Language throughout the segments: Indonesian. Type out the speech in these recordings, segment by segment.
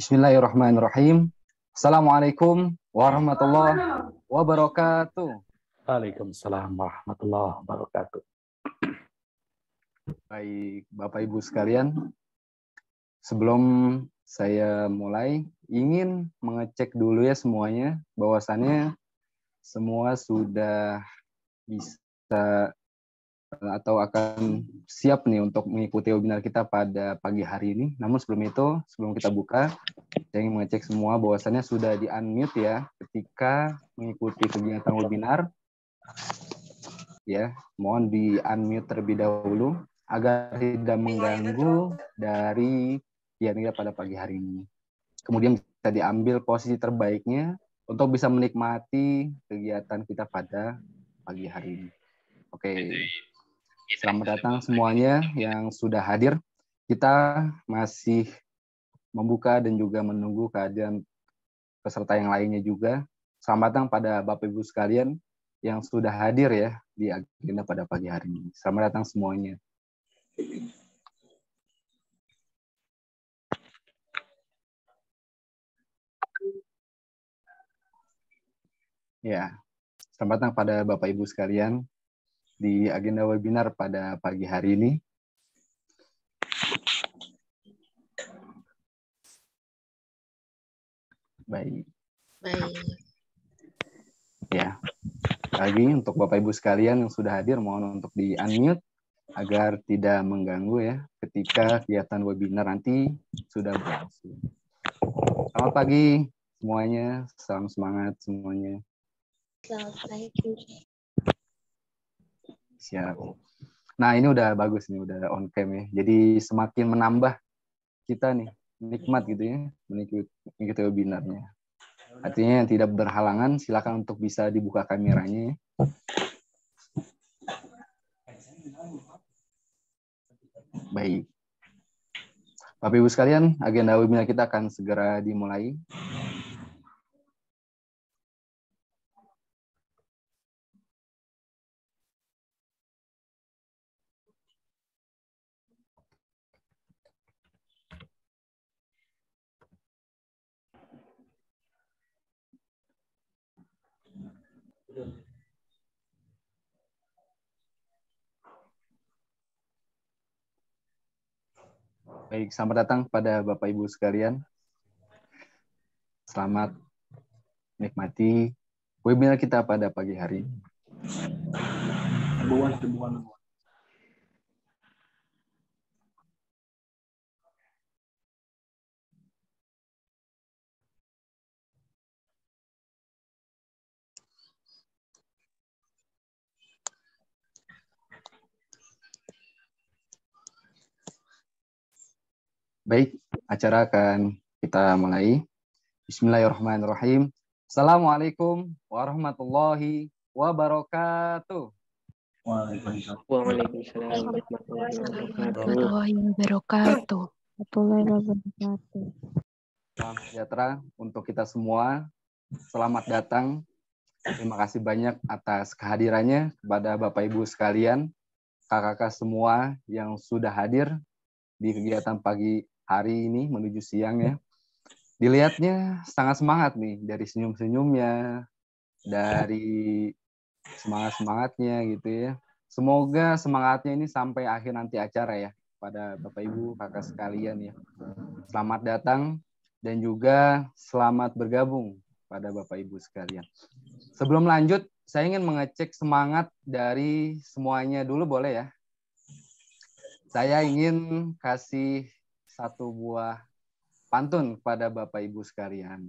Bismillahirrahmanirrahim. Assalamualaikum warahmatullahi wabarakatuh. Waalaikumsalam warahmatullahi wabarakatuh. Baik, Bapak Ibu sekalian, sebelum saya mulai, ingin mengecek dulu ya semuanya, bahwasannya semua sudah bisa Eh, atau akan siap nih untuk mengikuti webinar kita pada pagi hari ini. Namun sebelum itu, sebelum kita buka, saya ingin mengecek semua bahwasannya sudah di-unmute ya ketika mengikuti kegiatan webinar. Ya, mohon di-unmute terlebih dahulu agar tidak mengganggu dari yang ada pada pagi hari ini. Kemudian bisa diambil posisi terbaiknya untuk bisa menikmati kegiatan kita pada pagi hari ini. Oke. Okay. Selamat datang semuanya yang sudah hadir. Kita masih membuka dan juga menunggu kehadiran peserta yang lainnya juga. Selamat datang pada Bapak Ibu sekalian yang sudah hadir ya di agenda pada pagi hari ini. Selamat datang semuanya. Ya, selamat datang pada Bapak Ibu sekalian di agenda webinar pada pagi hari ini. Baik. Baik. Ya. Lagi untuk Bapak Ibu sekalian yang sudah hadir mohon untuk di unmute agar tidak mengganggu ya ketika kegiatan webinar nanti sudah berlangsung. Selamat pagi semuanya, salam semangat semuanya. Selamat pagi siap. Nah ini udah bagus nih, udah on cam ya. Jadi semakin menambah kita nih nikmat gitu ya mengikuti, webinarnya. Artinya yang tidak berhalangan silakan untuk bisa dibuka kameranya. Ya. Baik. Bapak Ibu sekalian, agenda webinar kita akan segera dimulai. Baik, selamat datang pada Bapak Ibu sekalian. Selamat menikmati webinar kita pada pagi hari. Baik, acara akan kita mulai. Bismillahirrahmanirrahim. Assalamualaikum warahmatullahi wabarakatuh. Waalaikumsalam warahmatullahi wabarakatuh. Salam sejahtera untuk kita semua. Selamat datang. Terima kasih banyak atas kehadirannya kepada Bapak Ibu sekalian, kakak-kakak semua yang sudah hadir di kegiatan pagi hari ini menuju siang ya. Dilihatnya sangat semangat nih dari senyum-senyumnya, dari semangat-semangatnya gitu ya. Semoga semangatnya ini sampai akhir nanti acara ya pada Bapak Ibu, Kakak sekalian ya. Selamat datang dan juga selamat bergabung pada Bapak Ibu sekalian. Sebelum lanjut, saya ingin mengecek semangat dari semuanya dulu boleh ya? Saya ingin kasih satu buah pantun kepada Bapak Ibu sekalian.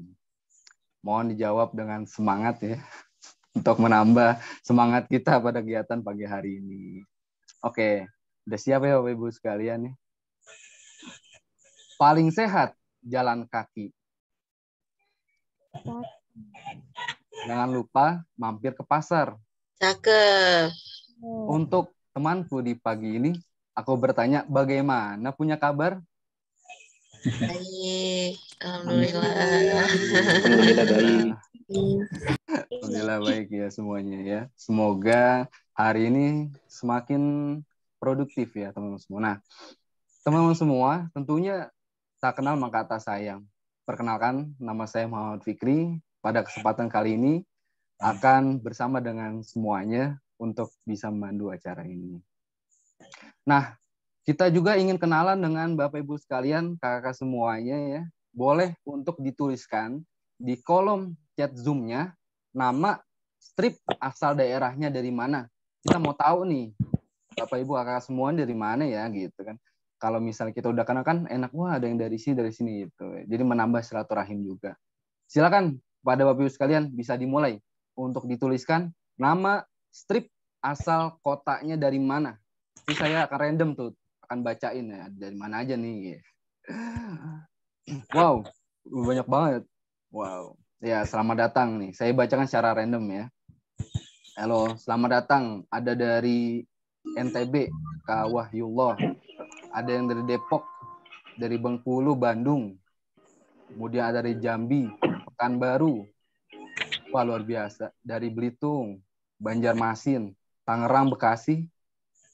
Mohon dijawab dengan semangat ya untuk menambah semangat kita pada kegiatan pagi hari ini. Oke, udah siap ya Bapak Ibu sekalian nih. Ya? Paling sehat jalan kaki. Jangan lupa mampir ke pasar. Cakep. Untuk temanku di pagi ini, Aku bertanya, bagaimana punya kabar? Baik, alhamdulillah. Alhamdulillah baik. Alhamdulillah baik ya semuanya ya. Semoga hari ini semakin produktif ya teman-teman semua. Nah, teman-teman semua tentunya tak kenal maka tak sayang. Perkenalkan, nama saya Muhammad Fikri. Pada kesempatan kali ini akan bersama dengan semuanya untuk bisa memandu acara ini. Nah, kita juga ingin kenalan dengan Bapak Ibu sekalian, kakak semuanya ya. Boleh untuk dituliskan di kolom chat Zoom-nya nama strip asal daerahnya dari mana. Kita mau tahu nih, Bapak Ibu kakak semuanya dari mana ya gitu kan. Kalau misalnya kita udah kenal kan enak, wah ada yang dari sini, dari sini gitu. Jadi menambah silaturahim juga. Silakan pada Bapak Ibu sekalian bisa dimulai untuk dituliskan nama strip asal kotanya dari mana saya akan random tuh akan bacain ya dari mana aja nih. Wow, banyak banget. Wow. Ya, selamat datang nih. Saya bacakan secara random ya. Halo, selamat datang. Ada dari NTB, Kak Wahyullah. Ada yang dari Depok, dari Bengkulu, Bandung. Kemudian ada dari Jambi, Pekanbaru. Wah, luar biasa. Dari Belitung, Banjarmasin, Tangerang, Bekasi,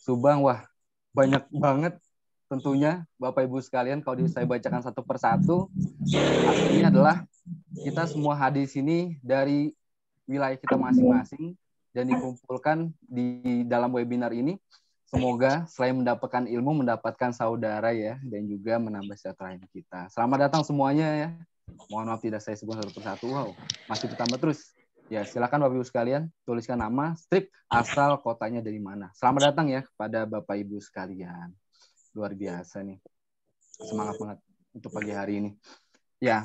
Subang wah banyak banget tentunya Bapak Ibu sekalian kalau saya bacakan satu persatu artinya adalah kita semua hadir sini dari wilayah kita masing-masing dan dikumpulkan di dalam webinar ini Semoga selain mendapatkan ilmu, mendapatkan saudara ya, dan juga menambah silaturahim kita. Selamat datang semuanya ya. Mohon maaf tidak saya sebut satu persatu. Wow, masih bertambah terus. Ya, silakan Bapak Ibu sekalian tuliskan nama, strip, asal kotanya dari mana. Selamat datang ya kepada Bapak Ibu sekalian. Luar biasa nih. Semangat banget untuk pagi hari ini. Ya,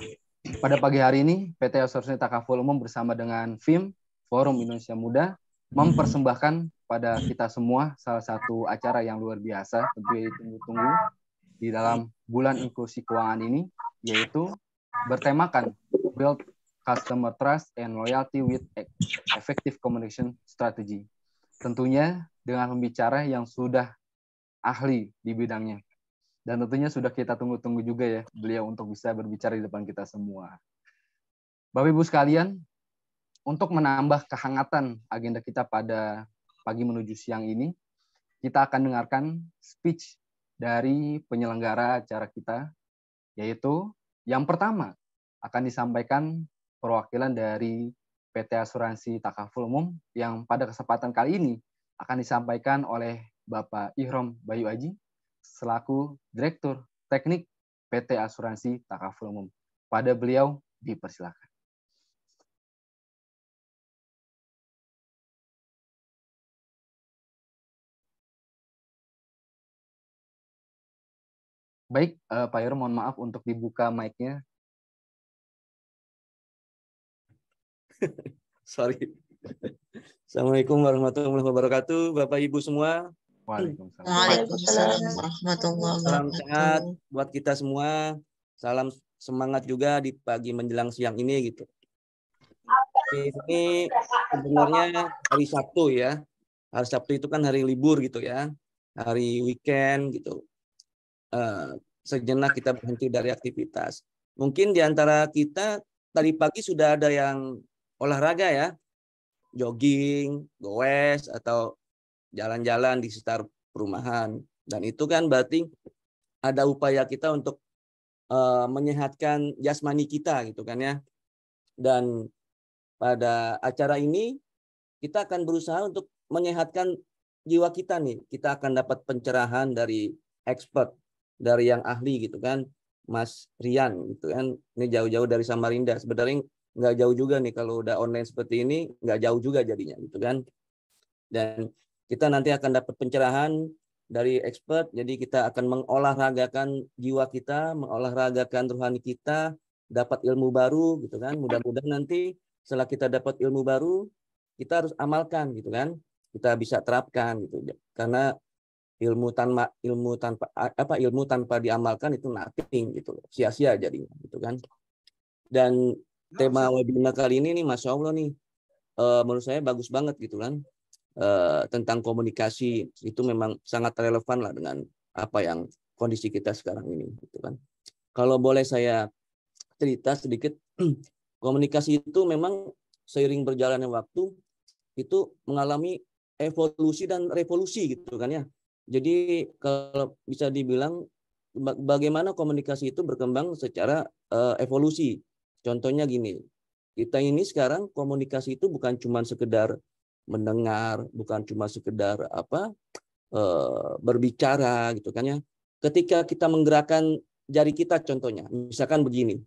pada pagi hari ini PT Asuransi Takaful Umum bersama dengan FIM Forum Indonesia Muda mempersembahkan pada kita semua salah satu acara yang luar biasa tentu ditunggu-tunggu di dalam bulan inklusi keuangan ini yaitu bertemakan build customer trust and loyalty with e- effective communication strategy. Tentunya dengan pembicara yang sudah ahli di bidangnya. Dan tentunya sudah kita tunggu-tunggu juga ya beliau untuk bisa berbicara di depan kita semua. Bapak Ibu sekalian, untuk menambah kehangatan agenda kita pada pagi menuju siang ini, kita akan dengarkan speech dari penyelenggara acara kita, yaitu yang pertama akan disampaikan perwakilan dari PT Asuransi Takaful Umum yang pada kesempatan kali ini akan disampaikan oleh Bapak Ihrom Bayu Aji selaku Direktur Teknik PT Asuransi Takaful Umum. Pada beliau dipersilakan. Baik, eh, Pak Ihrom mohon maaf untuk dibuka mic-nya Sorry. Assalamualaikum warahmatullahi wabarakatuh, Bapak Ibu semua. Waalaikumsalam. Waalaikumsalam Salam sehat buat kita semua. Salam semangat juga di pagi menjelang siang ini gitu. Ini sebenarnya hari Sabtu ya. Hari Sabtu itu kan hari libur gitu ya. Hari weekend gitu. Uh, sejenak kita berhenti dari aktivitas. Mungkin di antara kita tadi pagi sudah ada yang olahraga ya, jogging, goes atau jalan-jalan di sekitar perumahan. Dan itu kan berarti ada upaya kita untuk uh, menyehatkan jasmani kita gitu kan ya. Dan pada acara ini kita akan berusaha untuk menyehatkan jiwa kita nih. Kita akan dapat pencerahan dari expert, dari yang ahli gitu kan. Mas Rian gitu kan. Ini jauh-jauh dari Samarinda. Sebenarnya nggak jauh juga nih kalau udah online seperti ini nggak jauh juga jadinya gitu kan dan kita nanti akan dapat pencerahan dari expert jadi kita akan mengolahragakan jiwa kita mengolahragakan rohani kita dapat ilmu baru gitu kan mudah-mudahan nanti setelah kita dapat ilmu baru kita harus amalkan gitu kan kita bisa terapkan gitu karena ilmu tanpa ilmu tanpa apa ilmu tanpa diamalkan itu nothing gitu sia-sia jadinya gitu kan dan tema nah, webinar kali ini nih Masya Allah nih uh, menurut saya bagus banget gitu kan uh, tentang komunikasi itu memang sangat relevan lah dengan apa yang kondisi kita sekarang ini gitu kan kalau boleh saya cerita sedikit komunikasi itu memang seiring berjalannya waktu itu mengalami evolusi dan revolusi gitu kan ya jadi kalau bisa dibilang bagaimana komunikasi itu berkembang secara uh, evolusi Contohnya gini, kita ini sekarang komunikasi itu bukan cuma sekedar mendengar, bukan cuma sekedar apa e, berbicara gitu kan ya. Ketika kita menggerakkan jari kita contohnya, misalkan begini,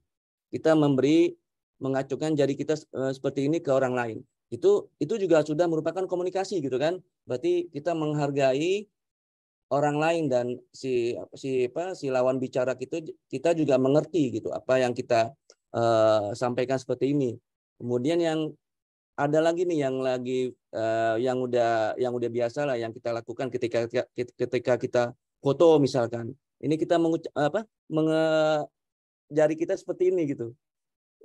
kita memberi mengacukan jari kita eh, seperti ini ke orang lain, itu itu juga sudah merupakan komunikasi gitu kan. Berarti kita menghargai orang lain dan si si apa si lawan bicara kita kita juga mengerti gitu apa yang kita Eh, sampaikan seperti ini. Kemudian yang ada lagi nih yang lagi uh, yang udah yang udah biasa lah yang kita lakukan ketika ketika kita foto misalkan. Ini kita mengucap apa? Menge, jari kita seperti ini gitu.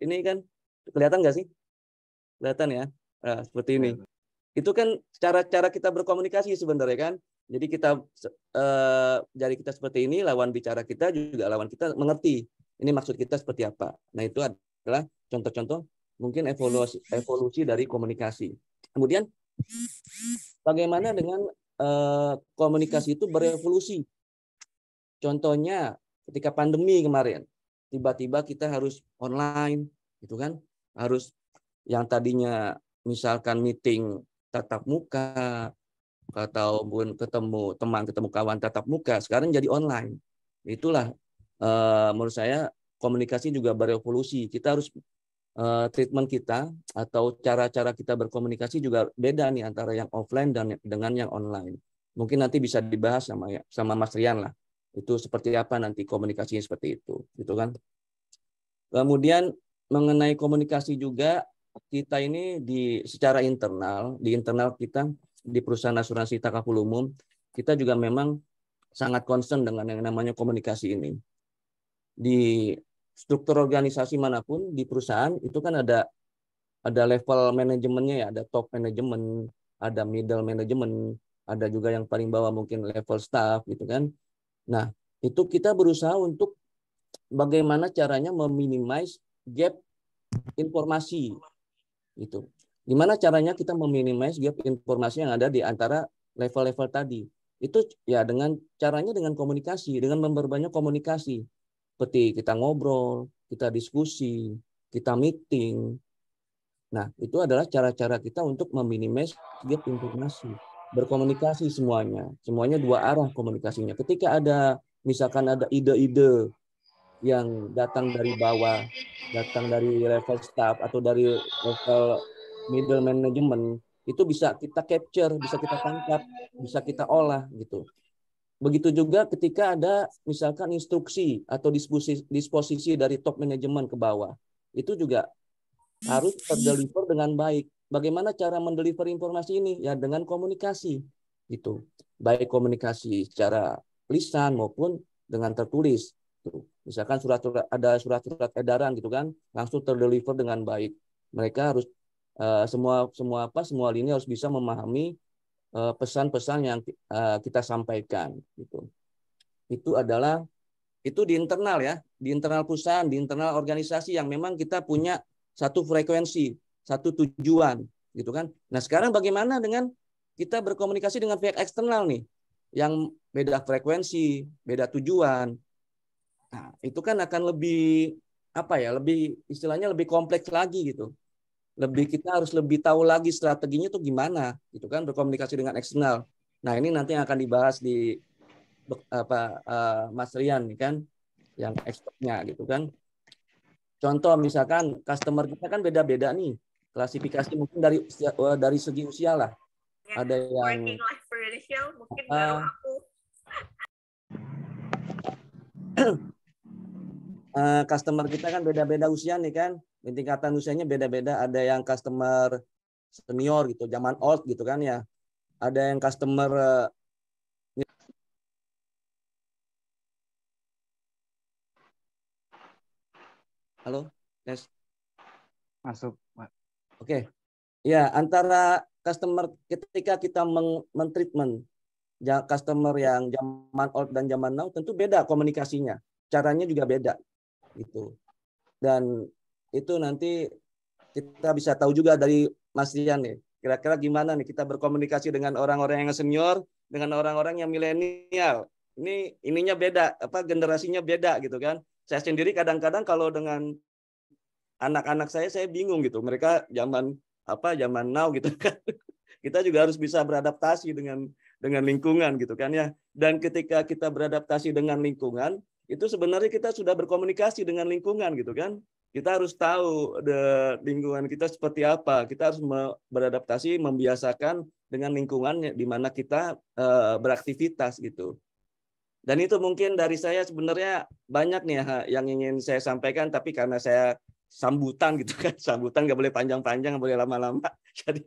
Ini kan kelihatan nggak sih? Kelihatan ya. Nah, seperti ini. Iya. Itu kan cara-cara kita berkomunikasi sebenarnya kan. Jadi kita eh, jari kita seperti ini, lawan bicara kita juga lawan kita mengerti. Ini maksud kita seperti apa? Nah, itu adalah contoh-contoh mungkin evolusi evolusi dari komunikasi. Kemudian bagaimana dengan uh, komunikasi itu berevolusi? Contohnya ketika pandemi kemarin, tiba-tiba kita harus online, gitu kan? Harus yang tadinya misalkan meeting tatap muka ataupun ketemu teman, ketemu kawan tatap muka, sekarang jadi online. Itulah Eh, menurut saya komunikasi juga berevolusi. Kita harus uh, treatment kita atau cara-cara kita berkomunikasi juga beda nih antara yang offline dan dengan yang online. Mungkin nanti bisa dibahas sama ya sama Mas Rian lah. Itu seperti apa nanti komunikasinya seperti itu, gitu kan? Kemudian mengenai komunikasi juga kita ini di secara internal, di internal kita di perusahaan asuransi takaful umum, kita juga memang sangat concern dengan yang namanya komunikasi ini di struktur organisasi manapun di perusahaan itu kan ada ada level manajemennya ya, ada top manajemen, ada middle manajemen, ada juga yang paling bawah mungkin level staff gitu kan. Nah, itu kita berusaha untuk bagaimana caranya meminimize gap informasi itu. Gimana caranya kita meminimize gap informasi yang ada di antara level-level tadi? Itu ya dengan caranya dengan komunikasi, dengan memperbanyak komunikasi seperti kita ngobrol, kita diskusi, kita meeting. Nah, itu adalah cara-cara kita untuk meminimis gap informasi. Berkomunikasi semuanya. Semuanya dua arah komunikasinya. Ketika ada, misalkan ada ide-ide yang datang dari bawah, datang dari level staff atau dari level middle management, itu bisa kita capture, bisa kita tangkap, bisa kita olah gitu. Begitu juga ketika ada misalkan instruksi atau disposisi, disposisi dari top manajemen ke bawah. Itu juga harus terdeliver dengan baik. Bagaimana cara mendeliver informasi ini? Ya dengan komunikasi. Itu baik komunikasi secara lisan maupun dengan tertulis. Tuh. Gitu. Misalkan surat, surat ada surat-surat edaran gitu kan, langsung terdeliver dengan baik. Mereka harus uh, semua semua apa semua lini harus bisa memahami Eh, pesan-pesan yang eh, kita sampaikan itu Itu adalah itu di internal ya, di internal perusahaan, di internal organisasi yang memang kita punya satu frekuensi, satu tujuan gitu kan. Nah, sekarang bagaimana dengan kita berkomunikasi dengan pihak eksternal nih yang beda frekuensi, beda tujuan. Nah, itu kan akan lebih apa ya, lebih istilahnya lebih kompleks lagi gitu lebih hmm. kita harus lebih tahu lagi strateginya itu gimana gitu kan berkomunikasi dengan eksternal. Nah, ini nanti yang akan dibahas di apa uh, Mas Rian kan yang ekspornya, gitu kan. Contoh misalkan customer kita kan beda-beda nih klasifikasi mungkin dari eh, dari segi usia lah. Ya, ada yang uh, customer kita kan beda-beda usia nih kan tingkatan usianya beda-beda ada yang customer senior gitu zaman old gitu kan ya ada yang customer eh, halo tes masuk oke okay. ya antara customer ketika kita mentreatment customer yang zaman old dan zaman now tentu beda komunikasinya caranya juga beda gitu dan itu nanti kita bisa tahu juga dari Mas Rian nih. Kira-kira gimana nih kita berkomunikasi dengan orang-orang yang senior, dengan orang-orang yang milenial. Ini ininya beda, apa generasinya beda gitu kan. Saya sendiri kadang-kadang kalau dengan anak-anak saya saya bingung gitu. Mereka zaman apa zaman now gitu kan. Kita juga harus bisa beradaptasi dengan dengan lingkungan gitu kan ya. Dan ketika kita beradaptasi dengan lingkungan, itu sebenarnya kita sudah berkomunikasi dengan lingkungan gitu kan kita harus tahu the, lingkungan kita seperti apa. Kita harus beradaptasi, membiasakan dengan lingkungan di mana kita uh, beraktivitas gitu. Dan itu mungkin dari saya sebenarnya banyak nih yang ingin saya sampaikan, tapi karena saya sambutan gitu kan, sambutan nggak boleh panjang-panjang, nggak boleh lama-lama. Jadi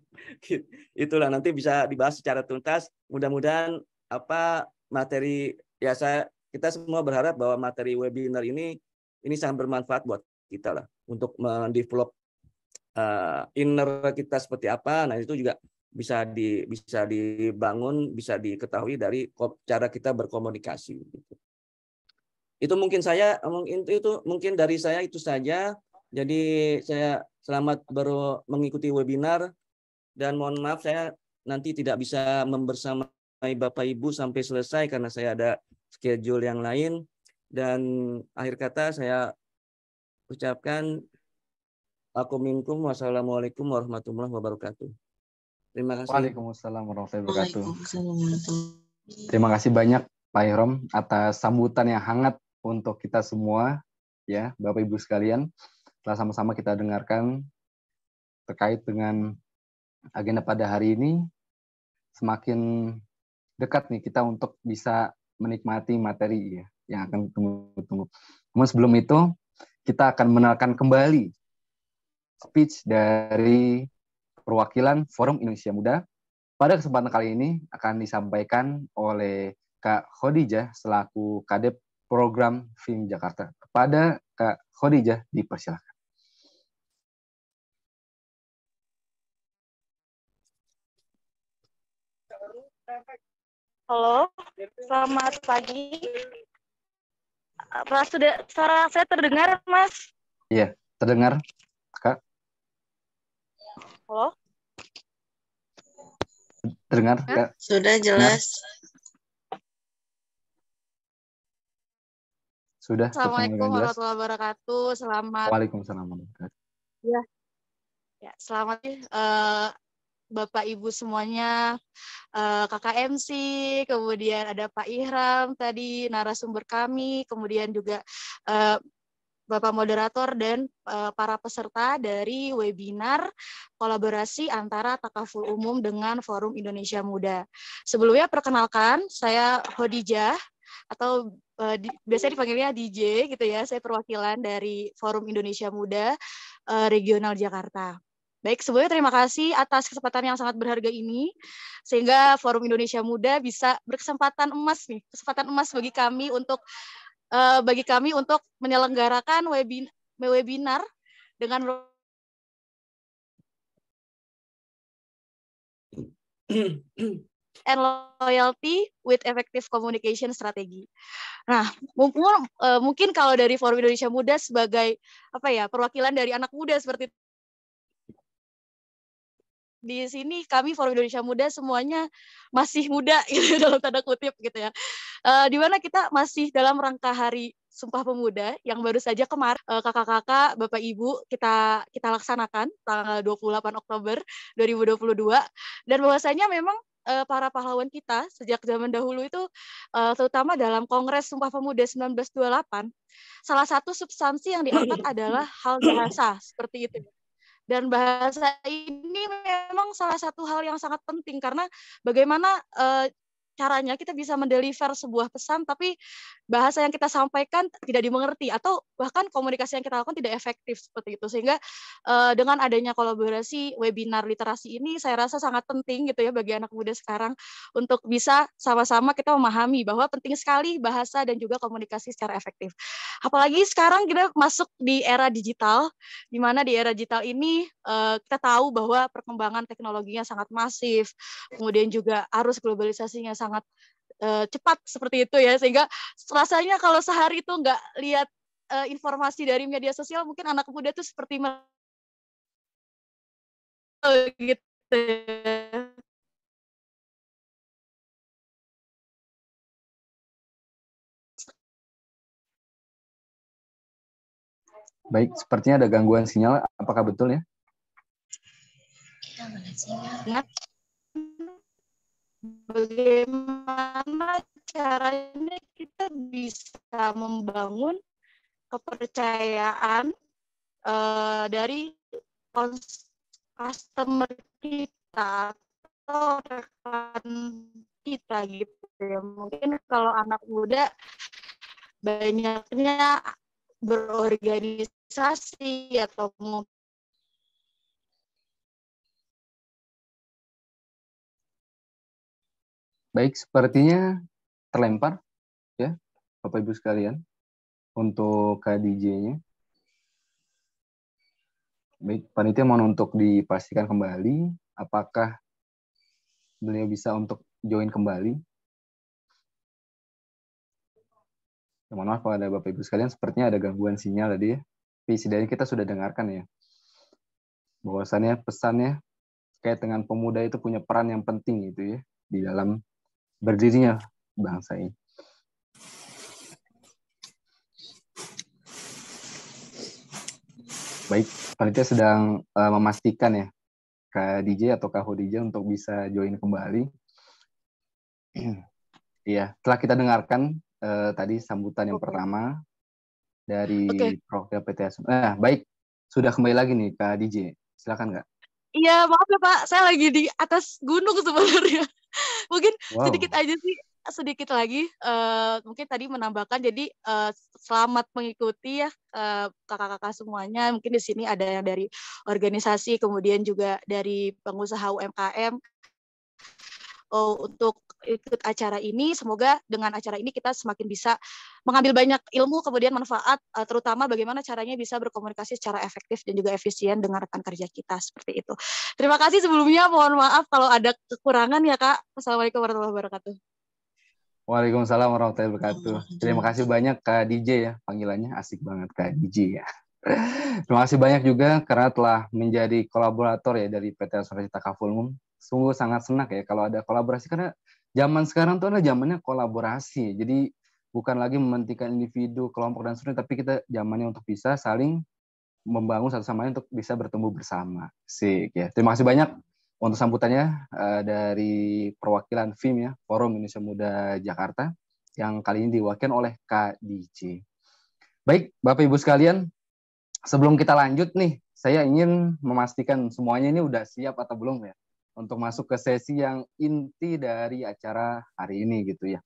itulah nanti bisa dibahas secara tuntas. Mudah-mudahan apa materi ya saya kita semua berharap bahwa materi webinar ini ini sangat bermanfaat buat kita lah untuk mendevelop uh, inner kita seperti apa. Nah itu juga bisa di bisa dibangun, bisa diketahui dari cara kita berkomunikasi. Gitu. Itu mungkin saya mungkin itu, itu mungkin dari saya itu saja. Jadi saya selamat baru mengikuti webinar dan mohon maaf saya nanti tidak bisa membersamai Bapak Ibu sampai selesai karena saya ada schedule yang lain. Dan akhir kata saya ucapkan aku minkum wassalamualaikum warahmatullahi wabarakatuh. Terima kasih. Waalaikumsalam warahmatullahi wabarakatuh. Terima kasih banyak Pak Irom atas sambutan yang hangat untuk kita semua ya Bapak Ibu sekalian. Telah sama-sama kita dengarkan terkait dengan agenda pada hari ini semakin dekat nih kita untuk bisa menikmati materi ya yang akan tunggu-tunggu. Namun sebelum itu kita akan menalkan kembali speech dari perwakilan Forum Indonesia Muda. Pada kesempatan kali ini akan disampaikan oleh Kak Khodijah selaku Kadep Program Film Jakarta. Kepada Kak Khodijah, dipersilakan. Halo, selamat pagi. Apa sudah suara saya terdengar, Mas? Iya, terdengar, Kak. Halo? Terdengar, Hah? Kak? Sudah jelas. Dengar. Sudah. Assalamualaikum warahmatullahi wabarakatuh. Selamat. Waalaikumsalam warahmatullahi wabarakatuh. Ya. Ya, selamat uh, Bapak Ibu semuanya, eh, Kakak MC, kemudian ada Pak Ihram tadi narasumber kami, kemudian juga eh, Bapak moderator dan eh, para peserta dari webinar kolaborasi antara Takaful Umum dengan Forum Indonesia Muda. Sebelumnya perkenalkan, saya Hodijah atau uh, biasanya dipanggilnya DJ gitu ya. Saya perwakilan dari Forum Indonesia Muda Regional Jakarta. Baik, sebelumnya terima kasih atas kesempatan yang sangat berharga ini, sehingga Forum Indonesia Muda bisa berkesempatan emas nih, kesempatan emas bagi kami untuk uh, bagi kami untuk menyelenggarakan webin webinar dengan and loyalty with effective communication strategy. Nah, mungkin eh, mungkin kalau dari Forum Indonesia Muda sebagai apa ya perwakilan dari anak muda seperti di sini kami Forum Indonesia Muda semuanya masih muda gitu dalam tanda kutip gitu ya. Uh, di mana kita masih dalam rangka hari Sumpah Pemuda yang baru saja kemarin eh, kakak-kakak, Bapak Ibu kita kita laksanakan tanggal 28 Oktober 2022 dan bahwasanya memang uh, para pahlawan kita sejak zaman dahulu itu uh, terutama dalam Kongres Sumpah Pemuda 1928 salah satu substansi yang diangkat adalah hal bahasa seperti itu. Ya. Dan bahasa ini memang salah satu hal yang sangat penting karena bagaimana uh, caranya kita bisa mendeliver sebuah pesan tapi bahasa yang kita sampaikan tidak dimengerti atau bahkan komunikasi yang kita lakukan tidak efektif seperti itu sehingga eh, dengan adanya kolaborasi webinar literasi ini saya rasa sangat penting gitu ya bagi anak muda sekarang untuk bisa sama-sama kita memahami bahwa penting sekali bahasa dan juga komunikasi secara efektif apalagi sekarang kita masuk di era digital di mana di era digital ini eh, kita tahu bahwa perkembangan teknologinya sangat masif kemudian juga arus globalisasinya sangat uh, cepat seperti itu ya sehingga rasanya kalau sehari itu nggak lihat uh, informasi dari media sosial mungkin anak muda itu seperti gitu ya. Baik, sepertinya ada gangguan sinyal. Apakah betul ya? sinyal bagaimana caranya kita bisa membangun kepercayaan uh, dari customer kita atau rekan kita gitu ya. Mungkin kalau anak muda banyaknya berorganisasi atau mungkin Baik, sepertinya terlempar ya Bapak Ibu sekalian untuk KDJ-nya. Baik, panitia mohon untuk dipastikan kembali apakah beliau bisa untuk join kembali. Ya, mohon maaf ada Bapak Ibu sekalian, sepertinya ada gangguan sinyal tadi ya. Tapi setidaknya kita sudah dengarkan ya. Bahwasannya pesannya kayak dengan pemuda itu punya peran yang penting itu ya di dalam berdirinya bangsa ini. Baik, panitia sedang uh, memastikan ya Kak DJ atau Kak Hodija untuk bisa join kembali. Iya, telah kita dengarkan uh, tadi sambutan yang pertama dari okay. Program PT Nah, baik, sudah kembali lagi nih Kak DJ. Silakan Kak. Iya, maaf ya Pak, saya lagi di atas gunung sebenarnya mungkin wow. sedikit aja sih sedikit lagi uh, mungkin tadi menambahkan jadi uh, selamat mengikuti ya kakak eh, kakak-kakak semuanya mungkin di sini ada yang dari organisasi kemudian juga dari pengusaha UMKM oh, untuk ikut acara ini. Semoga dengan acara ini kita semakin bisa mengambil banyak ilmu kemudian manfaat eh, terutama bagaimana caranya bisa berkomunikasi secara efektif dan juga efisien dengan rekan kerja kita seperti itu. Terima kasih sebelumnya mohon maaf kalau ada kekurangan ya Kak. Assalamualaikum warahmatullahi wabarakatuh. Waalaikumsalam warahmatullahi wabarakatuh. Terima kasih banyak Kak DJ ya, panggilannya asik banget Kak DJ ya. Terima kasih banyak juga karena telah menjadi kolaborator ya dari PT Asuransi Takaful Umum. Sungguh sangat senang ya kalau ada kolaborasi karena zaman sekarang tuh adalah zamannya kolaborasi. Jadi bukan lagi mementingkan individu, kelompok dan sebagainya, tapi kita zamannya untuk bisa saling membangun satu sama lain untuk bisa bertumbuh bersama. Sik ya. Terima kasih banyak untuk sambutannya eh, dari perwakilan FIM ya, Forum Indonesia Muda Jakarta yang kali ini diwakilkan oleh KDC. Baik, Bapak Ibu sekalian, sebelum kita lanjut nih, saya ingin memastikan semuanya ini udah siap atau belum ya untuk masuk ke sesi yang inti dari acara hari ini gitu ya.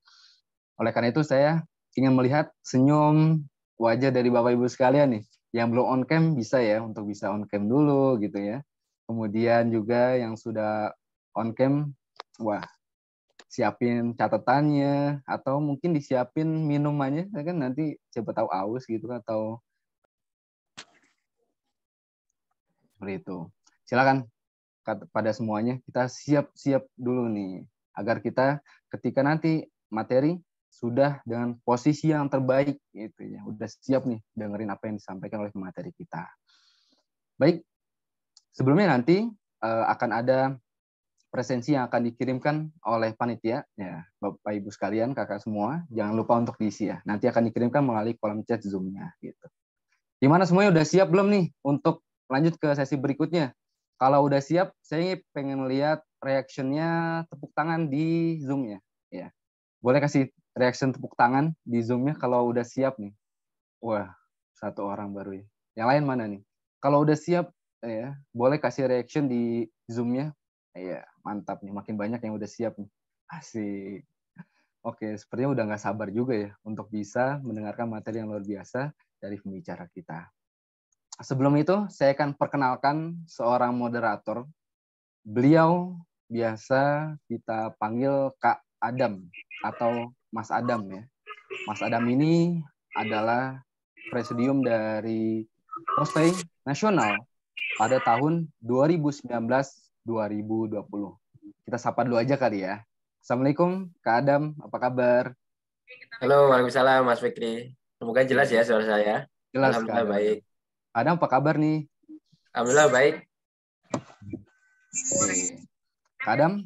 Oleh karena itu saya ingin melihat senyum wajah dari Bapak Ibu sekalian nih. Yang belum on cam bisa ya untuk bisa on cam dulu gitu ya. Kemudian juga yang sudah on cam wah siapin catatannya atau mungkin disiapin minumannya ya kan nanti siapa tahu aus gitu kan, atau seperti itu. Silakan pada semuanya kita siap-siap dulu nih agar kita ketika nanti materi sudah dengan posisi yang terbaik gitu ya udah siap nih dengerin apa yang disampaikan oleh materi kita baik sebelumnya nanti eh, akan ada presensi yang akan dikirimkan oleh panitia ya bapak ibu sekalian kakak semua jangan lupa untuk diisi ya nanti akan dikirimkan melalui kolom chat zoomnya gitu gimana semuanya udah siap belum nih untuk lanjut ke sesi berikutnya kalau udah siap, saya pengen lihat reactionnya tepuk tangan di Zoom-nya. Ya. Boleh kasih reaction tepuk tangan di Zoom-nya kalau udah siap nih. Wah, satu orang baru ya. Yang lain mana nih? Kalau udah siap, ya boleh kasih reaction di Zoom-nya. Ya, mantap nih. Makin banyak yang udah siap nih. Asik. Oke, sepertinya udah nggak sabar juga ya untuk bisa mendengarkan materi yang luar biasa dari pembicara kita sebelum itu saya akan perkenalkan seorang moderator. Beliau biasa kita panggil Kak Adam atau Mas Adam ya. Mas Adam ini adalah presidium dari Prospei Nasional pada tahun 2019-2020. Kita sapa dulu aja kali ya. Assalamualaikum Kak Adam, apa kabar? Halo, Waalaikumsalam Mas Fikri. Semoga jelas ya suara saya. Jelas, Alhamdulillah Kak baik. Adam apa kabar nih? Alhamdulillah baik. Kak Adam,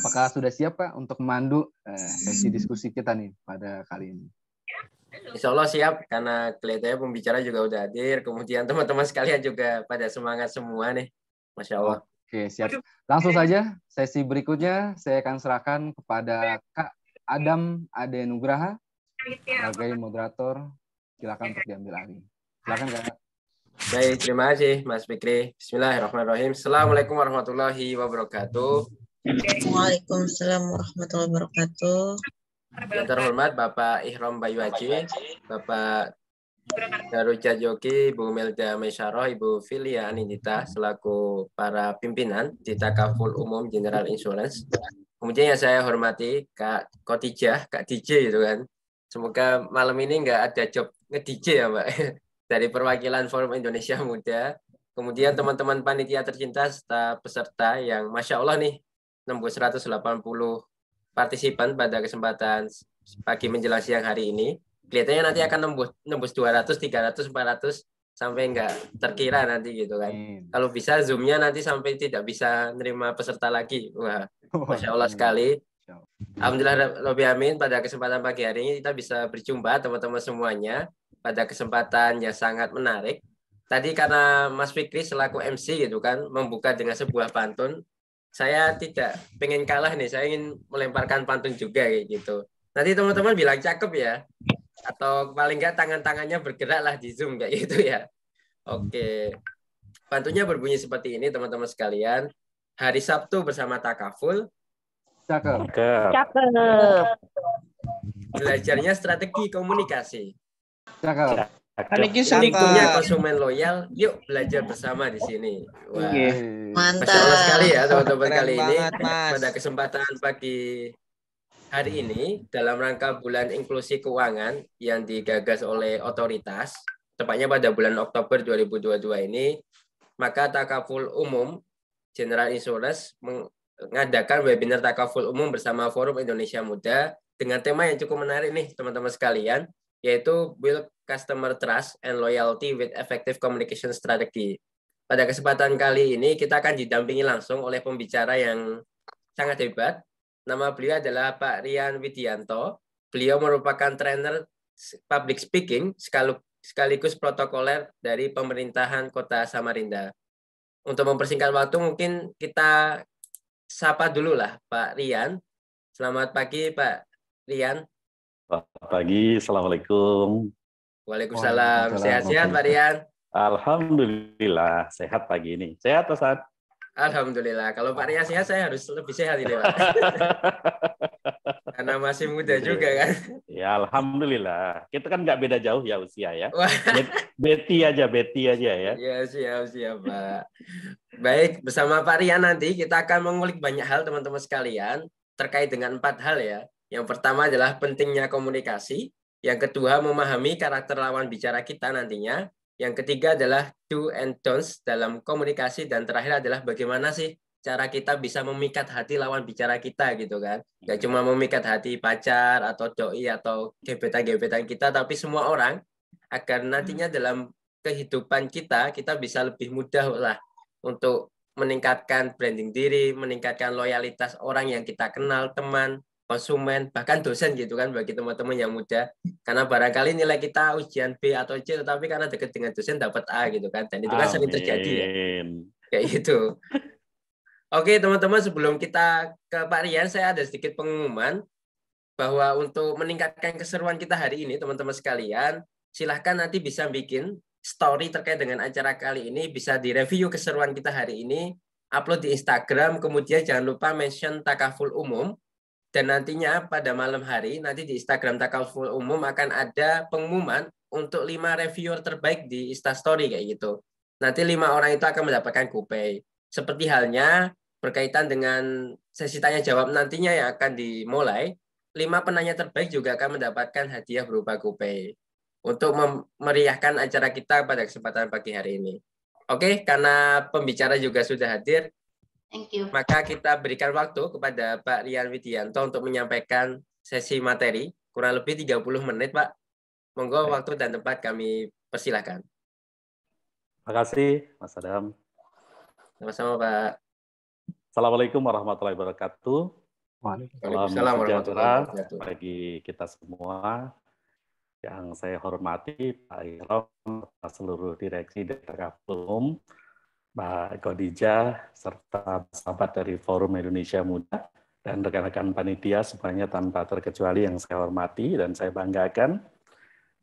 apakah sudah siap Pak untuk memandu eh, diskusi kita nih pada kali ini? Insya Allah siap karena kelihatannya pembicara juga udah hadir, kemudian teman-teman sekalian juga pada semangat semua nih, masya Allah. Oke siap. Langsung saja sesi berikutnya saya akan serahkan kepada Kak Adam Ade Nugraha sebagai moderator. Silakan untuk diambil alih. Silakan Kak. Baik, terima kasih Mas Fikri. Bismillahirrahmanirrahim. Assalamualaikum warahmatullahi wabarakatuh. Waalaikumsalam warahmatullahi wabarakatuh. Yang terhormat Bapak Ihram Bayu Haji, Bapak Daru Joki, Bu Melda Mesyaroh, Ibu Filia Anindita selaku para pimpinan di Takaful Umum General Insurance. Kemudian yang saya hormati Kak Kotijah, Kak DJ itu kan. Semoga malam ini nggak ada job nge-DJ ya Mbak dari perwakilan Forum Indonesia Muda. Kemudian hmm. teman-teman panitia tercinta serta peserta yang Masya Allah nih, nembus 180 partisipan pada kesempatan pagi menjelang siang hari ini. Kelihatannya nanti akan nembus, nembus 200, 300, 400, sampai nggak terkira nanti gitu kan. Kalau bisa zoomnya nanti sampai tidak bisa nerima peserta lagi. Wah, Masya Allah sekali. Alhamdulillah lebih Amin pada kesempatan pagi hari ini kita bisa berjumpa teman-teman semuanya pada kesempatan yang sangat menarik. Tadi karena Mas Fikri selaku MC gitu kan membuka dengan sebuah pantun, saya tidak pengen kalah nih, saya ingin melemparkan pantun juga kayak gitu. Nanti teman-teman bilang cakep ya, atau paling nggak tangan-tangannya bergerak lah di Zoom kayak gitu ya. Oke, pantunnya berbunyi seperti ini teman-teman sekalian. Hari Sabtu bersama Takaful. Cakep. Cakep. Belajarnya strategi komunikasi. Ya, Karena Cakep. konsumen loyal, yuk belajar bersama di sini. Wah. Iya. Mantap. Masya Allah sekali ya teman-teman kali ini. Mas. Pada kesempatan pagi hari ini, dalam rangka bulan inklusi keuangan yang digagas oleh otoritas, tepatnya pada bulan Oktober 2022 ini, maka Takaful Umum General Insurance mengadakan webinar Takaful Umum bersama Forum Indonesia Muda dengan tema yang cukup menarik nih teman-teman sekalian, yaitu build customer trust and loyalty with effective communication strategy. Pada kesempatan kali ini kita akan didampingi langsung oleh pembicara yang sangat hebat. Nama beliau adalah Pak Rian Widianto. Beliau merupakan trainer public speaking sekaligus protokoler dari pemerintahan Kota Samarinda. Untuk mempersingkat waktu mungkin kita sapa dulu lah Pak Rian. Selamat pagi Pak Rian. Selamat pagi, Assalamualaikum. Waalaikumsalam. Sehat-sehat Pak Dian? Alhamdulillah, sehat pagi ini. Sehat Pak Alhamdulillah. Kalau Pak Ria sehat, saya harus lebih sehat ini Pak. Karena masih muda juga kan. Ya Alhamdulillah. Kita kan nggak beda jauh ya usia ya. Beti aja, beti aja ya. Ya siap, siap Pak. Baik, bersama Pak Rian nanti kita akan mengulik banyak hal teman-teman sekalian terkait dengan empat hal ya. Yang pertama adalah pentingnya komunikasi. Yang kedua, memahami karakter lawan bicara kita nantinya. Yang ketiga adalah do and don'ts dalam komunikasi. Dan terakhir adalah bagaimana sih cara kita bisa memikat hati lawan bicara kita gitu kan. Gak hmm. cuma memikat hati pacar atau doi atau gebetan-gebetan kita, tapi semua orang agar hmm. nantinya dalam kehidupan kita, kita bisa lebih mudah lah untuk meningkatkan branding diri, meningkatkan loyalitas orang yang kita kenal, teman, konsumen, bahkan dosen gitu kan bagi teman-teman yang muda. Karena barangkali nilai kita ujian B atau C, tetapi karena dekat dengan dosen dapat A gitu kan. Dan itu kan sering terjadi ya. Kayak gitu. Oke teman-teman, sebelum kita ke Pak Rian, saya ada sedikit pengumuman bahwa untuk meningkatkan keseruan kita hari ini, teman-teman sekalian, silahkan nanti bisa bikin story terkait dengan acara kali ini, bisa direview keseruan kita hari ini, upload di Instagram, kemudian jangan lupa mention takaful umum, dan nantinya pada malam hari, nanti di Instagram Takaful Umum akan ada pengumuman untuk lima reviewer terbaik di Instastory kayak gitu. Nanti lima orang itu akan mendapatkan kupay. Seperti halnya berkaitan dengan sesi tanya jawab nantinya yang akan dimulai, lima penanya terbaik juga akan mendapatkan hadiah berupa kupay untuk memeriahkan acara kita pada kesempatan pagi hari ini. Oke, karena pembicara juga sudah hadir, Thank you. Maka kita berikan waktu kepada Pak Rian Widianto untuk menyampaikan sesi materi kurang lebih 30 menit, Pak. Monggo Baik. waktu dan tempat kami persilakan. Terima kasih, Mas Adam. Sama-sama, Pak. Assalamualaikum warahmatullahi wabarakatuh. Waalaikumsalam warahmatullahi wabarakatuh. Bagi kita semua, yang saya hormati Pak Iram, seluruh direksi dan Kapolum, Mbak Kodija, serta sahabat dari Forum Indonesia Muda, dan rekan-rekan panitia semuanya tanpa terkecuali yang saya hormati dan saya banggakan.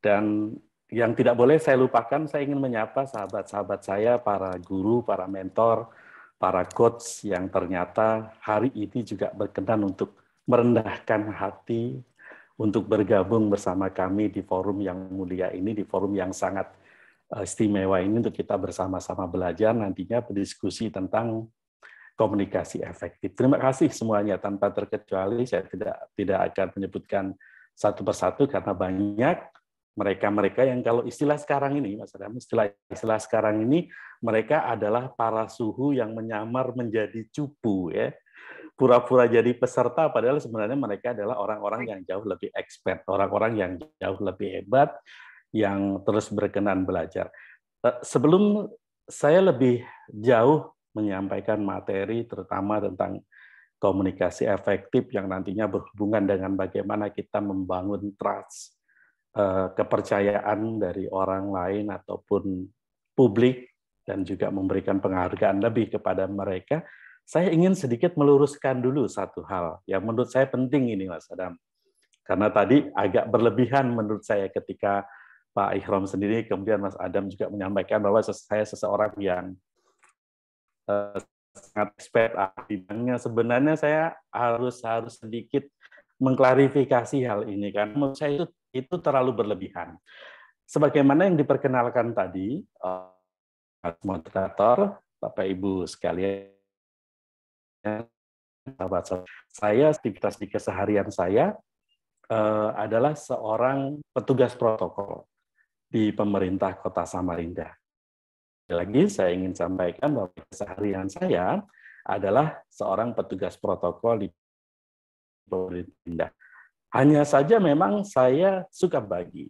Dan yang tidak boleh saya lupakan, saya ingin menyapa sahabat-sahabat saya, para guru, para mentor, para coach yang ternyata hari ini juga berkenan untuk merendahkan hati untuk bergabung bersama kami di forum yang mulia ini, di forum yang sangat Eh, istimewa ini untuk kita bersama-sama belajar nantinya berdiskusi tentang komunikasi efektif. Terima kasih semuanya tanpa terkecuali saya tidak tidak akan menyebutkan satu persatu karena banyak mereka-mereka yang kalau istilah sekarang ini Mas Adam, istilah istilah sekarang ini mereka adalah para suhu yang menyamar menjadi cupu ya. Pura-pura jadi peserta padahal sebenarnya mereka adalah orang-orang yang jauh lebih expert, orang-orang yang jauh lebih hebat, yang terus berkenan belajar. Eh, sebelum saya lebih jauh menyampaikan materi terutama tentang komunikasi efektif yang nantinya berhubungan dengan bagaimana kita membangun trust eh, kepercayaan dari orang lain ataupun publik dan juga memberikan penghargaan lebih kepada mereka. Saya ingin sedikit meluruskan dulu satu hal yang menurut saya penting ini Mas Adam. Karena tadi agak berlebihan menurut saya ketika Pak Ikhram sendiri, kemudian Mas Adam juga menyampaikan bahwa saya seseorang yang eh, sangat expert bidangnya. Sebenarnya saya harus harus sedikit mengklarifikasi hal ini kan. menurut saya itu itu terlalu berlebihan. Sebagaimana yang diperkenalkan tadi, uh, moderator, Bapak Ibu sekalian, sahabat saya aktivitas di keseharian saya eh, adalah seorang petugas protokol di pemerintah kota Samarinda. Lagi saya ingin sampaikan bahwa keseharian saya adalah seorang petugas protokol di pemerintah. Hanya saja memang saya suka bagi.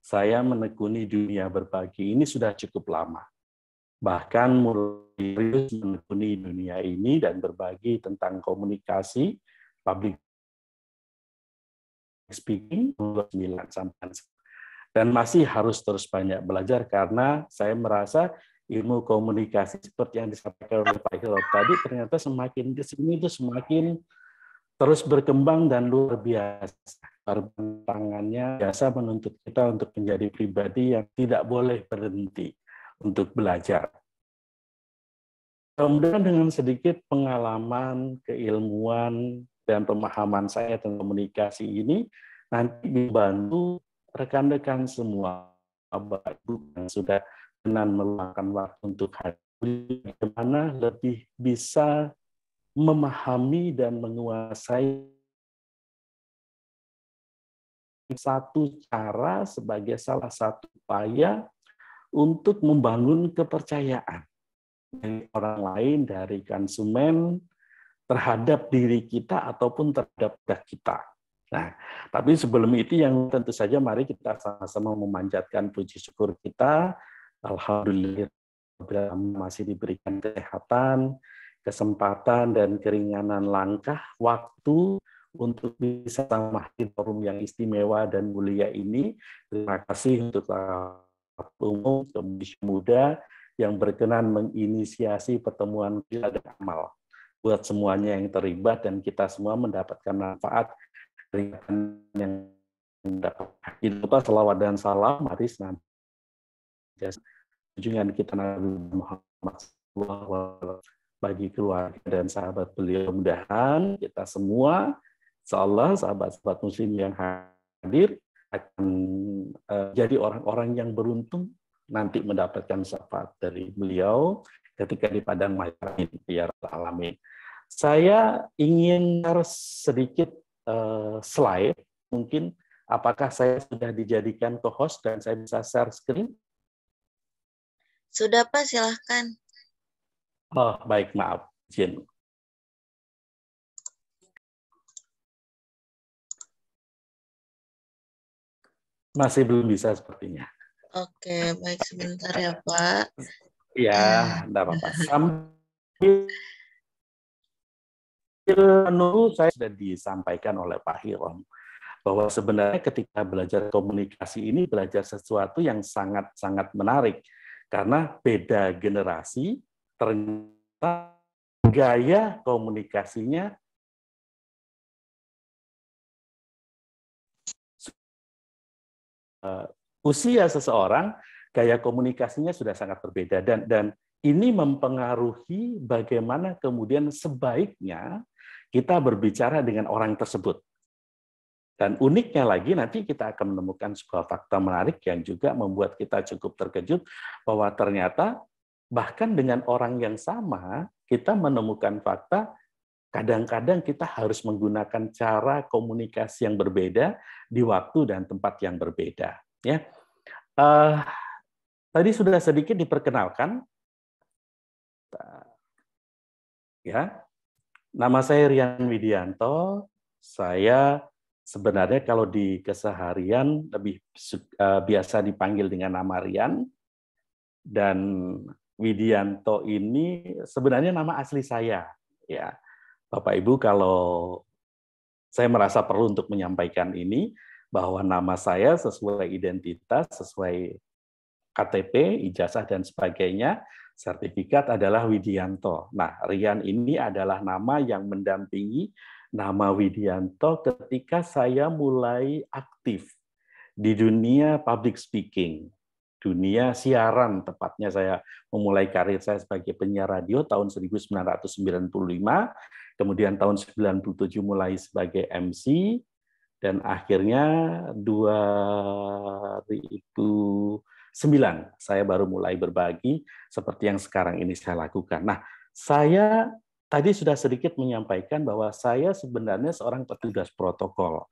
Saya menekuni dunia berbagi ini sudah cukup lama. Bahkan mulai menekuni dunia ini dan berbagi tentang komunikasi, public speaking, 2009 sampai dan masih harus terus banyak belajar karena saya merasa ilmu komunikasi seperti yang disampaikan oleh Pak Hilal tadi ternyata semakin di sini itu semakin terus berkembang dan luar biasa. Tangannya biasa menuntut kita untuk menjadi pribadi yang tidak boleh berhenti untuk belajar. Kemudian dengan sedikit pengalaman, keilmuan, dan pemahaman saya tentang komunikasi ini, nanti dibantu rekan-rekan semua Bapak Ibu yang sudah dengan meluangkan waktu untuk hadir bagaimana lebih bisa memahami dan menguasai satu cara sebagai salah satu upaya untuk membangun kepercayaan dari orang lain, dari konsumen terhadap diri kita ataupun terhadap kita. Nah, tapi sebelum itu yang tentu saja mari kita sama-sama memanjatkan puji syukur kita. Alhamdulillah masih diberikan kesehatan, kesempatan dan keringanan langkah waktu untuk bisa sama forum yang istimewa dan mulia ini. Terima kasih untuk umum Komisi Muda yang berkenan menginisiasi pertemuan kita dan amal buat semuanya yang terlibat dan kita semua mendapatkan manfaat peringatan yang mendapat lupa selawat dan salam mari senantiasa junjungan kita Nabi Muhammad SAW bagi keluarga dan sahabat beliau mudahan kita semua seolah sahabat-sahabat muslim yang hadir akan uh, jadi orang-orang yang beruntung nanti mendapatkan syafaat dari beliau ketika di padang mahsyar ya biar alamin. Saya ingin sedikit uh, slide, mungkin apakah saya sudah dijadikan co-host dan saya bisa share screen? Sudah Pak, silahkan. Oh, baik, maaf. Jin Masih belum bisa sepertinya. Oke, baik sebentar ya Pak. ya tidak ah. apa-apa menurut saya sudah disampaikan oleh Pak Hirom bahwa sebenarnya ketika belajar komunikasi ini belajar sesuatu yang sangat-sangat menarik karena beda generasi ternyata gaya komunikasinya eh, usia seseorang gaya komunikasinya sudah sangat berbeda dan dan ini mempengaruhi bagaimana kemudian sebaiknya kita berbicara dengan orang tersebut. Dan uniknya lagi nanti kita akan menemukan sebuah fakta menarik yang juga membuat kita cukup terkejut bahwa ternyata bahkan dengan orang yang sama kita menemukan fakta kadang-kadang kita harus menggunakan cara komunikasi yang berbeda di waktu dan tempat yang berbeda. Ya, uh, tadi sudah sedikit diperkenalkan, ya Nama saya Rian Widianto. Saya sebenarnya kalau di keseharian lebih eh, biasa dipanggil dengan nama Rian. Dan Widianto ini sebenarnya nama asli saya. Ya, Bapak Ibu kalau saya merasa perlu untuk menyampaikan ini bahwa nama saya sesuai identitas, sesuai KTP, ijazah dan sebagainya Sertifikat adalah Widianto. Nah, Rian ini adalah nama yang mendampingi nama Widianto ketika saya mulai aktif di dunia public speaking, dunia siaran tepatnya saya memulai karir saya sebagai penyiar radio tahun 1995, kemudian tahun 97 mulai sebagai MC dan akhirnya 2000 2009 saya baru mulai berbagi seperti yang sekarang ini saya lakukan. Nah, saya tadi sudah sedikit menyampaikan bahwa saya sebenarnya seorang petugas protokol.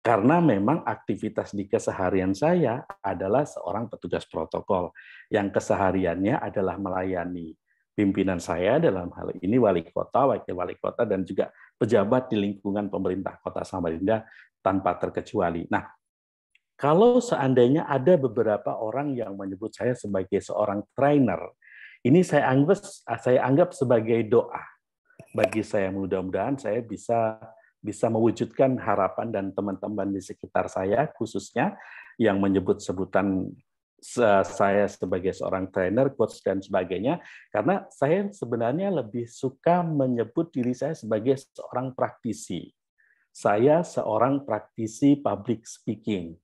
Karena memang aktivitas di keseharian saya adalah seorang petugas protokol yang kesehariannya adalah melayani pimpinan saya dalam hal ini wali kota, wakil wali kota, dan juga pejabat di lingkungan pemerintah kota Samarinda tanpa terkecuali. Nah, kalau seandainya ada beberapa orang yang menyebut saya sebagai seorang trainer, ini saya anggap saya anggap sebagai doa bagi saya mudah-mudahan saya bisa bisa mewujudkan harapan dan teman-teman di sekitar saya khususnya yang menyebut sebutan saya sebagai seorang trainer, coach dan sebagainya karena saya sebenarnya lebih suka menyebut diri saya sebagai seorang praktisi. Saya seorang praktisi public speaking.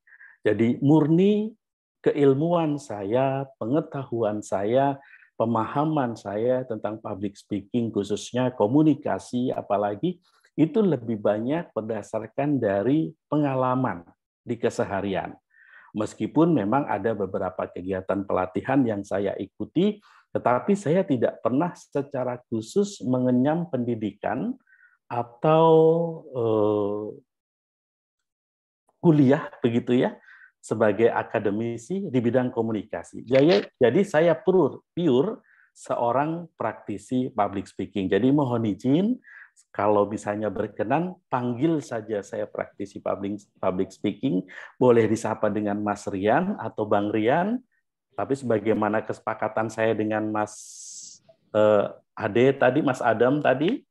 Jadi murni keilmuan saya, pengetahuan saya, pemahaman saya tentang public speaking khususnya komunikasi apalagi itu lebih banyak berdasarkan dari pengalaman di keseharian. Meskipun memang ada beberapa kegiatan pelatihan yang saya ikuti, tetapi saya tidak pernah secara khusus mengenyam pendidikan atau eh, kuliah begitu ya sebagai akademisi di bidang komunikasi. Jadi, jadi saya pure, pure seorang praktisi public speaking. Jadi mohon izin kalau misalnya berkenan panggil saja saya praktisi public public speaking, boleh disapa dengan Mas Rian atau Bang Rian. Tapi sebagaimana kesepakatan saya dengan Mas eh, Ade tadi, Mas Adam tadi,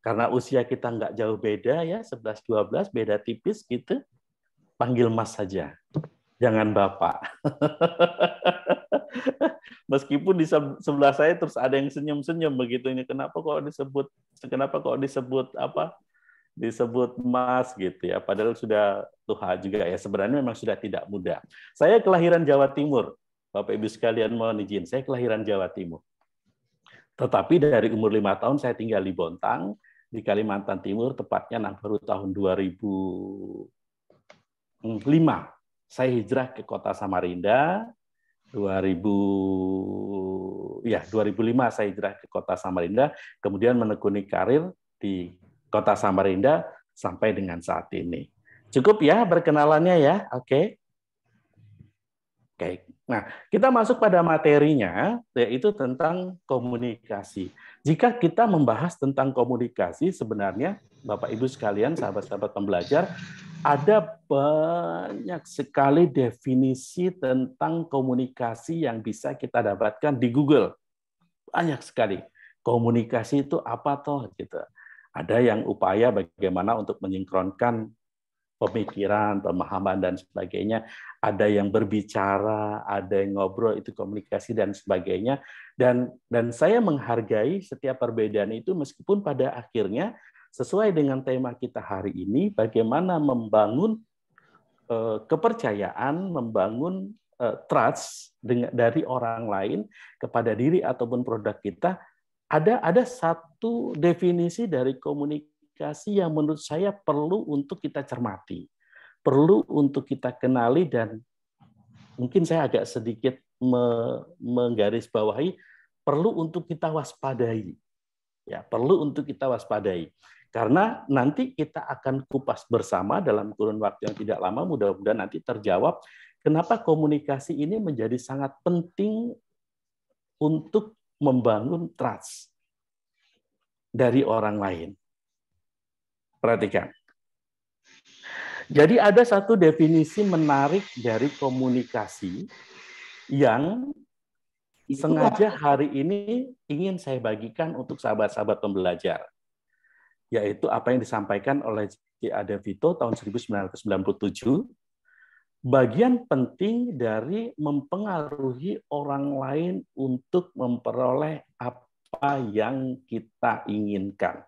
karena usia kita nggak jauh beda ya, 11-12, beda tipis gitu, panggil Mas saja jangan bapak. Meskipun di sebelah saya terus ada yang senyum-senyum begitu ini kenapa kok disebut kenapa kok disebut apa? disebut mas gitu ya padahal sudah tua juga ya sebenarnya memang sudah tidak muda. Saya kelahiran Jawa Timur. Bapak Ibu sekalian mohon izin, saya kelahiran Jawa Timur. Tetapi dari umur lima tahun saya tinggal di Bontang, di Kalimantan Timur, tepatnya tahun baru tahun 2005 saya hijrah ke kota Samarinda 2000 ya 2005 saya hijrah ke kota Samarinda kemudian menekuni karir di kota Samarinda sampai dengan saat ini. Cukup ya berkenalannya ya. Oke. Okay. Oke. Okay. Nah, kita masuk pada materinya yaitu tentang komunikasi. Jika kita membahas tentang komunikasi sebenarnya Bapak Ibu sekalian, sahabat-sahabat pembelajar, ada banyak sekali definisi tentang komunikasi yang bisa kita dapatkan di Google. Banyak sekali. Komunikasi itu apa toh gitu. Ada yang upaya bagaimana untuk menyinkronkan pemikiran, pemahaman dan sebagainya. Ada yang berbicara, ada yang ngobrol itu komunikasi dan sebagainya. Dan dan saya menghargai setiap perbedaan itu meskipun pada akhirnya sesuai dengan tema kita hari ini, bagaimana membangun eh, kepercayaan, membangun eh, trust dari orang lain kepada diri ataupun produk kita. Ada ada satu definisi dari komunikasi yang menurut saya perlu untuk kita cermati, perlu untuk kita kenali dan mungkin saya agak sedikit menggarisbawahi perlu untuk kita waspadai. Ya, perlu untuk kita waspadai. Karena nanti kita akan kupas bersama dalam kurun waktu yang tidak lama, mudah-mudahan nanti terjawab kenapa komunikasi ini menjadi sangat penting untuk membangun trust dari orang lain. Perhatikan. Jadi ada satu definisi menarik dari komunikasi yang sengaja hari ini ingin saya bagikan untuk sahabat-sahabat pembelajar yaitu apa yang disampaikan oleh J.A. De Vito tahun 1997 bagian penting dari mempengaruhi orang lain untuk memperoleh apa yang kita inginkan.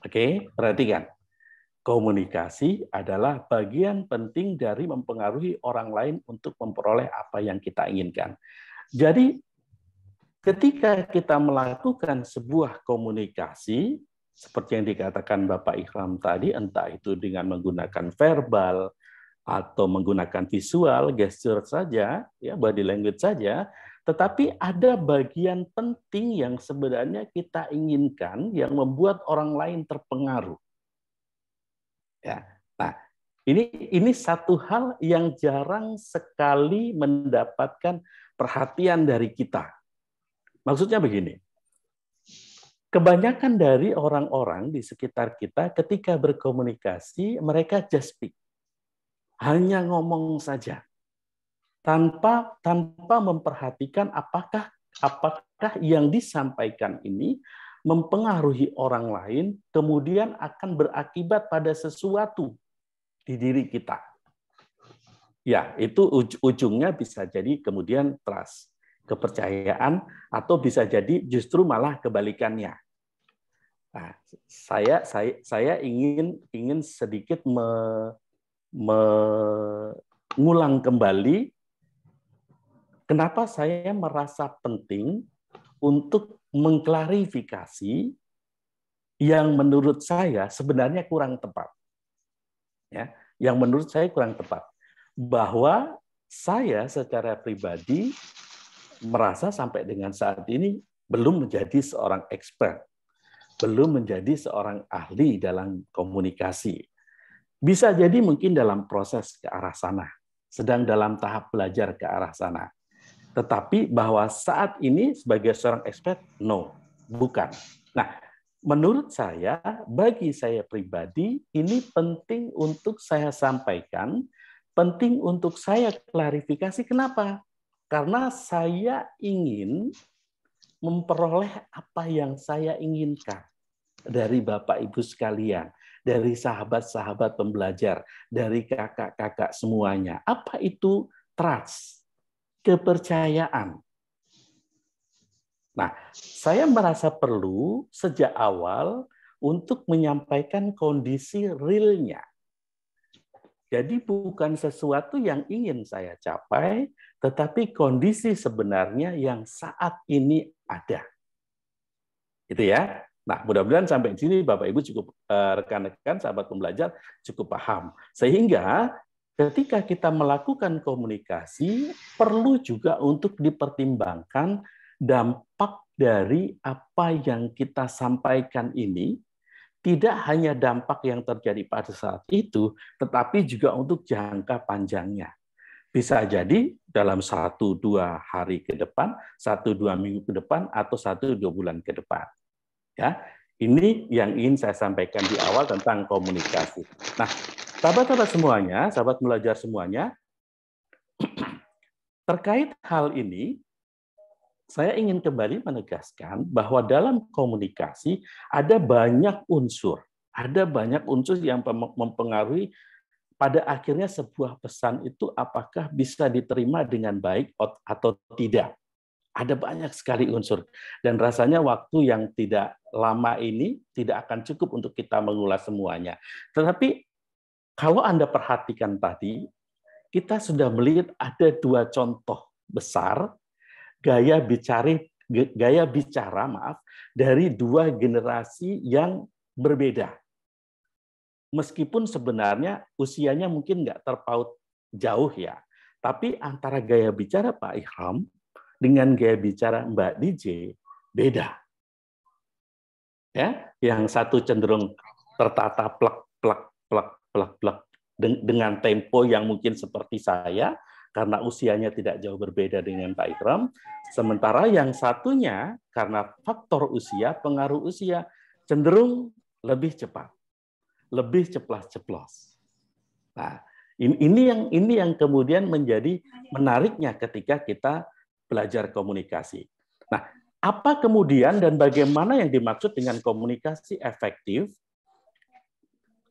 Oke, perhatikan. Komunikasi adalah bagian penting dari mempengaruhi orang lain untuk memperoleh apa yang kita inginkan. Jadi, ketika kita melakukan sebuah komunikasi, seperti yang dikatakan Bapak Ikram tadi, entah itu dengan menggunakan verbal atau menggunakan visual, gesture saja, ya body language saja, tetapi ada bagian penting yang sebenarnya kita inginkan yang membuat orang lain terpengaruh. Ya. Nah, ini ini satu hal yang jarang sekali mendapatkan perhatian dari kita. Maksudnya begini, kebanyakan dari orang-orang di sekitar kita ketika berkomunikasi mereka just speak. Hanya ngomong saja. Tanpa tanpa memperhatikan apakah apakah yang disampaikan ini mempengaruhi orang lain kemudian akan berakibat pada sesuatu di diri kita. Ya, itu ujungnya bisa jadi kemudian trust, kepercayaan atau bisa jadi justru malah kebalikannya Nah, saya saya saya ingin ingin sedikit me, mengulang kembali kenapa saya merasa penting untuk mengklarifikasi yang menurut saya sebenarnya kurang tepat. Ya, yang menurut saya kurang tepat bahwa saya secara pribadi merasa sampai dengan saat ini belum menjadi seorang expert belum menjadi seorang ahli dalam komunikasi. Bisa jadi mungkin dalam proses ke arah sana, sedang dalam tahap belajar ke arah sana. Tetapi bahwa saat ini sebagai seorang expert, no, bukan. Nah, menurut saya, bagi saya pribadi, ini penting untuk saya sampaikan, penting untuk saya klarifikasi. Kenapa? Karena saya ingin memperoleh apa yang saya inginkan dari Bapak Ibu sekalian, dari sahabat-sahabat pembelajar, dari kakak-kakak semuanya. Apa itu trust? Kepercayaan. Nah, saya merasa perlu sejak awal untuk menyampaikan kondisi realnya. Jadi bukan sesuatu yang ingin saya capai, tetapi kondisi sebenarnya yang saat ini ada. Gitu ya. Nah, mudah-mudahan sampai di sini Bapak Ibu cukup eh, rekan-rekan sahabat pembelajar cukup paham. Sehingga ketika kita melakukan komunikasi perlu juga untuk dipertimbangkan dampak dari apa yang kita sampaikan ini tidak hanya dampak yang terjadi pada saat itu, tetapi juga untuk jangka panjangnya. Bisa jadi dalam satu dua hari ke depan, satu dua minggu ke depan, atau satu dua bulan ke depan. Ya, ini yang ingin saya sampaikan di awal tentang komunikasi. Nah, sahabat-sahabat semuanya, sahabat belajar semuanya, terkait hal ini, saya ingin kembali menegaskan bahwa dalam komunikasi ada banyak unsur, ada banyak unsur yang mempengaruhi pada akhirnya sebuah pesan itu apakah bisa diterima dengan baik atau tidak. Ada banyak sekali unsur. Dan rasanya waktu yang tidak lama ini tidak akan cukup untuk kita mengulas semuanya. Tetapi kalau Anda perhatikan tadi, kita sudah melihat ada dua contoh besar gaya bicara gaya bicara maaf dari dua generasi yang berbeda. Meskipun sebenarnya usianya mungkin nggak terpaut jauh ya, tapi antara gaya bicara Pak Ilham dengan gaya bicara Mbak DJ beda. Ya, yang satu cenderung tertata plek plek plek plek plek dengan tempo yang mungkin seperti saya karena usianya tidak jauh berbeda dengan Pak Ikram, sementara yang satunya karena faktor usia, pengaruh usia cenderung lebih cepat, lebih ceplas-ceplos. Nah, ini yang ini yang kemudian menjadi menariknya ketika kita belajar komunikasi. Nah, apa kemudian dan bagaimana yang dimaksud dengan komunikasi efektif?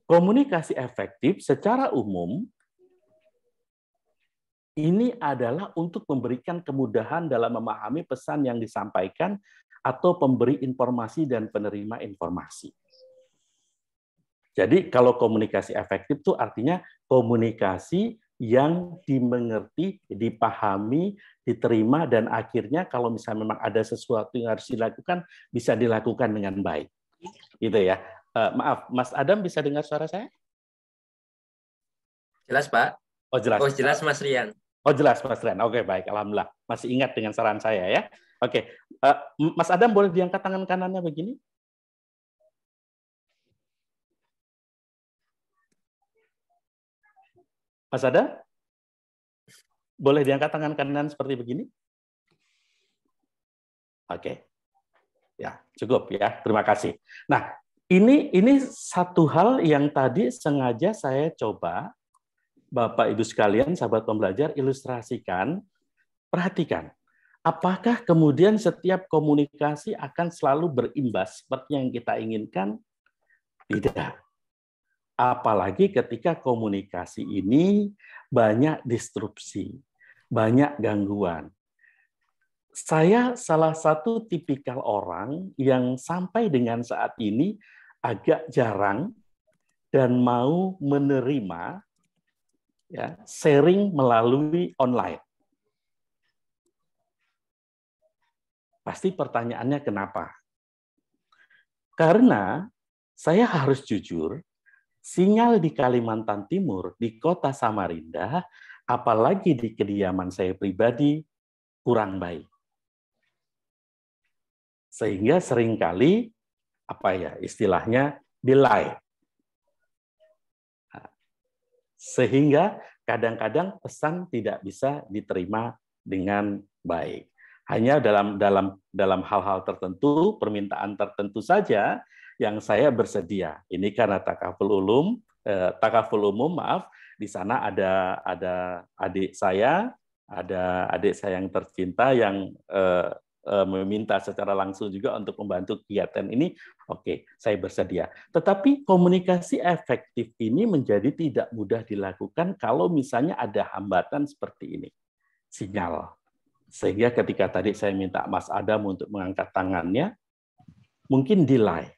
Komunikasi efektif secara umum ini adalah untuk memberikan kemudahan dalam memahami pesan yang disampaikan atau pemberi informasi dan penerima informasi. Jadi kalau komunikasi efektif itu artinya komunikasi yang dimengerti, dipahami, diterima, dan akhirnya kalau misalnya memang ada sesuatu yang harus dilakukan, bisa dilakukan dengan baik. Gitu ya. Uh, maaf, Mas Adam bisa dengar suara saya? Jelas, Pak. Oh, jelas. Oh, jelas, Mas Rian. Oh, jelas, Mas Rian. Oke, baik. Alhamdulillah. Masih ingat dengan saran saya ya. Oke. Uh, Mas Adam boleh diangkat tangan kanannya begini? Mas Ada? Boleh diangkat tangan kanan seperti begini? Oke. Ya, cukup ya. Terima kasih. Nah, ini ini satu hal yang tadi sengaja saya coba Bapak Ibu sekalian, sahabat pembelajar ilustrasikan, perhatikan. Apakah kemudian setiap komunikasi akan selalu berimbas seperti yang kita inginkan? Tidak Apalagi ketika komunikasi ini banyak disrupsi, banyak gangguan. Saya salah satu tipikal orang yang sampai dengan saat ini agak jarang dan mau menerima ya, sharing melalui online. Pasti pertanyaannya kenapa? Karena saya harus jujur, sinyal di Kalimantan Timur, di kota Samarinda, apalagi di kediaman saya pribadi, kurang baik. Sehingga seringkali, apa ya istilahnya, delay. Sehingga kadang-kadang pesan tidak bisa diterima dengan baik. Hanya dalam dalam dalam hal-hal tertentu, permintaan tertentu saja yang saya bersedia. Ini karena takaful ulum, eh, takaful umum, maaf, di sana ada ada adik saya, ada adik saya yang tercinta yang eh, eh, meminta secara langsung juga untuk membantu kegiatan ini. Oke, saya bersedia. Tetapi komunikasi efektif ini menjadi tidak mudah dilakukan kalau misalnya ada hambatan seperti ini, sinyal. Sehingga ketika tadi saya minta Mas Adam untuk mengangkat tangannya, mungkin delay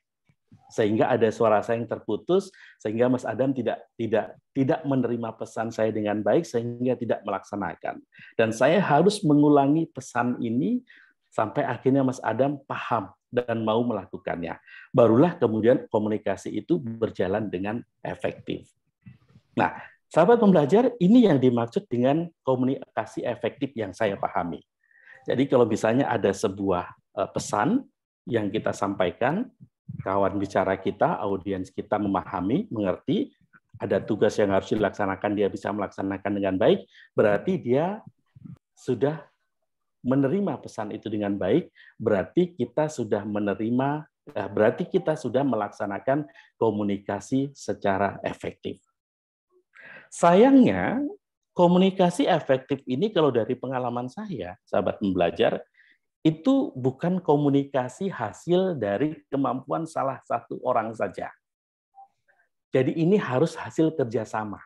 sehingga ada suara saya yang terputus sehingga Mas Adam tidak tidak tidak menerima pesan saya dengan baik sehingga tidak melaksanakan dan saya harus mengulangi pesan ini sampai akhirnya Mas Adam paham dan mau melakukannya. Barulah kemudian komunikasi itu berjalan dengan efektif. Nah, sahabat pembelajar, ini yang dimaksud dengan komunikasi efektif yang saya pahami. Jadi kalau misalnya ada sebuah eh, pesan yang kita sampaikan, kawan bicara kita, audiens kita memahami, mengerti, ada tugas yang harus dilaksanakan, dia bisa melaksanakan dengan baik, berarti dia sudah menerima pesan itu dengan baik, berarti kita sudah menerima, eh, berarti kita sudah melaksanakan komunikasi secara efektif. Sayangnya, komunikasi efektif ini kalau dari pengalaman saya, sahabat pembelajar, itu bukan komunikasi hasil dari kemampuan salah satu orang saja. Jadi ini harus hasil kerjasama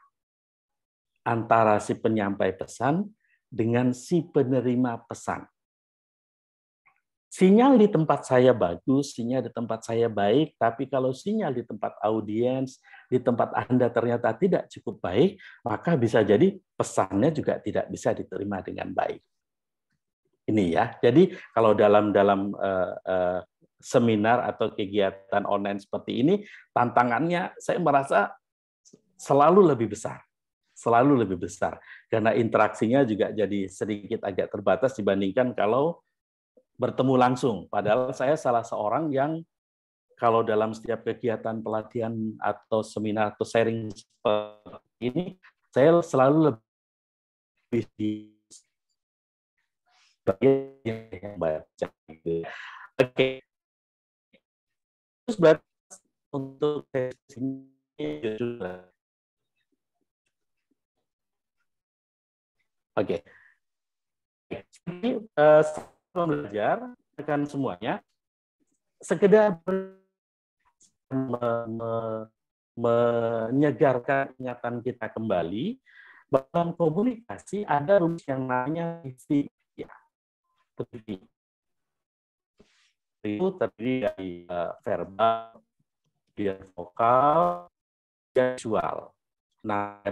antara si penyampai pesan dengan si penerima pesan. Sinyal di tempat saya bagus, sinyal di tempat saya baik, tapi kalau sinyal di tempat audiens, di tempat Anda ternyata tidak cukup baik, maka bisa jadi pesannya juga tidak bisa diterima dengan baik ini ya. Jadi kalau dalam dalam uh, uh, seminar atau kegiatan online seperti ini, tantangannya saya merasa selalu lebih besar, selalu lebih besar karena interaksinya juga jadi sedikit agak terbatas dibandingkan kalau bertemu langsung. Padahal saya salah seorang yang kalau dalam setiap kegiatan pelatihan atau seminar atau sharing seperti ini, saya selalu lebih Iya, iya, iya, baca gitu. Oke. Terus berarti untuk sesi juga. Oke. Jadi uh, belajar akan semuanya sekedar me, me, menyegarkan ingatan kita kembali dalam komunikasi ada rumus yang namanya visi putih. Itu terdiri dari eh, verbal, dia vokal, visual. Nah,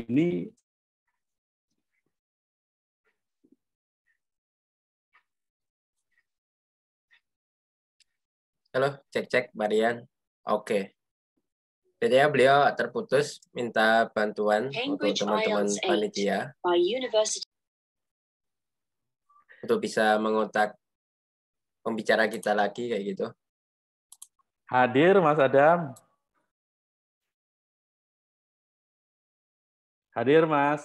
ini Halo, cek-cek Marian. Oke. Jadi ya beliau terputus minta bantuan Cambridge untuk teman-teman panitia untuk bisa mengotak pembicara kita lagi kayak gitu. Hadir Mas Adam. Hadir Mas.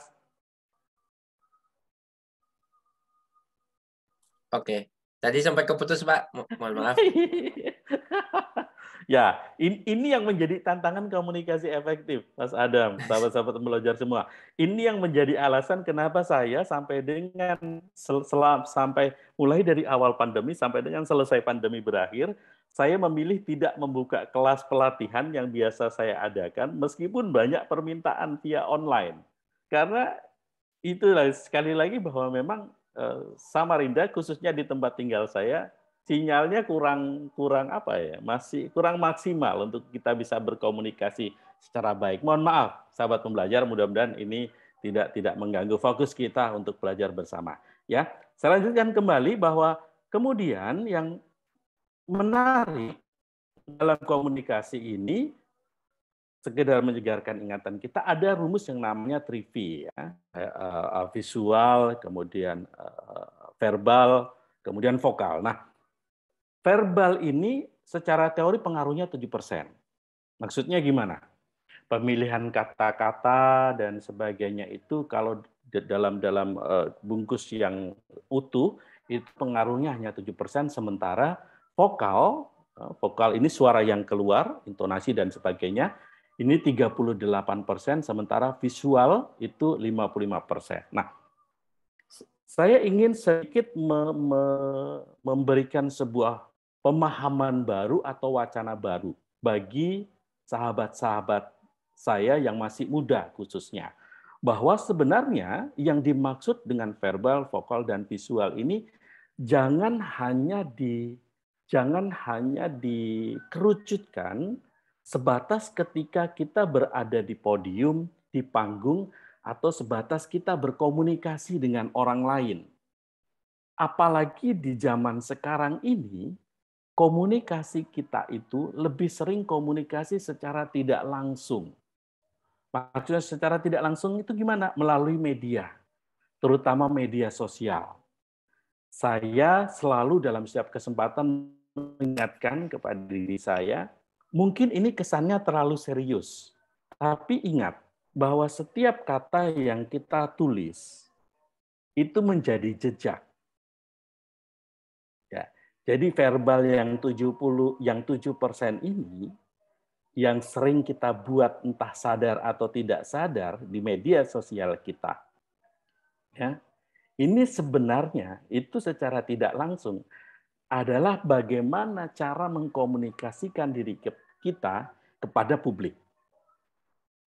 Oke, tadi sampai keputus Pak. Mohon maaf. Ya, in, ini yang menjadi tantangan komunikasi efektif, Mas Adam, sahabat-sahabat belajar semua. Ini yang menjadi alasan kenapa saya sampai dengan sel, selam, sampai mulai dari awal pandemi sampai dengan selesai pandemi berakhir, saya memilih tidak membuka kelas pelatihan yang biasa saya adakan meskipun banyak permintaan via online. Karena itulah sekali lagi bahwa memang eh, Samarinda khususnya di tempat tinggal saya sinyalnya kurang kurang apa ya masih kurang maksimal untuk kita bisa berkomunikasi secara baik. Mohon maaf sahabat pembelajar, mudah-mudahan ini tidak tidak mengganggu fokus kita untuk belajar bersama. Ya, saya lanjutkan kembali bahwa kemudian yang menarik dalam komunikasi ini sekedar menyegarkan ingatan kita ada rumus yang namanya trivi ya eh, eh, visual kemudian eh, verbal kemudian vokal nah verbal ini secara teori pengaruhnya 7%. Maksudnya gimana? Pemilihan kata-kata dan sebagainya itu kalau dalam dalam eh, bungkus yang utuh itu pengaruhnya hanya 7% sementara vokal eh, vokal ini suara yang keluar, intonasi dan sebagainya ini 38 persen, sementara visual itu 55 persen. Nah, saya ingin sedikit me me memberikan sebuah pemahaman baru atau wacana baru bagi sahabat-sahabat saya yang masih muda khususnya bahwa sebenarnya yang dimaksud dengan verbal, vokal dan visual ini jangan hanya di jangan hanya dikerucutkan sebatas ketika kita berada di podium, di panggung atau sebatas kita berkomunikasi dengan orang lain. Apalagi di zaman sekarang ini, komunikasi kita itu lebih sering komunikasi secara tidak langsung. Maksudnya secara tidak langsung itu gimana? Melalui media, terutama media sosial. Saya selalu dalam setiap kesempatan mengingatkan kepada diri saya, mungkin ini kesannya terlalu serius. Tapi ingat bahwa setiap kata yang kita tulis itu menjadi jejak jadi verbal yang 70 yang 7% ini yang sering kita buat entah sadar atau tidak sadar di media sosial kita. Ya. Ini sebenarnya itu secara tidak langsung adalah bagaimana cara mengkomunikasikan diri kita kepada publik.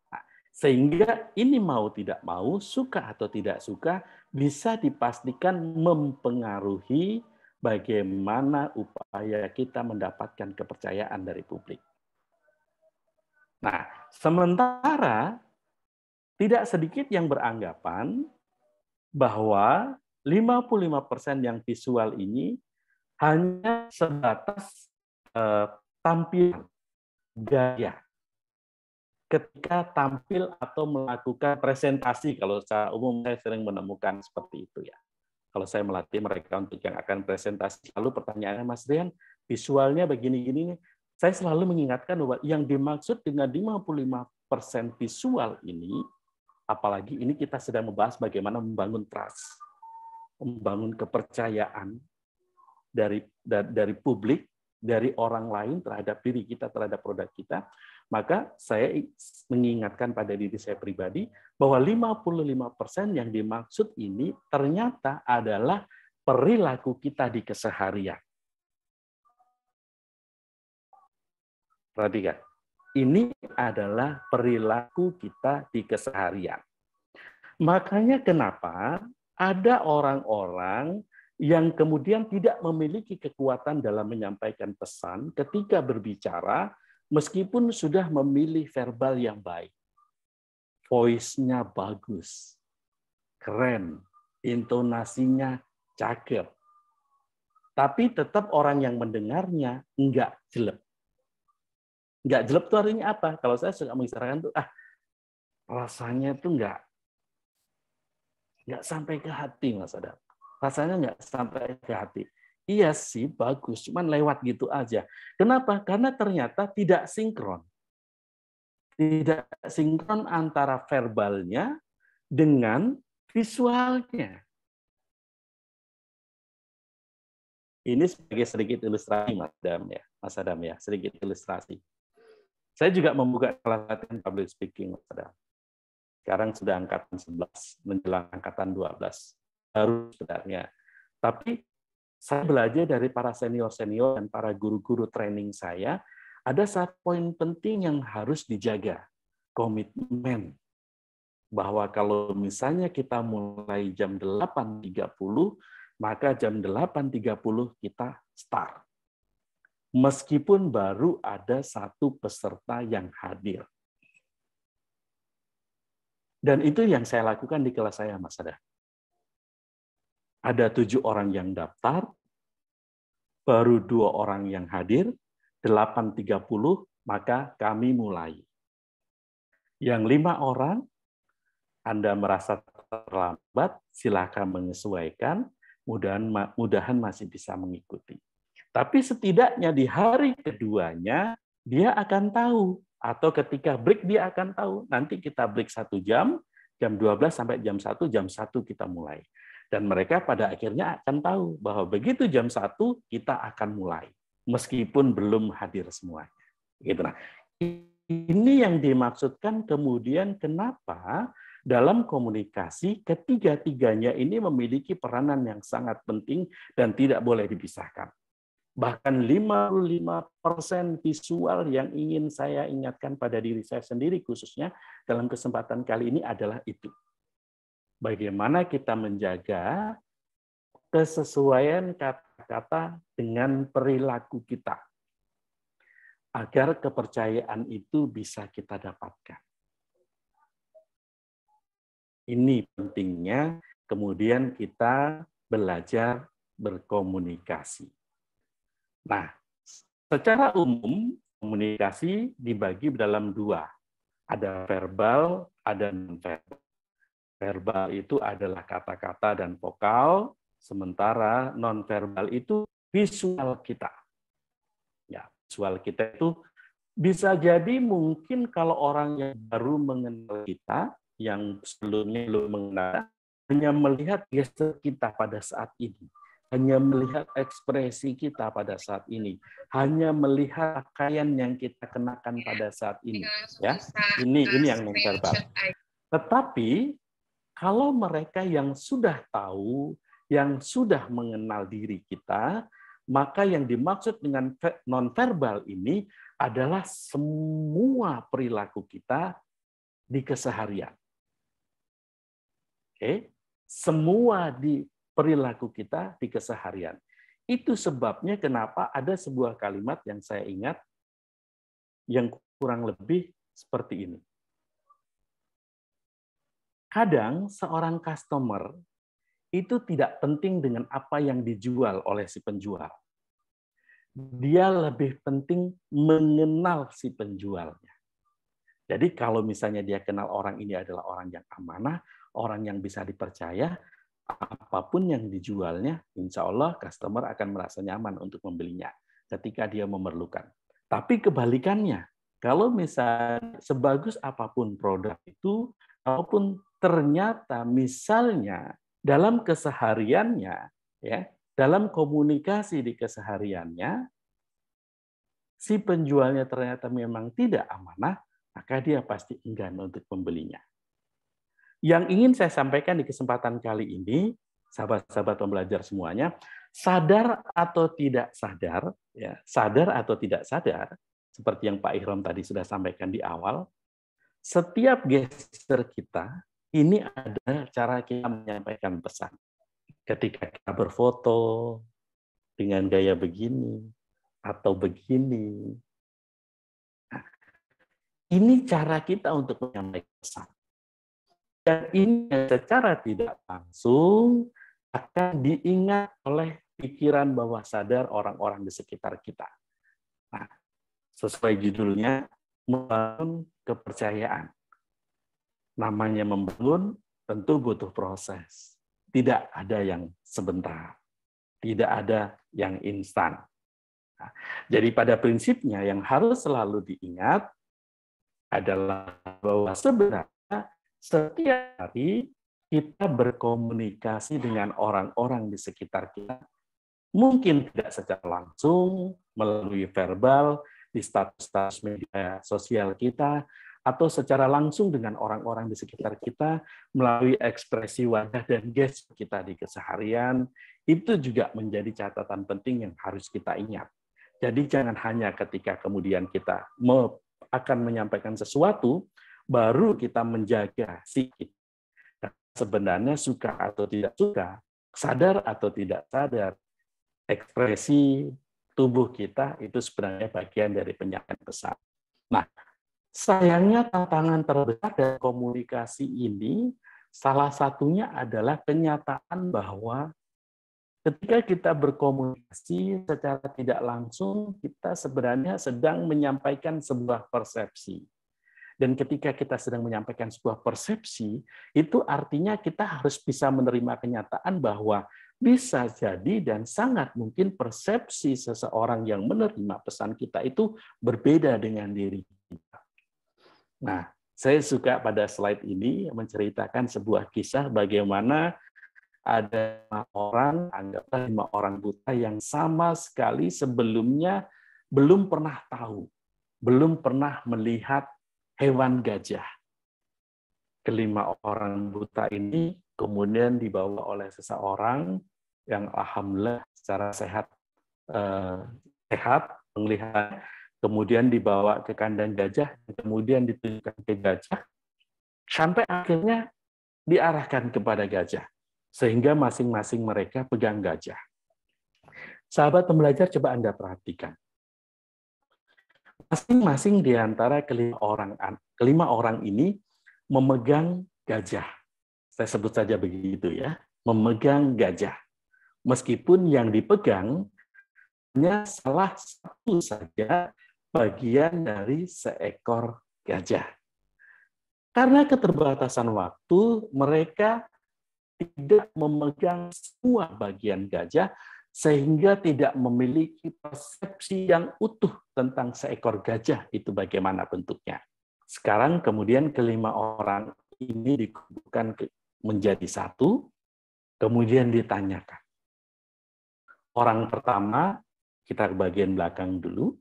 Nah, sehingga ini mau tidak mau, suka atau tidak suka, bisa dipastikan mempengaruhi bagaimana upaya kita mendapatkan kepercayaan dari publik. Nah, sementara tidak sedikit yang beranggapan bahwa 55% yang visual ini hanya sebatas eh, tampil gaya ketika tampil atau melakukan presentasi kalau secara umum saya sering menemukan seperti itu ya kalau saya melatih mereka untuk yang akan presentasi lalu pertanyaannya Mas Rian visualnya begini-gini saya selalu mengingatkan bahwa yang dimaksud dengan 55% visual ini apalagi ini kita sedang membahas bagaimana membangun trust membangun kepercayaan dari dari publik dari orang lain terhadap diri kita terhadap produk kita maka saya mengingatkan pada diri saya pribadi bahwa 55% yang dimaksud ini ternyata adalah perilaku kita di keseharian. Perhatikan, ini adalah perilaku kita di keseharian. Makanya kenapa ada orang-orang yang kemudian tidak memiliki kekuatan dalam menyampaikan pesan ketika berbicara meskipun sudah memilih verbal yang baik voice-nya bagus, keren, intonasinya cakep. Tapi tetap orang yang mendengarnya enggak jelek. Enggak jelek itu artinya apa? Kalau saya suka mengisarkan tuh ah rasanya tuh enggak enggak sampai ke hati Mas Adam. Rasanya enggak sampai ke hati. Iya sih bagus, cuman lewat gitu aja. Kenapa? Karena ternyata tidak sinkron tidak sinkron antara verbalnya dengan visualnya. Ini sebagai sedikit ilustrasi, Mas Adam ya, Mas Adam ya, sedikit ilustrasi. Saya juga membuka kelas latihan public speaking, Mas Adam. Sekarang sudah angkatan 11, menjelang angkatan 12. Baru sebenarnya. Tapi saya belajar dari para senior-senior dan para guru-guru training saya ada satu poin penting yang harus dijaga, komitmen. Bahwa kalau misalnya kita mulai jam 8.30, maka jam 8.30 kita start. Meskipun baru ada satu peserta yang hadir. Dan itu yang saya lakukan di kelas saya, Mas Ada. Ada tujuh orang yang daftar, baru dua orang yang hadir, 8.30 maka kami mulai. Yang lima orang, Anda merasa terlambat, silakan menyesuaikan, mudahan, mudahan masih bisa mengikuti. Tapi setidaknya di hari keduanya, dia akan tahu. Atau ketika break, dia akan tahu. Nanti kita break satu jam, jam 12 sampai jam 1, jam 1 kita mulai. Dan mereka pada akhirnya akan tahu bahwa begitu jam 1, kita akan mulai meskipun belum hadir semuanya. Gitu. Nah, ini yang dimaksudkan kemudian kenapa dalam komunikasi ketiga-tiganya ini memiliki peranan yang sangat penting dan tidak boleh dipisahkan. Bahkan 55% visual yang ingin saya ingatkan pada diri saya sendiri khususnya dalam kesempatan kali ini adalah itu. Bagaimana kita menjaga kesesuaian kata-kata dengan perilaku kita agar kepercayaan itu bisa kita dapatkan. Ini pentingnya kemudian kita belajar berkomunikasi. Nah, secara umum komunikasi dibagi dalam dua. Ada verbal, ada non-verbal. Verbal itu adalah kata-kata dan vokal, Sementara nonverbal itu visual kita. Ya, visual kita itu bisa jadi mungkin kalau orang yang baru mengenal kita, yang sebelumnya belum mengenal, hanya melihat gesture kita pada saat ini, hanya melihat ekspresi kita pada saat ini, hanya melihat pakaian yang kita kenakan ya, pada saat ini, ya. Ini ini yang nonverbal. Tetapi kalau mereka yang sudah tahu yang sudah mengenal diri kita, maka yang dimaksud dengan nonverbal ini adalah semua perilaku kita di keseharian. Oke, semua di perilaku kita di keseharian. Itu sebabnya kenapa ada sebuah kalimat yang saya ingat yang kurang lebih seperti ini. Kadang seorang customer itu tidak penting dengan apa yang dijual oleh si penjual. Dia lebih penting mengenal si penjualnya. Jadi kalau misalnya dia kenal orang ini adalah orang yang amanah, orang yang bisa dipercaya, apapun yang dijualnya, insya Allah customer akan merasa nyaman untuk membelinya ketika dia memerlukan. Tapi kebalikannya, kalau misalnya sebagus apapun produk itu, apapun ternyata misalnya dalam kesehariannya, ya, dalam komunikasi di kesehariannya, si penjualnya ternyata memang tidak amanah, maka dia pasti enggan untuk membelinya. Yang ingin saya sampaikan di kesempatan kali ini, sahabat-sahabat pembelajar semuanya, sadar atau tidak sadar, ya, sadar atau tidak sadar, seperti yang Pak Ihram tadi sudah sampaikan di awal, setiap geser kita, ini ada cara kita menyampaikan pesan. Ketika kita berfoto dengan gaya begini atau begini, nah, ini cara kita untuk menyampaikan pesan. Dan ini secara tidak langsung akan diingat oleh pikiran bawah sadar orang-orang di sekitar kita. Nah, sesuai judulnya, membangun kepercayaan namanya membangun tentu butuh proses. Tidak ada yang sebentar. Tidak ada yang instan. Nah, jadi pada prinsipnya yang harus selalu diingat adalah bahwa sebenarnya setiap hari kita berkomunikasi dengan orang-orang di sekitar kita, mungkin tidak secara langsung, melalui verbal, di status-status media sosial kita, atau secara langsung dengan orang-orang di sekitar kita melalui ekspresi wajah dan gest kita di keseharian, itu juga menjadi catatan penting yang harus kita ingat. Jadi jangan hanya ketika kemudian kita akan menyampaikan sesuatu, baru kita menjaga sikit. Nah, sebenarnya suka atau tidak suka, sadar atau tidak sadar, ekspresi tubuh kita itu sebenarnya bagian dari penyampaian pesan. Nah, Sayangnya tantangan terbesar dari komunikasi ini salah satunya adalah kenyataan bahwa ketika kita berkomunikasi secara tidak langsung kita sebenarnya sedang menyampaikan sebuah persepsi. Dan ketika kita sedang menyampaikan sebuah persepsi, itu artinya kita harus bisa menerima kenyataan bahwa bisa jadi dan sangat mungkin persepsi seseorang yang menerima pesan kita itu berbeda dengan diri Nah, saya suka pada slide ini menceritakan sebuah kisah bagaimana ada lima orang, anggaplah lima orang buta yang sama sekali sebelumnya belum pernah tahu, belum pernah melihat hewan gajah. Kelima orang buta ini kemudian dibawa oleh seseorang yang alhamdulillah secara sehat eh, sehat penglihatan kemudian dibawa ke kandang gajah, kemudian ditunjukkan ke gajah, sampai akhirnya diarahkan kepada gajah. Sehingga masing-masing mereka pegang gajah. Sahabat pembelajar, coba Anda perhatikan. Masing-masing di antara kelima orang, kelima orang ini memegang gajah. Saya sebut saja begitu ya, memegang gajah. Meskipun yang dipegang hanya salah satu saja bagian dari seekor gajah. Karena keterbatasan waktu, mereka tidak memegang semua bagian gajah sehingga tidak memiliki persepsi yang utuh tentang seekor gajah itu bagaimana bentuknya. Sekarang kemudian kelima orang ini dikumpulkan menjadi satu, kemudian ditanyakan. Orang pertama, kita ke bagian belakang dulu,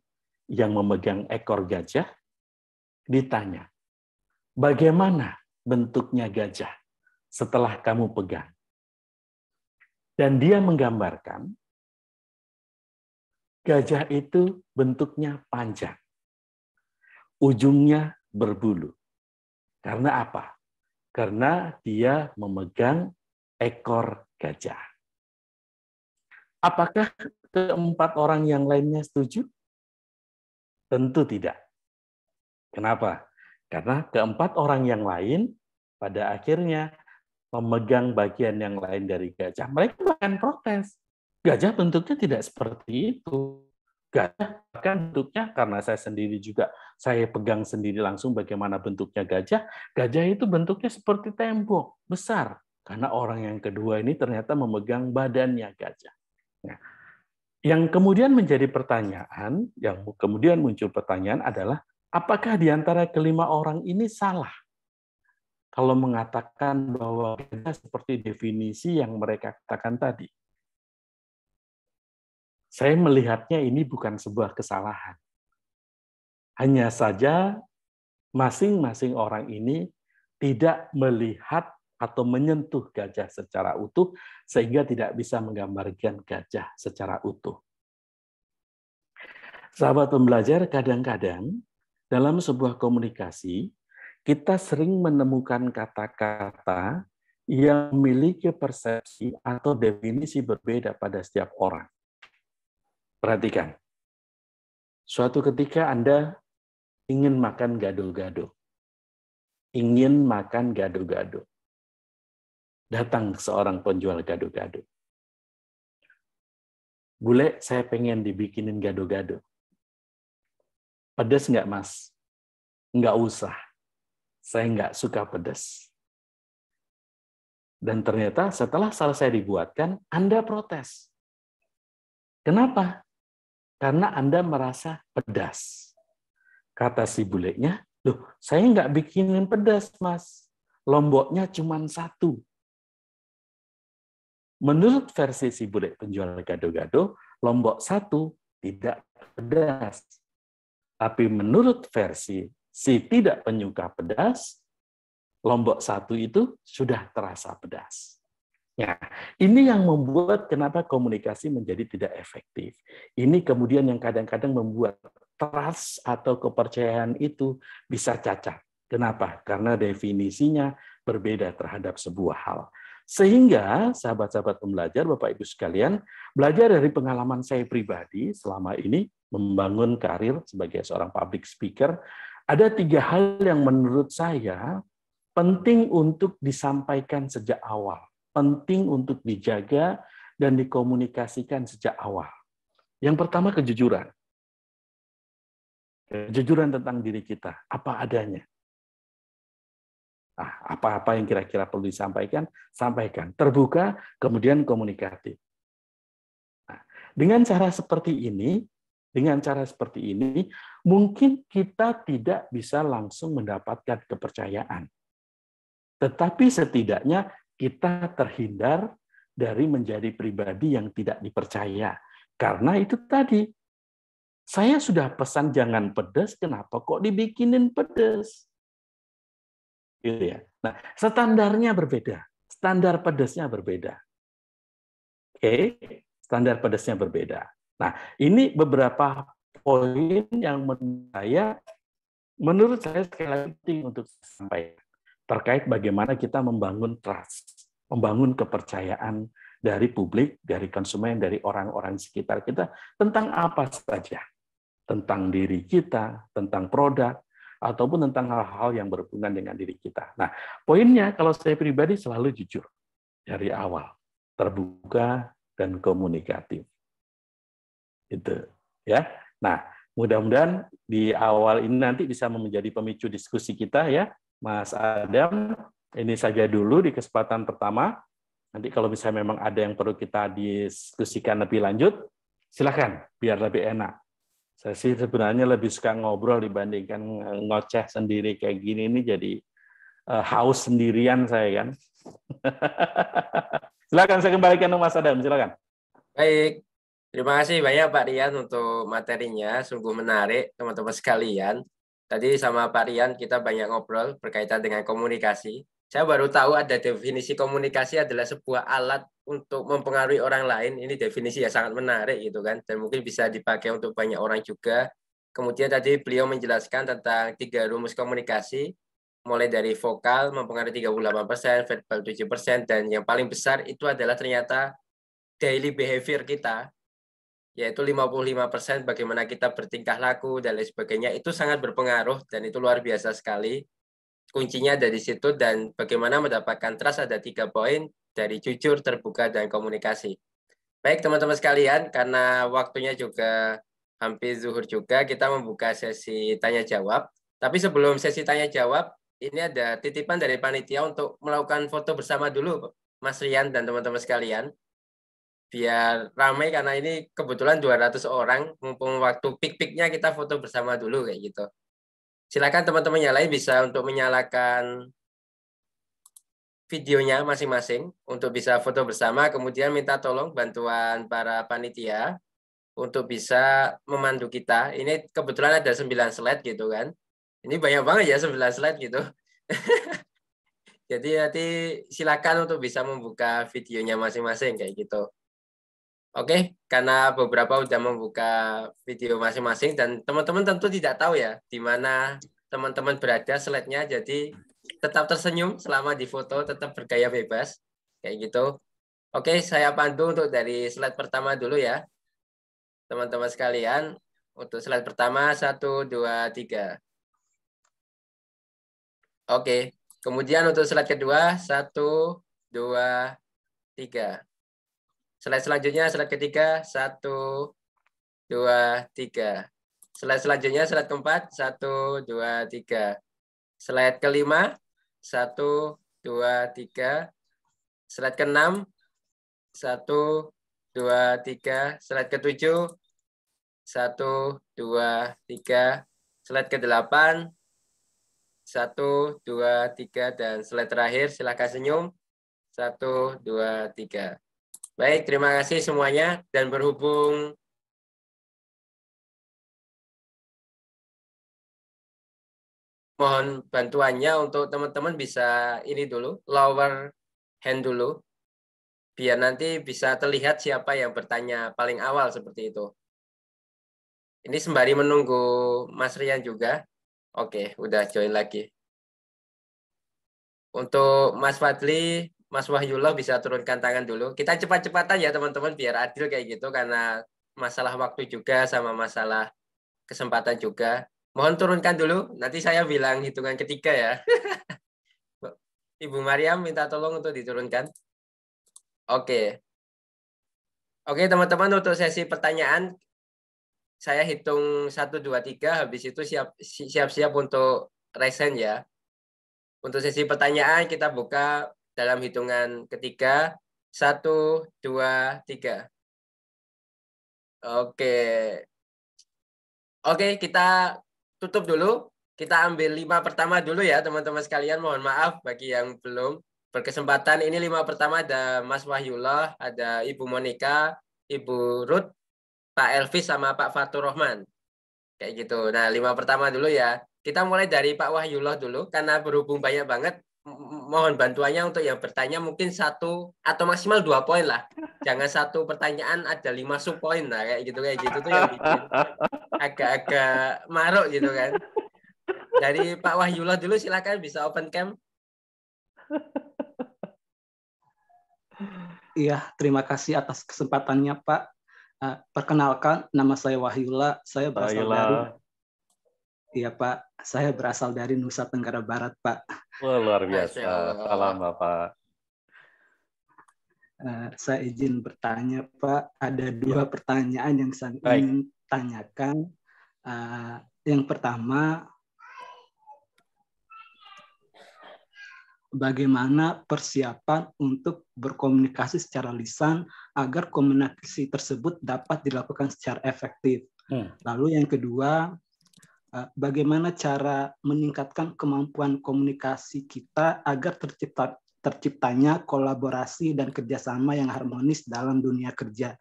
yang memegang ekor gajah ditanya, "Bagaimana bentuknya gajah setelah kamu pegang?" Dan dia menggambarkan gajah itu bentuknya panjang. Ujungnya berbulu. Karena apa? Karena dia memegang ekor gajah. Apakah keempat orang yang lainnya setuju? Tentu tidak. Kenapa? Karena keempat orang yang lain pada akhirnya memegang bagian yang lain dari gajah. Mereka bahkan protes. Gajah bentuknya tidak seperti itu. Gajah bahkan bentuknya karena saya sendiri juga saya pegang sendiri langsung bagaimana bentuknya gajah. Gajah itu bentuknya seperti tembok besar karena orang yang kedua ini ternyata memegang badannya gajah. Nah, yang kemudian menjadi pertanyaan, yang kemudian muncul pertanyaan adalah apakah di antara kelima orang ini salah kalau mengatakan bahwa beda seperti definisi yang mereka katakan tadi. Saya melihatnya ini bukan sebuah kesalahan. Hanya saja masing-masing orang ini tidak melihat atau menyentuh gajah secara utuh sehingga tidak bisa menggambarkan gajah secara utuh. Sahabat pembelajar, kadang-kadang dalam sebuah komunikasi kita sering menemukan kata-kata yang memiliki persepsi atau definisi berbeda pada setiap orang. Perhatikan. Suatu ketika Anda ingin makan gado-gado. Ingin makan gado-gado datang seorang penjual gado-gado. Bule, saya pengen dibikinin gado-gado. Pedas nggak, Mas? Nggak usah. Saya nggak suka pedas. Dan ternyata setelah selesai dibuatkan, Anda protes. Kenapa? Karena Anda merasa pedas. Kata si bulenya, loh saya nggak bikinin pedas, Mas. Lomboknya cuma satu. Menurut versi si bule penjual gado-gado, Lombok satu tidak pedas. Tapi menurut versi si tidak penyuka pedas, Lombok satu itu sudah terasa pedas. Ya, ini yang membuat kenapa komunikasi menjadi tidak efektif. Ini kemudian yang kadang-kadang membuat trust atau kepercayaan itu bisa cacat. Kenapa? Karena definisinya berbeda terhadap sebuah hal. Sehingga sahabat-sahabat pembelajar, Bapak Ibu sekalian, belajar dari pengalaman saya pribadi selama ini membangun karir sebagai seorang public speaker, ada tiga hal yang menurut saya penting untuk disampaikan sejak awal, penting untuk dijaga dan dikomunikasikan sejak awal. Yang pertama kejujuran. Kejujuran tentang diri kita, apa adanya. Nah, apa-apa yang kira-kira perlu disampaikan, sampaikan. Terbuka, kemudian komunikatif. Nah, dengan cara seperti ini, dengan cara seperti ini, mungkin kita tidak bisa langsung mendapatkan kepercayaan. Tetapi setidaknya kita terhindar dari menjadi pribadi yang tidak dipercaya. Karena itu tadi, saya sudah pesan jangan pedas, kenapa kok dibikinin pedas? Gitu ya. Nah, standarnya berbeda. Standar pedasnya berbeda. Oke, standar pedasnya berbeda. Nah, ini beberapa poin yang menurut saya menurut saya sekali lagi penting untuk sampaikan terkait bagaimana kita membangun trust, membangun kepercayaan dari publik, dari konsumen, dari orang-orang sekitar kita tentang apa saja. Tentang diri kita, tentang produk, ataupun tentang hal-hal yang berhubungan dengan diri kita. Nah, poinnya kalau saya pribadi selalu jujur dari awal, terbuka dan komunikatif. Itu ya. Nah, mudah-mudahan di awal ini nanti bisa menjadi pemicu diskusi kita ya, Mas Adam. Ini saja dulu di kesempatan pertama. Nanti kalau bisa memang ada yang perlu kita diskusikan lebih lanjut, silakan. biar lebih enak saya sih sebenarnya lebih suka ngobrol dibandingkan ngoceh sendiri kayak gini ini jadi uh, haus sendirian saya kan. silakan saya kembalikan ke Mas Adam, silakan. Baik. Terima kasih banyak Pak Rian untuk materinya, sungguh menarik teman-teman sekalian. Tadi sama Pak Rian kita banyak ngobrol berkaitan dengan komunikasi. Saya baru tahu ada definisi komunikasi adalah sebuah alat untuk mempengaruhi orang lain. Ini definisi yang sangat menarik gitu kan dan mungkin bisa dipakai untuk banyak orang juga. Kemudian tadi beliau menjelaskan tentang tiga rumus komunikasi mulai dari vokal mempengaruhi 38%, verbal 7% dan yang paling besar itu adalah ternyata daily behavior kita yaitu 55% bagaimana kita bertingkah laku dan lain sebagainya itu sangat berpengaruh dan itu luar biasa sekali kuncinya dari situ dan bagaimana mendapatkan trust ada tiga poin dari jujur, terbuka, dan komunikasi. Baik teman-teman sekalian, karena waktunya juga hampir zuhur juga, kita membuka sesi tanya jawab. Tapi sebelum sesi tanya jawab, ini ada titipan dari panitia untuk melakukan foto bersama dulu, Mas Rian dan teman-teman sekalian. Biar ramai karena ini kebetulan 200 orang, mumpung waktu pik-piknya kita foto bersama dulu kayak gitu. Silakan teman-teman yang lain bisa untuk menyalakan videonya masing-masing untuk bisa foto bersama, kemudian minta tolong bantuan para panitia untuk bisa memandu kita. Ini kebetulan ada 9 slide gitu kan. Ini banyak banget ya 9 slide gitu. Jadi nanti silakan untuk bisa membuka videonya masing-masing kayak gitu. Oke, karena beberapa sudah membuka video masing-masing dan teman-teman tentu tidak tahu ya di mana teman-teman berada slide-nya. Jadi tetap tersenyum selama di foto, tetap bergaya bebas. Kayak gitu. Oke, saya pandu untuk dari slide pertama dulu ya. Teman-teman sekalian, untuk slide pertama, satu, dua, tiga. Oke, kemudian untuk slide kedua, satu, dua, tiga. Slide selanjutnya, slide ketiga. Satu, dua, tiga. Slide selanjutnya, slide keempat. Satu, dua, tiga. Slide kelima. Satu, dua, tiga. Slide keenam. Satu, dua, tiga. Slide ketujuh. Satu, dua, tiga. Slide kedelapan, Satu, dua, tiga. Dan slide terakhir, silakan senyum. Satu, dua, tiga. Baik, terima kasih semuanya dan berhubung mohon bantuannya untuk teman-teman bisa ini dulu, lower hand dulu biar nanti bisa terlihat siapa yang bertanya paling awal seperti itu. Ini sembari menunggu Mas Rian juga. Oke, udah join lagi. Untuk Mas Fadli, Mas Wahyullah bisa turunkan tangan dulu. Kita cepat-cepatan ya teman-teman biar adil kayak gitu karena masalah waktu juga sama masalah kesempatan juga. Mohon turunkan dulu, nanti saya bilang hitungan ketiga ya. Ibu Mariam minta tolong untuk diturunkan. Oke. Oke teman-teman untuk sesi pertanyaan saya hitung 1 2 3 habis itu siap siap-siap untuk resen ya. Untuk sesi pertanyaan kita buka dalam hitungan ketiga. Satu, dua, tiga. Oke. Oke, kita tutup dulu. Kita ambil lima pertama dulu ya teman-teman sekalian. Mohon maaf bagi yang belum berkesempatan. Ini lima pertama ada Mas Wahyullah, ada Ibu Monika, Ibu Ruth, Pak Elvis, sama Pak Fatur Rahman. Kayak gitu. Nah, lima pertama dulu ya. Kita mulai dari Pak Wahyullah dulu, karena berhubung banyak banget mohon bantuannya untuk yang bertanya mungkin satu atau maksimal dua poin lah. Jangan satu pertanyaan ada lima sub poin lah kayak gitu kayak gitu tuh yang bikin agak-agak maruk gitu kan. Dari Pak Wahyullah dulu silakan bisa open cam. Iya, terima kasih atas kesempatannya Pak. Eh, perkenalkan, nama saya Wahyula, saya berasal Wahyula. dari Iya Pak, saya berasal dari Nusa Tenggara Barat Pak. Oh, luar biasa, salam Bapak. Uh, saya izin bertanya Pak, ada dua iya. pertanyaan yang saya Baik. ingin tanyakan. Uh, yang pertama, bagaimana persiapan untuk berkomunikasi secara lisan agar komunikasi tersebut dapat dilakukan secara efektif. Hmm. Lalu yang kedua, Eh, bagaimana cara meningkatkan kemampuan komunikasi kita agar tercipta terciptanya kolaborasi dan kerjasama yang harmonis dalam dunia kerja.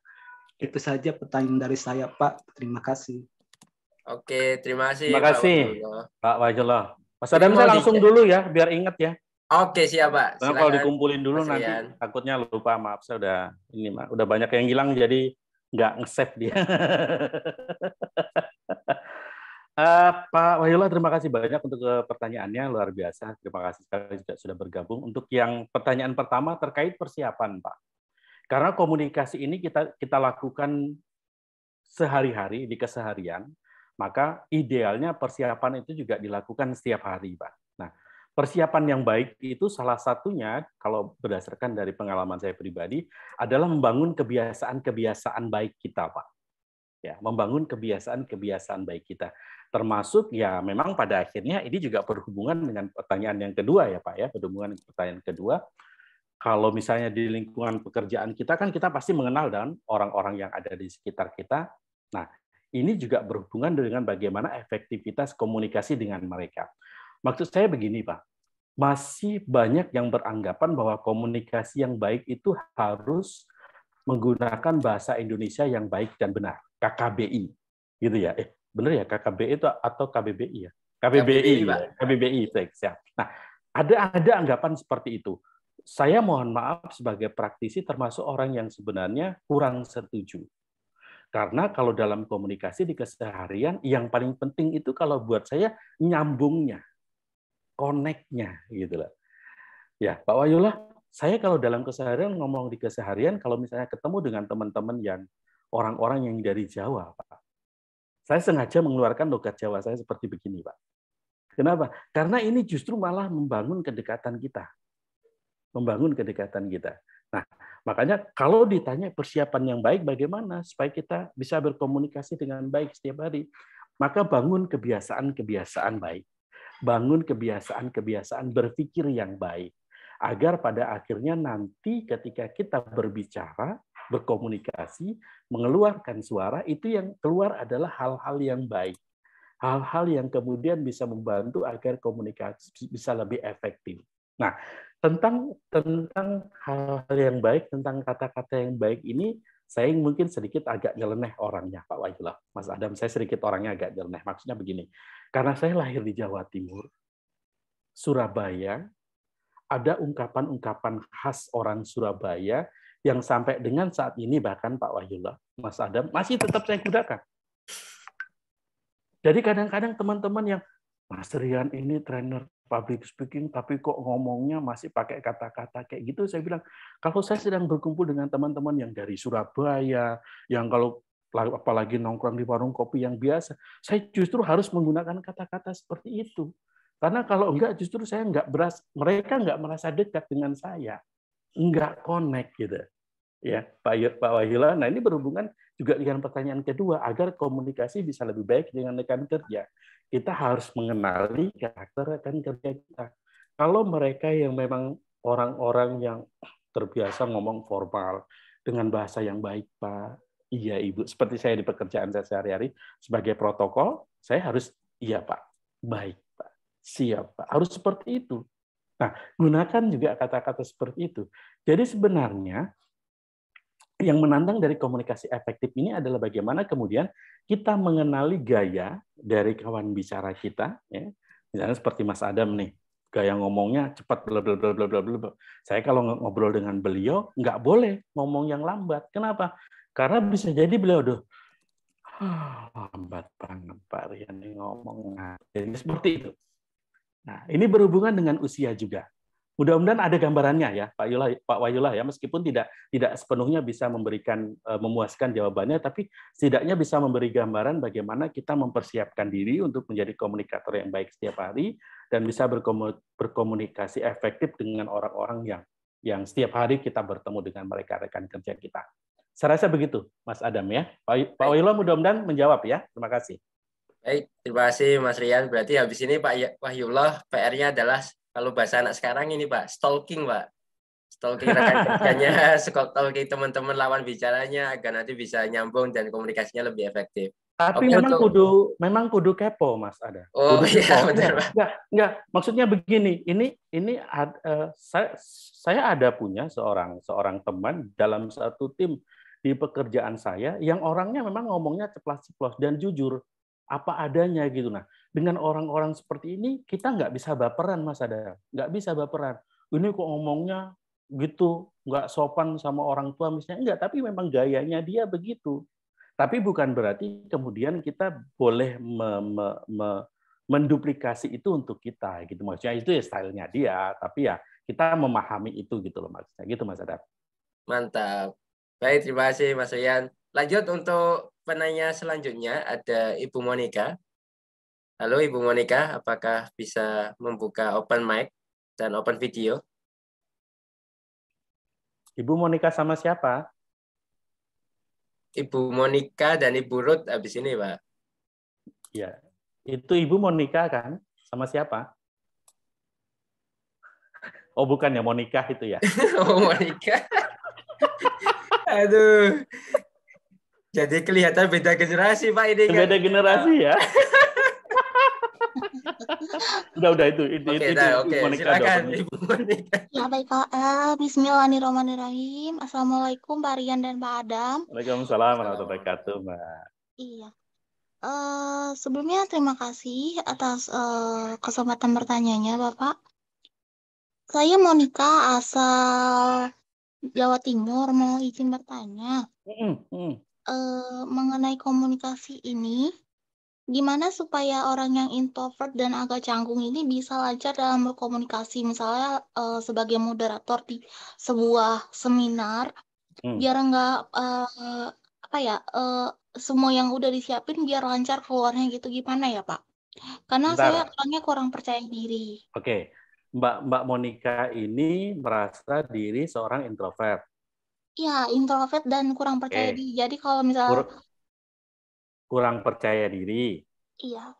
Itu saja pertanyaan dari saya, Pak. Terima kasih. Oke, terima kasih. Terima kasih, Pak Wajullah. Mas Adam, saya langsung dulu ya, biar ingat ya. Oke, siap, Pak. Silahkan, kalau dikumpulin dulu nanti takutnya lupa. Maaf, saya udah ini, Udah banyak yang hilang, jadi nggak nge-save dia. Uh, Pak Wahyula, terima kasih banyak untuk eh, pertanyaannya luar biasa. Terima kasih sekali juga sudah bergabung. Untuk yang pertanyaan pertama terkait persiapan, Pak. Karena komunikasi ini kita kita lakukan sehari-hari di keseharian, maka idealnya persiapan itu juga dilakukan setiap hari, Pak. Nah, persiapan yang baik itu salah satunya kalau berdasarkan dari pengalaman saya pribadi adalah membangun kebiasaan-kebiasaan baik kita, Pak ya membangun kebiasaan-kebiasaan baik kita termasuk ya memang pada akhirnya ini juga berhubungan dengan pertanyaan yang kedua ya Pak ya, berhubungan dengan pertanyaan kedua. Kalau misalnya di lingkungan pekerjaan kita kan kita pasti mengenal dan orang-orang yang ada di sekitar kita. Nah, ini juga berhubungan dengan bagaimana efektivitas komunikasi dengan mereka. Maksud saya begini Pak, masih banyak yang beranggapan bahwa komunikasi yang baik itu harus menggunakan bahasa Indonesia yang baik dan benar, KKBI. Gitu ya. Eh, bener ya KKBI itu atau KBBI ya? KBBI, KBBI KBBI baik siap. Nah, ada ada anggapan seperti itu. Saya mohon maaf sebagai praktisi termasuk orang yang sebenarnya kurang setuju. Karena kalau dalam komunikasi di keseharian yang paling penting itu kalau buat saya nyambungnya, koneknya gitu lah. Ya, Pak Wayulah, saya kalau dalam keseharian ngomong di keseharian kalau misalnya ketemu dengan teman-teman yang orang-orang yang dari Jawa, Pak saya sengaja mengeluarkan logat Jawa saya seperti begini, Pak. Kenapa? Karena ini justru malah membangun kedekatan kita. Membangun kedekatan kita. Nah, makanya kalau ditanya persiapan yang baik bagaimana supaya kita bisa berkomunikasi dengan baik setiap hari, maka bangun kebiasaan-kebiasaan baik. Bangun kebiasaan-kebiasaan berpikir yang baik agar pada akhirnya nanti ketika kita berbicara, berkomunikasi, mengeluarkan suara itu yang keluar adalah hal-hal yang baik. Hal-hal yang kemudian bisa membantu agar komunikasi bisa lebih efektif. Nah, tentang tentang hal-hal yang baik, tentang kata-kata yang baik ini saya mungkin sedikit agak nyeleneh orangnya, Pak lah Mas Adam, saya sedikit orangnya agak nyeleneh. Maksudnya begini, karena saya lahir di Jawa Timur, Surabaya, ada ungkapan-ungkapan khas orang Surabaya yang sampai dengan saat ini bahkan Pak Wahyula, Mas Adam masih tetap saya gunakan. Jadi kadang-kadang teman-teman yang Mas Rian ini trainer public speaking tapi kok ngomongnya masih pakai kata-kata kayak gitu saya bilang kalau saya sedang berkumpul dengan teman-teman yang dari Surabaya yang kalau apalagi nongkrong di warung kopi yang biasa saya justru harus menggunakan kata-kata seperti itu karena kalau enggak justru saya enggak beras mereka enggak merasa dekat dengan saya nggak connect gitu. Ya, Pak, Pak Wahila, nah ini berhubungan juga dengan pertanyaan kedua, agar komunikasi bisa lebih baik dengan rekan kerja. Kita harus mengenali karakter rekan kerja kita. Kalau mereka yang memang orang-orang yang terbiasa ngomong formal, dengan bahasa yang baik, Pak. Iya, Ibu. Seperti saya di pekerjaan saya sehari-hari, sebagai protokol, saya harus iya, Pak. Baik, Pak. Siap, Pak. Harus seperti itu. Nah, gunakan juga kata-kata seperti itu. Jadi sebenarnya yang menantang dari komunikasi efektif ini adalah bagaimana kemudian kita mengenali gaya dari kawan bicara kita, ya. misalnya seperti Mas Adam nih, gaya ngomongnya cepat bla bla bla bla bla bla. Saya kalau ngobrol dengan beliau nggak boleh ngomong yang lambat. Kenapa? Karena bisa jadi beliau tuh ah, lambat banget Pak Rian ngomong. Jadi seperti itu. Nah, ini berhubungan dengan usia juga. Mudah-mudahan ada gambarannya ya, Pak Yula, Pak Wayula ya, meskipun tidak tidak sepenuhnya bisa memberikan eh, memuaskan jawabannya, tapi setidaknya bisa memberi gambaran bagaimana kita mempersiapkan diri untuk menjadi komunikator yang baik setiap hari dan bisa berkomunikasi efektif dengan orang-orang yang yang setiap hari kita bertemu dengan mereka rekan kerja kita. Saya rasa begitu, Mas Adam ya. Pak Wayula mudah-mudahan menjawab ya. Terima kasih. Baik, terima kasih Mas Rian. Berarti habis ini Pak ya- Wahyullah PR-nya adalah kalau bahasa anak sekarang ini Pak, stalking Pak. Stalking rekan kerjanya, stalking teman-teman lawan bicaranya agar nanti bisa nyambung dan komunikasinya lebih efektif. Tapi Oke, memang kudu memang kudu kepo Mas ada. Oh kudu iya kepo. benar Pak. Enggak, enggak, maksudnya begini, ini ini uh, saya saya ada punya seorang seorang teman dalam satu tim di pekerjaan saya yang orangnya memang ngomongnya ceplas-ceplos dan jujur apa adanya gitu. Nah, dengan orang-orang seperti ini kita nggak bisa baperan Mas Ada, nggak bisa baperan. Ini kok ngomongnya gitu, nggak sopan sama orang tua misalnya enggak, tapi memang gayanya dia begitu. Tapi bukan berarti kemudian kita boleh me, me, me, menduplikasi itu untuk kita gitu maksudnya itu ya stylenya dia, tapi ya kita memahami itu gitu loh maksudnya gitu Mas Ada. Mantap. Baik, terima kasih Mas Rian. Lanjut untuk penanya selanjutnya ada Ibu Monica. Halo Ibu Monica, apakah bisa membuka open mic dan open video? Ibu Monica sama siapa? Ibu Monica dan Ibu Ruth habis ini, Pak. Ya, itu Ibu Monica kan? Sama siapa? Oh, bukan ya Monica itu ya. oh, Monica, Aduh, jadi kelihatan beda generasi Pak ini. Kan? Beda generasi ya. udah udah itu itu itu, Oke, itu, silakan dong. Ibu Ya baik Pak. Uh, Bismillahirrahmanirrahim. Assalamualaikum Pak Rian dan Pak Adam. Waalaikumsalam warahmatullahi wabarakatuh Mbak. Iya. Uh, sebelumnya terima kasih atas uh, kesempatan bertanyanya Bapak. Saya Monica asal Jawa Timur mau izin bertanya. Mm, -hmm uh, mengenai komunikasi ini, gimana supaya orang yang introvert dan agak canggung ini bisa lancar dalam berkomunikasi misalnya uh, sebagai moderator di sebuah seminar hmm. biar nggak uh, apa ya uh, semua yang udah disiapin biar lancar keluarnya gitu gimana ya pak karena Bentar. saya orangnya kurang percaya diri oke okay. mbak mbak Monica ini merasa diri seorang introvert Iya, introvert dan kurang percaya okay. diri. Jadi kalau misalnya Kur kurang percaya diri. Iya.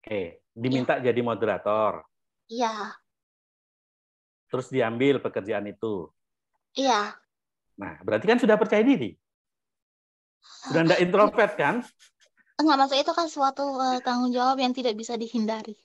Oke, okay. diminta ya. jadi moderator. Iya. Terus diambil pekerjaan itu. Iya. Nah, berarti kan sudah percaya diri. Sudah tidak iya. introvert kan? Enggak, maksud itu kan suatu uh, tanggung jawab yang tidak bisa dihindari.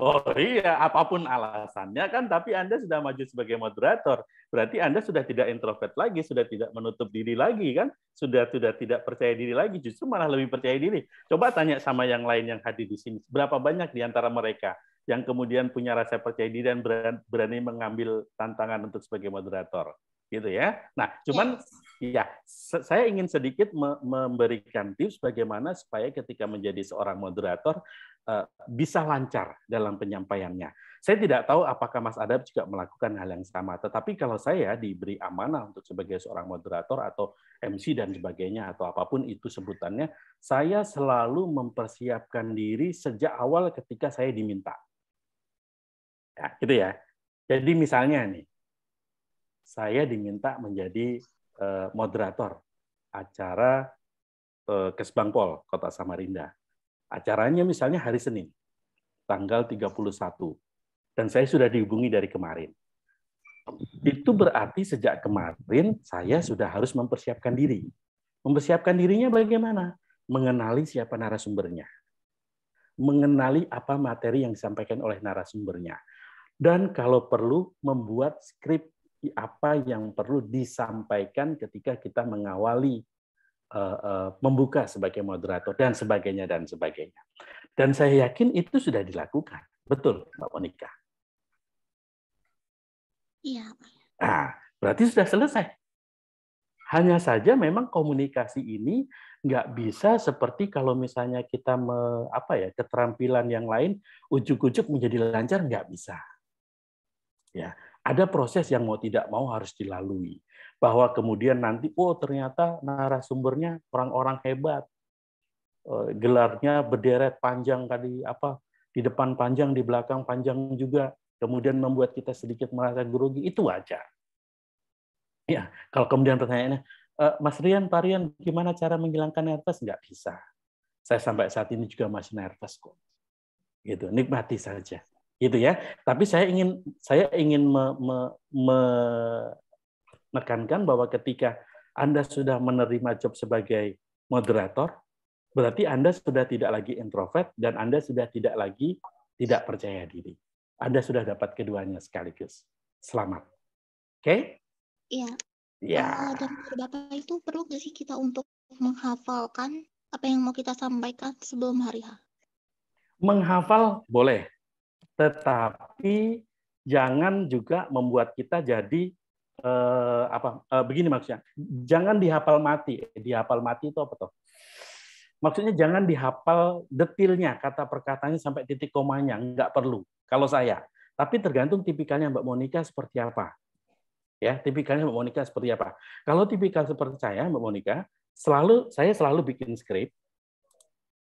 Oh iya, apapun alasannya kan, tapi Anda sudah maju sebagai moderator. Berarti Anda sudah tidak introvert lagi, sudah tidak menutup diri lagi kan, sudah sudah tidak percaya diri lagi, justru malah lebih percaya diri. Coba tanya sama yang lain yang hadir di sini, berapa banyak di antara mereka yang kemudian punya rasa percaya diri dan berani mengambil tantangan untuk sebagai moderator, gitu ya. Nah, cuman ya, ya saya ingin sedikit memberikan tips bagaimana supaya ketika menjadi seorang moderator Eh, bisa lancar dalam penyampaiannya. Saya tidak tahu apakah Mas Adab juga melakukan hal yang sama, tetapi kalau saya diberi amanah untuk sebagai seorang moderator atau MC dan sebagainya atau apapun itu sebutannya, saya selalu mempersiapkan diri sejak awal ketika saya diminta. Ya, gitu ya. Jadi misalnya nih, saya diminta menjadi eh, moderator acara eh, Kesbangpol Kota Samarinda Acaranya misalnya hari Senin, tanggal 31. Dan saya sudah dihubungi dari kemarin. Itu berarti sejak kemarin saya sudah harus mempersiapkan diri. Mempersiapkan dirinya bagaimana? Mengenali siapa narasumbernya. Mengenali apa materi yang disampaikan oleh narasumbernya. Dan kalau perlu membuat skrip apa yang perlu disampaikan ketika kita mengawali Eh, eh, membuka sebagai moderator dan sebagainya dan sebagainya. Dan saya yakin itu sudah dilakukan, betul, Mbak Monika? Iya. Nah, berarti sudah selesai. Hanya saja memang komunikasi ini nggak bisa seperti kalau misalnya kita me, apa ya keterampilan yang lain ujuk-ujuk menjadi lancar nggak bisa. Ya, ada proses yang mau tidak mau harus dilalui bahwa kemudian nanti oh ternyata narasumbernya orang-orang hebat eh, gelarnya berderet panjang tadi apa di depan panjang di belakang panjang juga kemudian membuat kita sedikit merasa grogi itu aja ya kalau kemudian pertanyaannya eh, Mas Rian Pak gimana cara menghilangkan nervous nggak bisa saya sampai saat ini juga masih nervous kok gitu nikmati saja gitu ya tapi saya ingin saya ingin me, me, me, menekankan bahwa ketika Anda sudah menerima job sebagai moderator, berarti Anda sudah tidak lagi introvert dan Anda sudah tidak lagi tidak percaya diri. Anda sudah dapat keduanya sekaligus. Selamat. Oke? Okay? Iya. Ya. Uh, dan Bapak itu perlu nggak sih kita untuk menghafalkan apa yang mau kita sampaikan sebelum hari H? Menghafal boleh, tetapi jangan juga membuat kita jadi eh, apa eh, begini maksudnya jangan dihafal mati eh, dihafal mati itu apa tuh maksudnya jangan dihafal detilnya kata perkataannya sampai titik komanya nggak perlu kalau saya tapi tergantung tipikalnya Mbak Monica seperti apa ya tipikalnya Mbak Monica seperti apa kalau tipikal seperti saya Mbak Monica selalu saya selalu bikin skrip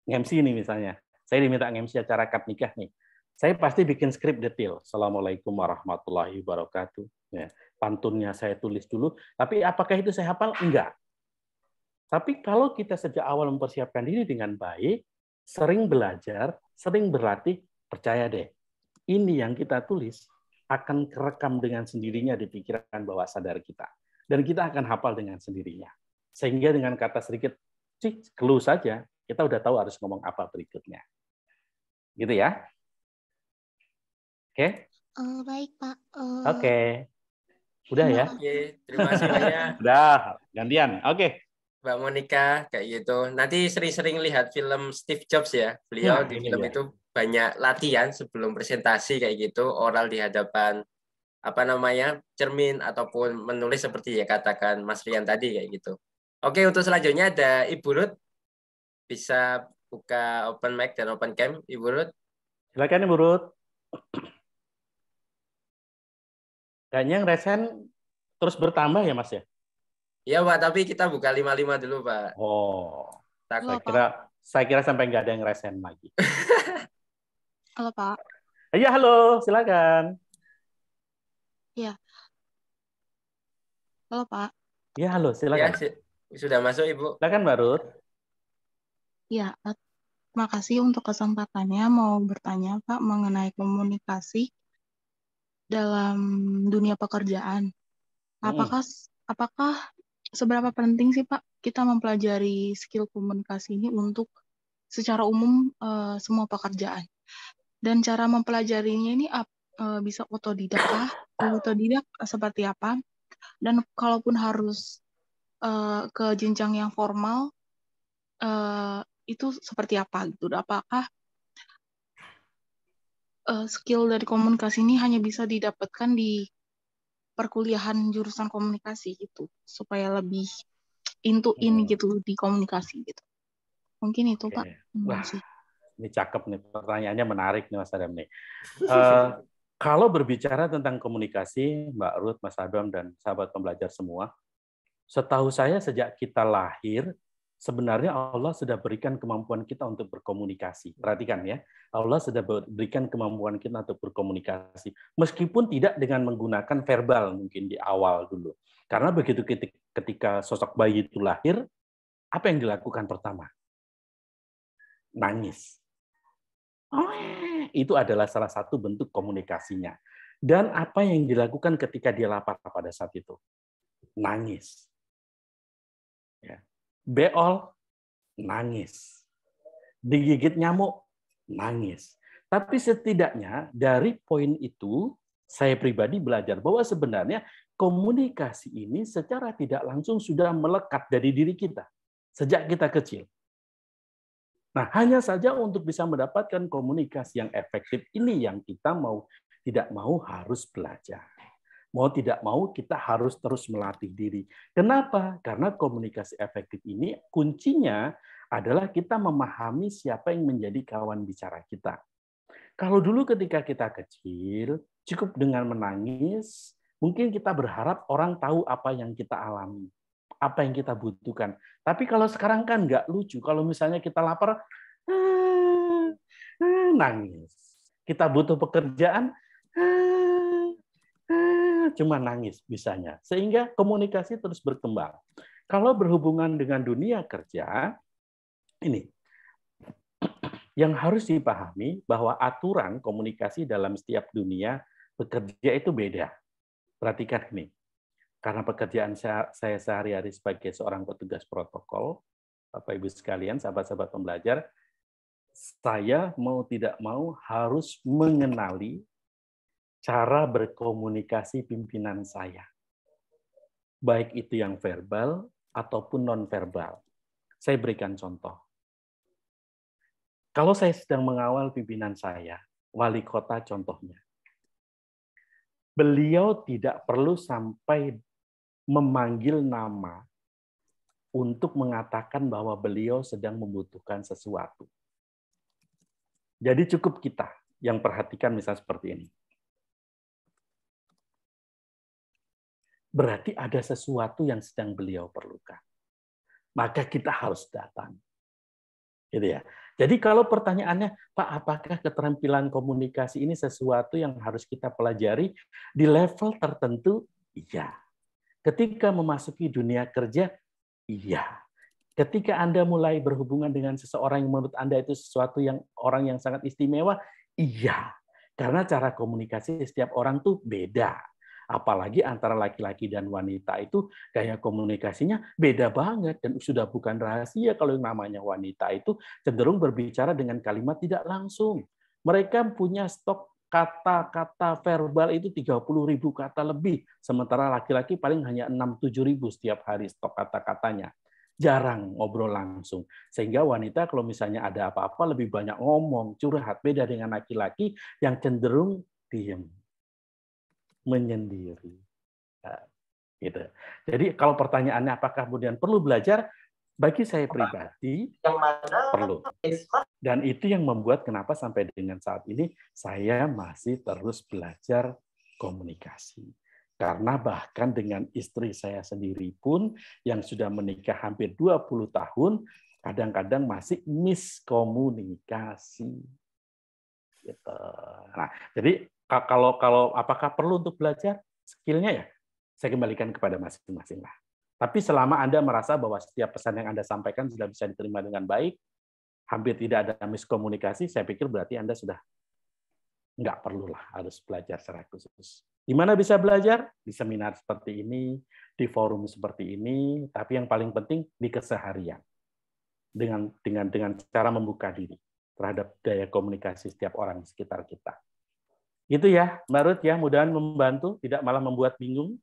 MC ini misalnya saya diminta MC acara akad nikah nih saya pasti bikin skrip detail. Assalamualaikum warahmatullahi wabarakatuh. Ya pantunnya saya tulis dulu. Tapi apakah itu saya hafal? Enggak. Tapi kalau kita sejak awal mempersiapkan diri dengan baik, sering belajar, sering berlatih, percaya deh, ini yang kita tulis akan kerekam dengan sendirinya di pikiran bawah sadar kita. Dan kita akan hafal dengan sendirinya. Sehingga dengan kata sedikit, cik, clue saja, kita udah tahu harus ngomong apa berikutnya. Gitu ya. Oke? Okay? Uh, baik, Pak. Uh... Oke. Okay. Udah ya? Oke, terima kasih banyak. Udah, gantian. Oke. Okay. Mbak Monica kayak gitu. Nanti sering-sering lihat film Steve Jobs ya. Beliau nah, di iya, film ya. itu banyak latihan sebelum presentasi kayak gitu, oral di hadapan apa namanya cermin ataupun menulis seperti ya katakan Mas Rian tadi kayak gitu. Oke untuk selanjutnya ada Ibu Ruth bisa buka open mic dan open cam Ibu Ruth. Silakan Ibu Ruth yang resen terus bertambah ya Mas ya? Iya Pak, tapi kita buka 55 dulu Pak. Oh. Takut. Saya kira, saya kira sampai nggak ada yang resen lagi. halo Pak. Iya halo, silakan. Iya. Halo Pak. Iya halo, silakan. Ya, sudah masuk Ibu. Silakan Mbak Ruth. Iya, makasih untuk kesempatannya mau bertanya Pak mengenai komunikasi dalam dunia pekerjaan. Hmm. Apakah hmm. apakah seberapa penting sih Pak kita mempelajari skill komunikasi ini untuk secara umum uh, semua pekerjaan? Dan cara mempelajarinya ini uh, bisa otodidak kah? Otodidak seperti apa? Dan kalaupun harus uh, ke jenjang yang formal uh, itu seperti apa gitu? Apakah uh, skill dari komunikasi ini hanya bisa didapatkan di perkuliahan jurusan komunikasi gitu supaya lebih intuin hmm. gitu di komunikasi gitu mungkin itu okay. pak Wah, ini cakep nih pertanyaannya menarik nih mas Adam nih uh, kalau berbicara tentang komunikasi Mbak Ruth Mas Adam dan sahabat pembelajar semua setahu saya sejak kita lahir sebenarnya Allah sudah berikan kemampuan kita untuk berkomunikasi. Perhatikan ya, Allah sudah berikan kemampuan kita untuk berkomunikasi, meskipun tidak dengan menggunakan verbal mungkin di awal dulu. Karena begitu ketika sosok bayi itu lahir, apa yang dilakukan pertama? Nangis. Oh. itu adalah salah satu bentuk komunikasinya. Dan apa yang dilakukan ketika dia lapar pada saat itu? Nangis. Ya beol, nangis. Digigit nyamuk, nangis. Tapi setidaknya dari poin itu, saya pribadi belajar bahwa sebenarnya komunikasi ini secara tidak langsung sudah melekat dari diri kita sejak kita kecil. Nah, hanya saja untuk bisa mendapatkan komunikasi yang efektif ini yang kita mau tidak mau harus belajar mau tidak mau kita harus terus melatih diri. Kenapa? Karena komunikasi efektif ini kuncinya adalah kita memahami siapa yang menjadi kawan bicara kita. Kalau dulu ketika kita kecil, cukup dengan menangis, mungkin kita berharap orang tahu apa yang kita alami, apa yang kita butuhkan. Tapi kalau sekarang kan nggak lucu. Kalau misalnya kita lapar, ah, ah, nangis. Kita butuh pekerjaan, cuma nangis bisanya. Sehingga komunikasi terus berkembang. Kalau berhubungan dengan dunia kerja, ini yang harus dipahami bahwa aturan komunikasi dalam setiap dunia bekerja itu beda. Perhatikan ini. Karena pekerjaan saya, saya sehari-hari sebagai seorang petugas protokol, Bapak Ibu sekalian, sahabat-sahabat pembelajar, saya mau tidak mau harus mengenali cara berkomunikasi pimpinan saya. Baik itu yang verbal ataupun non-verbal. Saya berikan contoh. Kalau saya sedang mengawal pimpinan saya, wali kota contohnya, beliau tidak perlu sampai memanggil nama untuk mengatakan bahwa beliau sedang membutuhkan sesuatu. Jadi cukup kita yang perhatikan misalnya seperti ini. berarti ada sesuatu yang sedang beliau perlukan. Maka kita harus datang. Gitu ya. Jadi kalau pertanyaannya, Pak, apakah keterampilan komunikasi ini sesuatu yang harus kita pelajari di level tertentu? Iya. Ketika memasuki dunia kerja, iya. Ketika Anda mulai berhubungan dengan seseorang yang menurut Anda itu sesuatu yang orang yang sangat istimewa, iya. Karena cara komunikasi setiap orang tuh beda Apalagi antara laki-laki dan wanita itu gaya komunikasinya beda banget dan sudah bukan rahasia kalau yang namanya wanita itu cenderung berbicara dengan kalimat tidak langsung. Mereka punya stok kata-kata verbal itu 30 ribu kata lebih. Sementara laki-laki paling hanya 6-7 ribu setiap hari stok kata-katanya. Jarang ngobrol langsung. Sehingga wanita kalau misalnya ada apa-apa lebih banyak ngomong, curhat. Beda dengan laki-laki yang cenderung diem menyendiri. Nah, gitu. Jadi kalau pertanyaannya apakah kemudian perlu belajar, bagi saya pribadi yang mana perlu. Dan itu yang membuat kenapa sampai dengan saat ini saya masih terus belajar komunikasi. Karena bahkan dengan istri saya sendiri pun yang sudah menikah hampir 20 tahun, kadang-kadang masih miskomunikasi. Gitu. Nah, jadi kalau kalau apakah perlu untuk belajar skillnya ya saya kembalikan kepada masing-masing lah. Tapi selama Anda merasa bahwa setiap pesan yang Anda sampaikan sudah bisa diterima dengan baik, hampir tidak ada miskomunikasi, saya pikir berarti Anda sudah nggak perlulah harus belajar secara khusus. Di mana bisa belajar? Di seminar seperti ini, di forum seperti ini, tapi yang paling penting di keseharian. Dengan dengan dengan cara membuka diri terhadap daya komunikasi setiap orang di sekitar kita. Gitu ya, Mbak Ruth ya, mudahan membantu, tidak malah membuat bingung.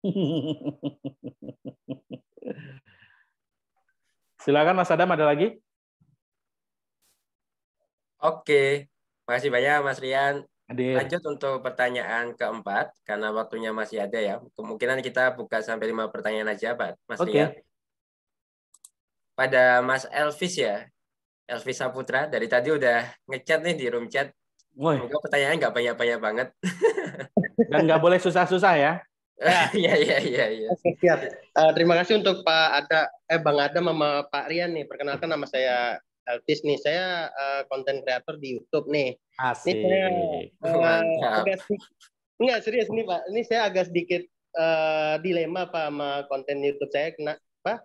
Silakan Mas Adam, ada lagi? Oke, makasih banyak Mas Rian. Adil. Lanjut untuk pertanyaan keempat, karena waktunya masih ada ya. Kemungkinan kita buka sampai lima pertanyaan aja, Pak. Mas okay. Rian. Pada Mas Elvis ya, Elvis Saputra, dari tadi udah ngechat nih di room chat, Woi. pertanyaannya nggak banyak-banyak banget. Dan nggak boleh susah-susah ya. Iya iya iya. Ya. Oke siap. Eh, terima kasih untuk Pak Ada, eh Bang Adam sama Pak Rian nih. Perkenalkan nama saya Elvis nih. Saya eh, konten uh, kreator di YouTube nih. Asik. Ini saya uh, enggak serius nih Pak. Ini saya agak sedikit uh, dilema Pak sama konten YouTube saya kena Pak,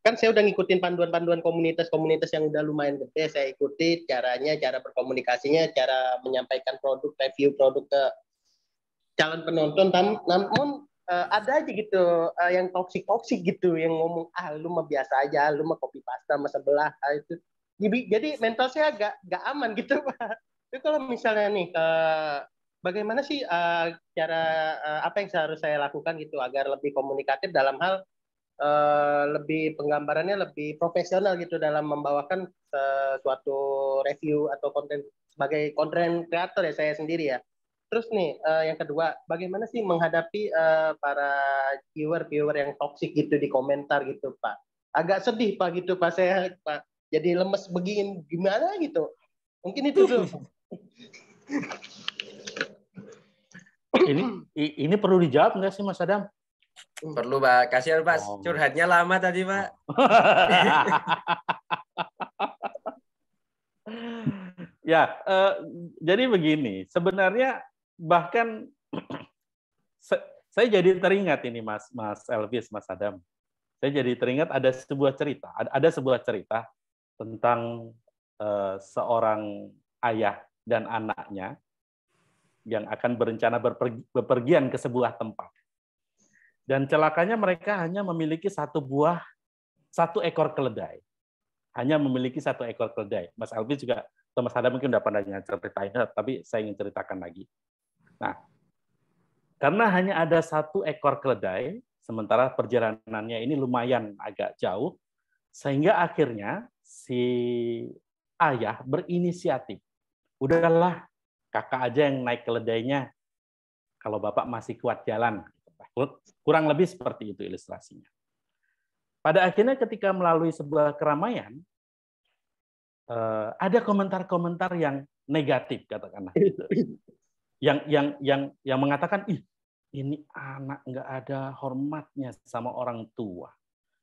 kan saya udah ngikutin panduan-panduan komunitas-komunitas yang udah lumayan gede saya ikuti caranya cara berkomunikasinya cara menyampaikan produk review produk ke calon penonton tam, namun uh, ada aja gitu uh, yang toksik toksik gitu yang ngomong ah lu mah biasa aja lu mah kopi pasta sama sebelah ah, itu jadi jadi mental saya agak gak aman gitu pak itu kalau misalnya nih ke uh, bagaimana sih uh, cara uh, apa yang harus saya lakukan gitu agar lebih komunikatif dalam hal Eh, lebih penggambarannya lebih profesional gitu dalam membawakan uh, suatu review atau konten sebagai konten kreator ya saya sendiri ya. Terus nih uh, yang kedua, bagaimana sih menghadapi uh, para viewer-viewer yang toksik gitu di komentar gitu Pak? Agak sedih Pak gitu Pak saya Pak. Jadi lemes begin gimana gitu? Mungkin itu dulu. ini ini perlu dijawab nggak sih Mas Adam? Perlu, Pak. Kasihan, Pak. Oh. Curhatnya lama tadi, Pak. ya, uh, jadi begini. Sebenarnya bahkan saya jadi teringat ini, Mas, Mas Elvis, Mas Adam. Saya jadi teringat ada sebuah cerita. Ada, ada sebuah cerita tentang uh, seorang ayah dan anaknya yang akan berencana berpergi, bepergian ke sebuah tempat dan celakanya mereka hanya memiliki satu buah, satu ekor keledai. Hanya memiliki satu ekor keledai. Mas Alvin juga, Thomas Adam mungkin sudah pernah ceritain, tapi saya ingin ceritakan lagi. Nah, karena hanya ada satu ekor keledai, sementara perjalanannya ini lumayan agak jauh, sehingga akhirnya si ayah berinisiatif. Udahlah, kakak aja yang naik keledainya kalau bapak masih kuat jalan. Kurang lebih seperti itu ilustrasinya. Pada akhirnya ketika melalui sebuah keramaian, eh, ada komentar-komentar yang negatif katakanlah, yang yang yang yang mengatakan ih ini anak nggak ada hormatnya sama orang tua.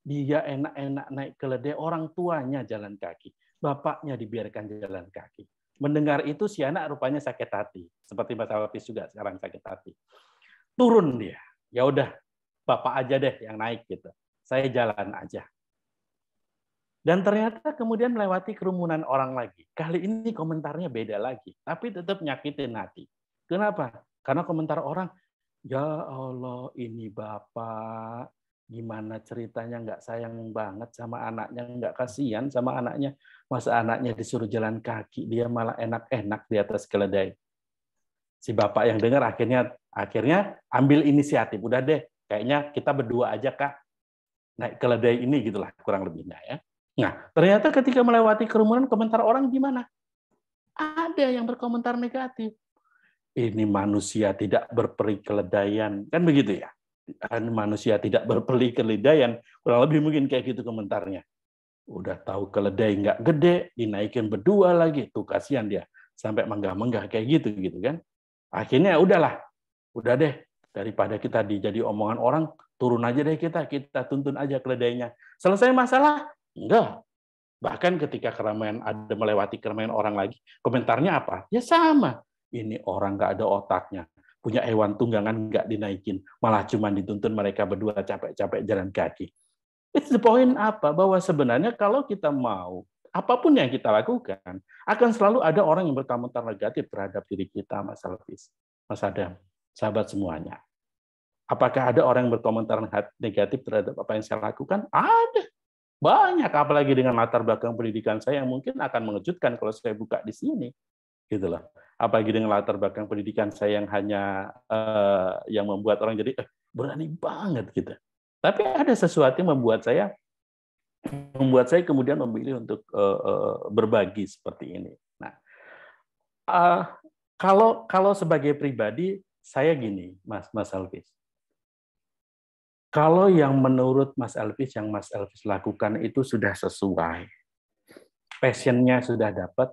Dia enak-enak naik keledai, orang tuanya jalan kaki, bapaknya dibiarkan jalan kaki. Mendengar itu si anak rupanya sakit hati, seperti Mbak Hafiz juga sekarang sakit hati. Turun dia ya udah bapak aja deh yang naik gitu. Saya jalan aja. Dan ternyata kemudian melewati kerumunan orang lagi. Kali ini komentarnya beda lagi, tapi tetap nyakitin hati. Kenapa? Karena komentar orang, ya Allah ini bapak, gimana ceritanya nggak sayang banget sama anaknya, nggak kasihan sama anaknya. Masa anaknya disuruh jalan kaki, dia malah enak-enak di atas keledai si bapak yang dengar akhirnya akhirnya ambil inisiatif. Udah deh, kayaknya kita berdua aja kak naik keledai ini gitulah kurang lebihnya ya. Nah ternyata ketika melewati kerumunan komentar orang gimana? Ada yang berkomentar negatif. Ini manusia tidak berperi keledaian kan begitu ya? Kan manusia tidak berperi keledaian kurang lebih mungkin kayak gitu komentarnya. Udah tahu keledai nggak gede dinaikin berdua lagi tuh kasihan dia sampai menggah-menggah kayak gitu gitu kan? Akhirnya udahlah, udah deh daripada kita dijadi omongan orang, turun aja deh kita, kita tuntun aja keledainya. Selesai masalah? Enggak. Bahkan ketika keramaian ada melewati keramaian orang lagi, komentarnya apa? Ya sama. Ini orang nggak ada otaknya. Punya hewan tunggangan nggak dinaikin. Malah cuma dituntun mereka berdua capek-capek jalan kaki. Itu the apa? Bahwa sebenarnya kalau kita mau apapun yang kita lakukan, akan selalu ada orang yang berkomentar negatif terhadap diri kita, Mas Alvis, Mas Adam, sahabat semuanya. Apakah ada orang yang berkomentar negatif terhadap apa yang saya lakukan? Ada. Banyak, apalagi dengan latar belakang pendidikan saya yang mungkin akan mengejutkan kalau saya buka di sini. Gitu loh. Apalagi dengan latar belakang pendidikan saya yang hanya uh, yang membuat orang jadi eh, berani banget gitu. Tapi ada sesuatu yang membuat saya membuat saya kemudian memilih untuk uh, berbagi seperti ini. Nah, uh, kalau kalau sebagai pribadi saya gini, Mas Mas Alvis. Kalau yang menurut Mas Alvis yang Mas Alvis lakukan itu sudah sesuai, passionnya sudah dapat,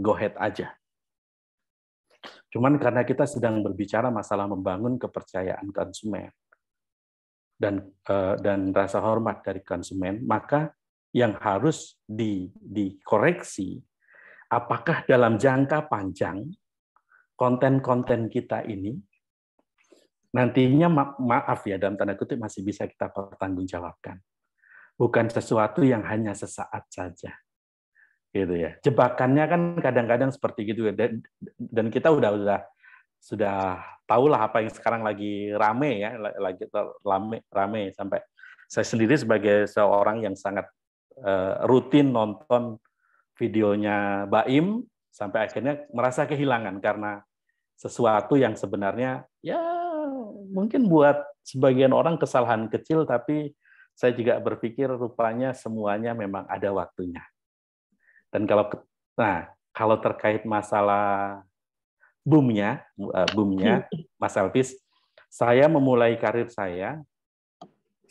go ahead aja. Cuman karena kita sedang berbicara masalah membangun kepercayaan konsumen, dan eh, dan rasa hormat dari konsumen, maka yang harus di, dikoreksi apakah dalam jangka panjang konten-konten kita ini nantinya ma maaf ya dalam tanda kutip masih bisa kita pertanggungjawabkan. Bukan sesuatu yang hanya sesaat saja gitu ya. Jebakannya kan kadang-kadang seperti gitu ya. dan, dan kita udah udah sudah tahulah apa yang sekarang lagi rame ya, lagi rame, rame sampai saya sendiri sebagai seorang yang sangat uh, rutin nonton videonya Baim sampai akhirnya merasa kehilangan karena sesuatu yang sebenarnya ya mungkin buat sebagian orang kesalahan kecil tapi saya juga berpikir rupanya semuanya memang ada waktunya. Dan kalau nah, kalau terkait masalah boomnya, eh, boomnya, Mas Elvis, saya memulai karir saya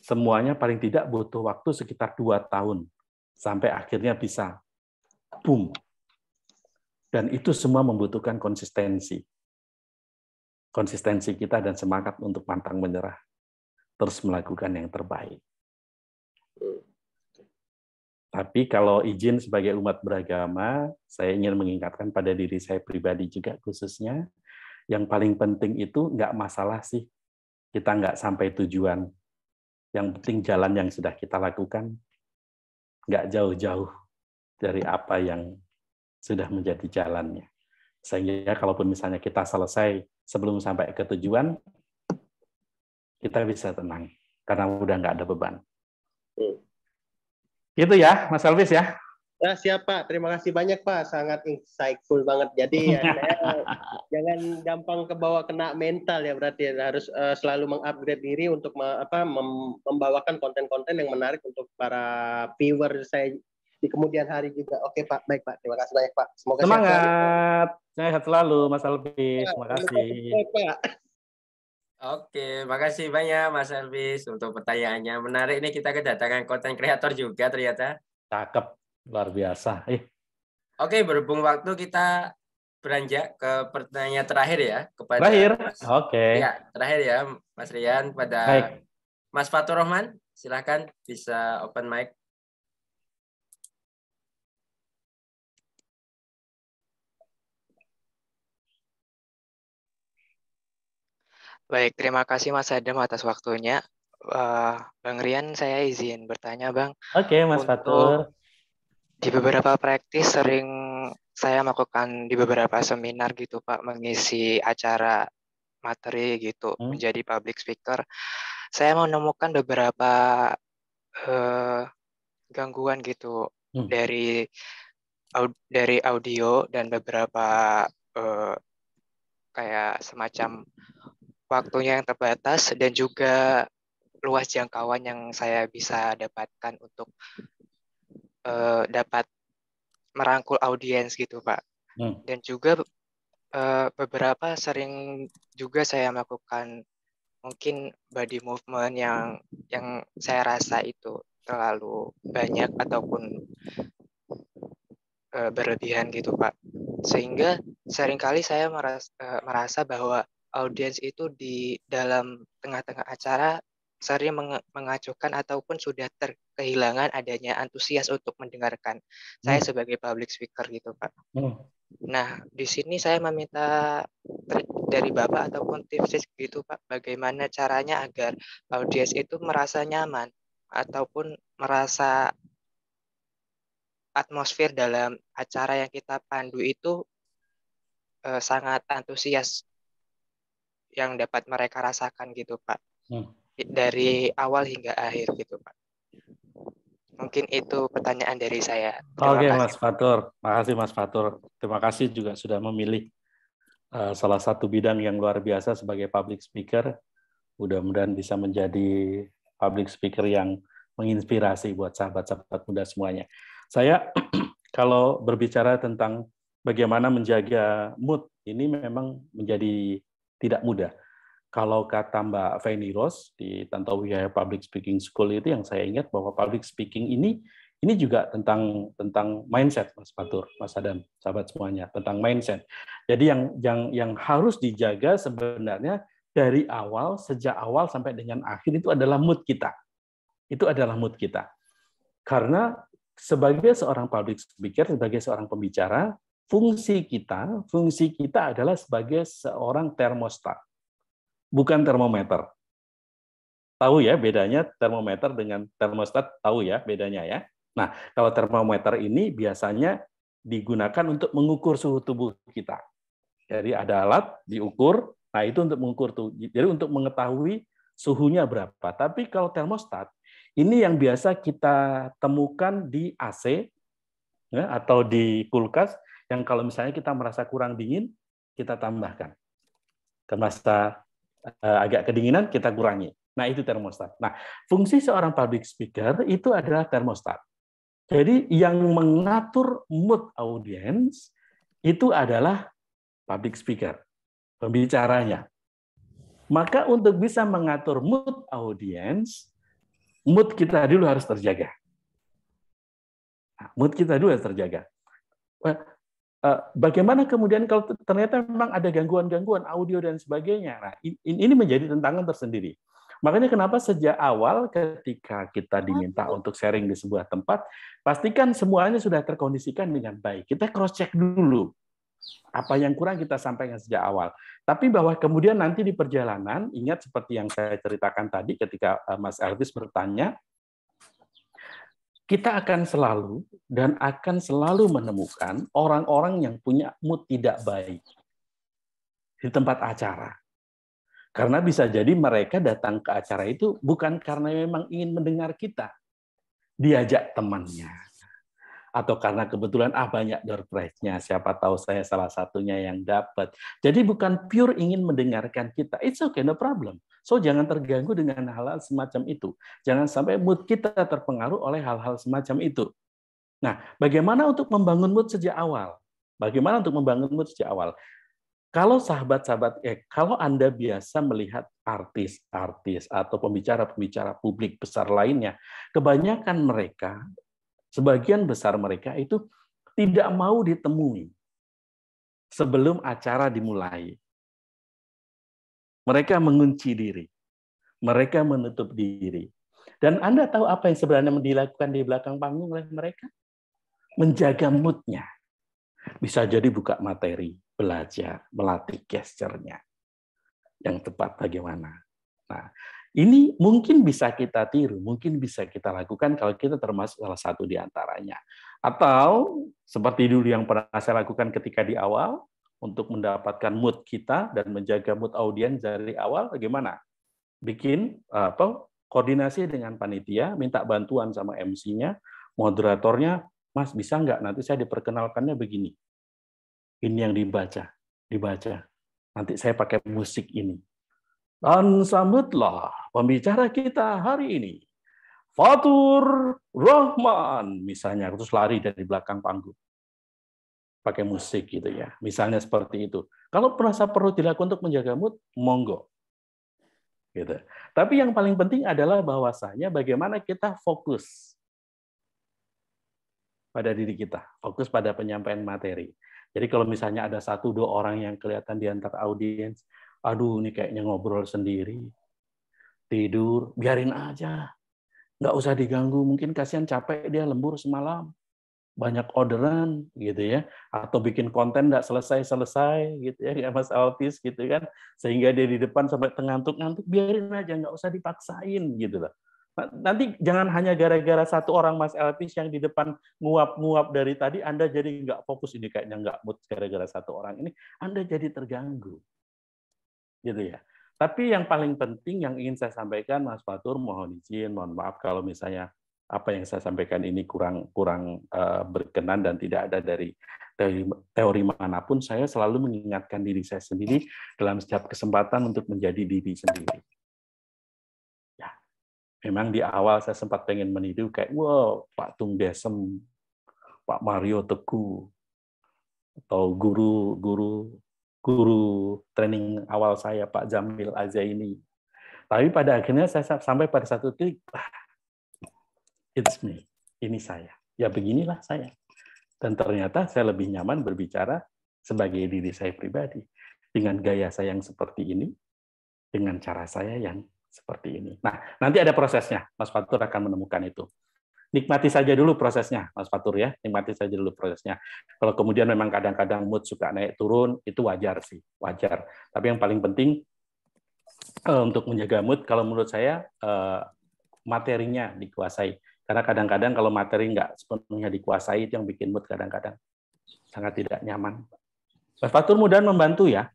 semuanya paling tidak butuh waktu sekitar dua tahun sampai akhirnya bisa boom. Dan itu semua membutuhkan konsistensi. Konsistensi kita dan semangat untuk pantang menyerah. Terus melakukan yang terbaik. Tapi kalau izin sebagai umat beragama, saya ingin mengingatkan pada diri saya pribadi juga khususnya, yang paling penting itu nggak masalah sih kita nggak sampai tujuan. Yang penting jalan yang sudah kita lakukan nggak jauh-jauh dari apa yang sudah menjadi jalannya. Sehingga kalaupun misalnya kita selesai sebelum sampai ke tujuan, kita bisa tenang karena udah nggak ada beban. Hmm. Gitu ya, Mas Elvis ya. Nah, siap Pak. Terima kasih banyak Pak. Sangat insightful banget. Jadi ya, jangan gampang kebawa kena mental ya berarti ya. harus uh, selalu mengupgrade diri untuk me apa mem membawakan konten-konten yang menarik untuk para viewer saya di kemudian hari juga. Oke Pak, baik Pak. Terima kasih banyak Pak. Semoga semangat. Sehat selalu, Mas Alvis, Terima kasih. Terima kasih Pak. Oke, makasih banyak Mas Elvis untuk pertanyaannya. Menarik nih kita kedatangan konten kreator juga ternyata. Cakep, luar biasa. Eh. Oke, berhubung waktu kita beranjak ke pertanyaan terakhir ya kepada terakhir. Mas, Oke. Ya, terakhir ya Mas Rian pada Baik. Mas Fatur Rahman, silahkan bisa open mic. Baik, terima kasih Mas Adam atas waktunya. Uh, Bang Rian, saya izin bertanya Bang. Oke, okay, Mas Fatur. Di beberapa praktis sering saya melakukan di beberapa seminar gitu Pak, mengisi acara materi gitu, hmm. menjadi public speaker. Saya menemukan beberapa uh, gangguan gitu hmm. dari dari audio dan beberapa uh, kayak semacam waktunya yang terbatas dan juga luas jangkauan yang saya bisa dapatkan untuk uh, dapat merangkul audiens gitu pak hmm. dan juga uh, beberapa sering juga saya melakukan mungkin body movement yang yang saya rasa itu terlalu banyak ataupun uh, berlebihan gitu pak sehingga seringkali saya merasa, uh, merasa bahwa audiens itu di dalam tengah-tengah acara sering mengacuhkan ataupun sudah terkehilangan adanya antusias untuk mendengarkan hmm. saya sebagai public speaker gitu pak. Hmm. Nah di sini saya meminta dari bapak ataupun tips gitu pak bagaimana caranya agar audiens itu merasa nyaman ataupun merasa atmosfer dalam acara yang kita pandu itu eh, sangat antusias yang dapat mereka rasakan gitu Pak hmm. dari awal hingga akhir gitu Pak mungkin itu pertanyaan dari saya oke okay, Mas Fatur makasih Mas Fatur terima kasih juga sudah memilih uh, salah satu bidang yang luar biasa sebagai public speaker mudah-mudahan bisa menjadi public speaker yang menginspirasi buat sahabat-sahabat muda semuanya saya kalau berbicara tentang bagaimana menjaga mood ini memang menjadi tidak mudah. Kalau kata Mbak Feni Ros di Tantowi Public Speaking School itu yang saya ingat bahwa public speaking ini ini juga tentang tentang mindset Mas Batur, Mas Adam, sahabat semuanya tentang mindset. Jadi yang yang yang harus dijaga sebenarnya dari awal sejak awal sampai dengan akhir itu adalah mood kita. Itu adalah mood kita. Karena sebagai seorang public speaker, sebagai seorang pembicara, fungsi kita, fungsi kita adalah sebagai seorang termostat, bukan termometer. Tahu ya bedanya termometer dengan termostat, tahu ya bedanya ya. Nah, kalau termometer ini biasanya digunakan untuk mengukur suhu tubuh kita. Jadi ada alat diukur, nah itu untuk mengukur tuh. Jadi untuk mengetahui suhunya berapa. Tapi kalau termostat ini yang biasa kita temukan di AC ya, atau di kulkas yang kalau misalnya kita merasa kurang dingin, kita tambahkan. Merasa eh, agak kedinginan, kita kurangi. Nah, itu termostat. Nah, fungsi seorang public speaker itu adalah termostat. Jadi yang mengatur mood audiens itu adalah public speaker, pembicaranya. Maka untuk bisa mengatur mood audiens, mood kita dulu harus terjaga. Nah, mood kita dulu harus terjaga. Eh, bagaimana kemudian kalau ternyata memang ada gangguan-gangguan audio dan sebagainya. Nah, ini menjadi tantangan tersendiri. Makanya kenapa sejak awal ketika kita diminta untuk sharing di sebuah tempat, pastikan semuanya sudah terkondisikan dengan baik. Kita cross-check dulu apa yang kurang kita sampaikan sejak awal. Tapi bahwa kemudian nanti di perjalanan, ingat seperti yang saya ceritakan tadi ketika eh, Mas Elvis bertanya, kita akan selalu dan akan selalu menemukan orang-orang yang punya mood tidak baik di tempat acara. Karena bisa jadi mereka datang ke acara itu bukan karena memang ingin mendengar kita. Diajak temannya atau karena kebetulan ah banyak door prize-nya, siapa tahu saya salah satunya yang dapat. Jadi bukan pure ingin mendengarkan kita. It's okay, no problem. So jangan terganggu dengan hal-hal semacam itu. Jangan sampai mood kita terpengaruh oleh hal-hal semacam itu. Nah, bagaimana untuk membangun mood sejak awal? Bagaimana untuk membangun mood sejak awal? Kalau sahabat-sahabat, eh, kalau Anda biasa melihat artis-artis atau pembicara-pembicara publik besar lainnya, kebanyakan mereka Sebagian besar mereka itu tidak mau ditemui sebelum acara dimulai. Mereka mengunci diri. Mereka menutup diri. Dan Anda tahu apa yang sebenarnya dilakukan di belakang panggung oleh mereka? Menjaga moodnya. Bisa jadi buka materi, belajar, melatih gesturnya. Yang tepat bagaimana. Nah, ini mungkin bisa kita tiru, mungkin bisa kita lakukan kalau kita termasuk salah satu di antaranya. Atau seperti dulu yang pernah saya lakukan ketika di awal, untuk mendapatkan mood kita dan menjaga mood audiens dari awal, bagaimana? Bikin apa, koordinasi dengan panitia, minta bantuan sama MC-nya, moderatornya, Mas bisa nggak nanti saya diperkenalkannya begini. Ini yang dibaca, dibaca. Nanti saya pakai musik ini, dan sambutlah pembicara kita hari ini. Fatur Rahman, misalnya. Terus lari dari belakang panggung. Pakai musik gitu ya. Misalnya seperti itu. Kalau merasa perlu dilakukan untuk menjaga mood, monggo. Gitu. Tapi yang paling penting adalah bahwasanya bagaimana kita fokus pada diri kita. Fokus pada penyampaian materi. Jadi kalau misalnya ada satu dua orang yang kelihatan di antara audiens, aduh ini kayaknya ngobrol sendiri, tidur, biarin aja. Nggak usah diganggu, mungkin kasihan capek dia lembur semalam. Banyak orderan gitu ya, atau bikin konten nggak selesai-selesai gitu ya, kayak Mas Altis gitu kan, sehingga dia di depan sampai tengantuk-ngantuk, biarin aja, nggak usah dipaksain gitu loh. Nah, nanti jangan hanya gara-gara satu orang Mas Elvis yang di depan nguap-nguap dari tadi, Anda jadi nggak fokus ini kayaknya nggak mood gara-gara satu orang ini, Anda jadi terganggu gitu ya. Tapi yang paling penting yang ingin saya sampaikan, Mas Fatur, mohon izin, mohon maaf kalau misalnya apa yang saya sampaikan ini kurang kurang eh, berkenan dan tidak ada dari teori, teori manapun. Saya selalu mengingatkan diri saya sendiri dalam setiap kesempatan untuk menjadi diri sendiri. Ya, memang di awal saya sempat pengen meniru kayak, wow, Pak Tung Desem, Pak Mario Teguh, atau guru-guru guru training awal saya Pak Jamil ini, Tapi pada akhirnya saya sampai pada satu titik, ah, it's me, ini saya. Ya beginilah saya. Dan ternyata saya lebih nyaman berbicara sebagai diri saya pribadi dengan gaya saya yang seperti ini, dengan cara saya yang seperti ini. Nah, nanti ada prosesnya. Mas Fatur akan menemukan itu nikmati saja dulu prosesnya, Mas Fatur ya, nikmati saja dulu prosesnya. Kalau kemudian memang kadang-kadang mood suka naik turun, itu wajar sih, wajar. Tapi yang paling penting eh, untuk menjaga mood, kalau menurut saya eh, materinya dikuasai. Karena kadang-kadang kalau materi nggak sepenuhnya dikuasai, itu yang bikin mood kadang-kadang sangat tidak nyaman. Mas Fatur mudah membantu ya.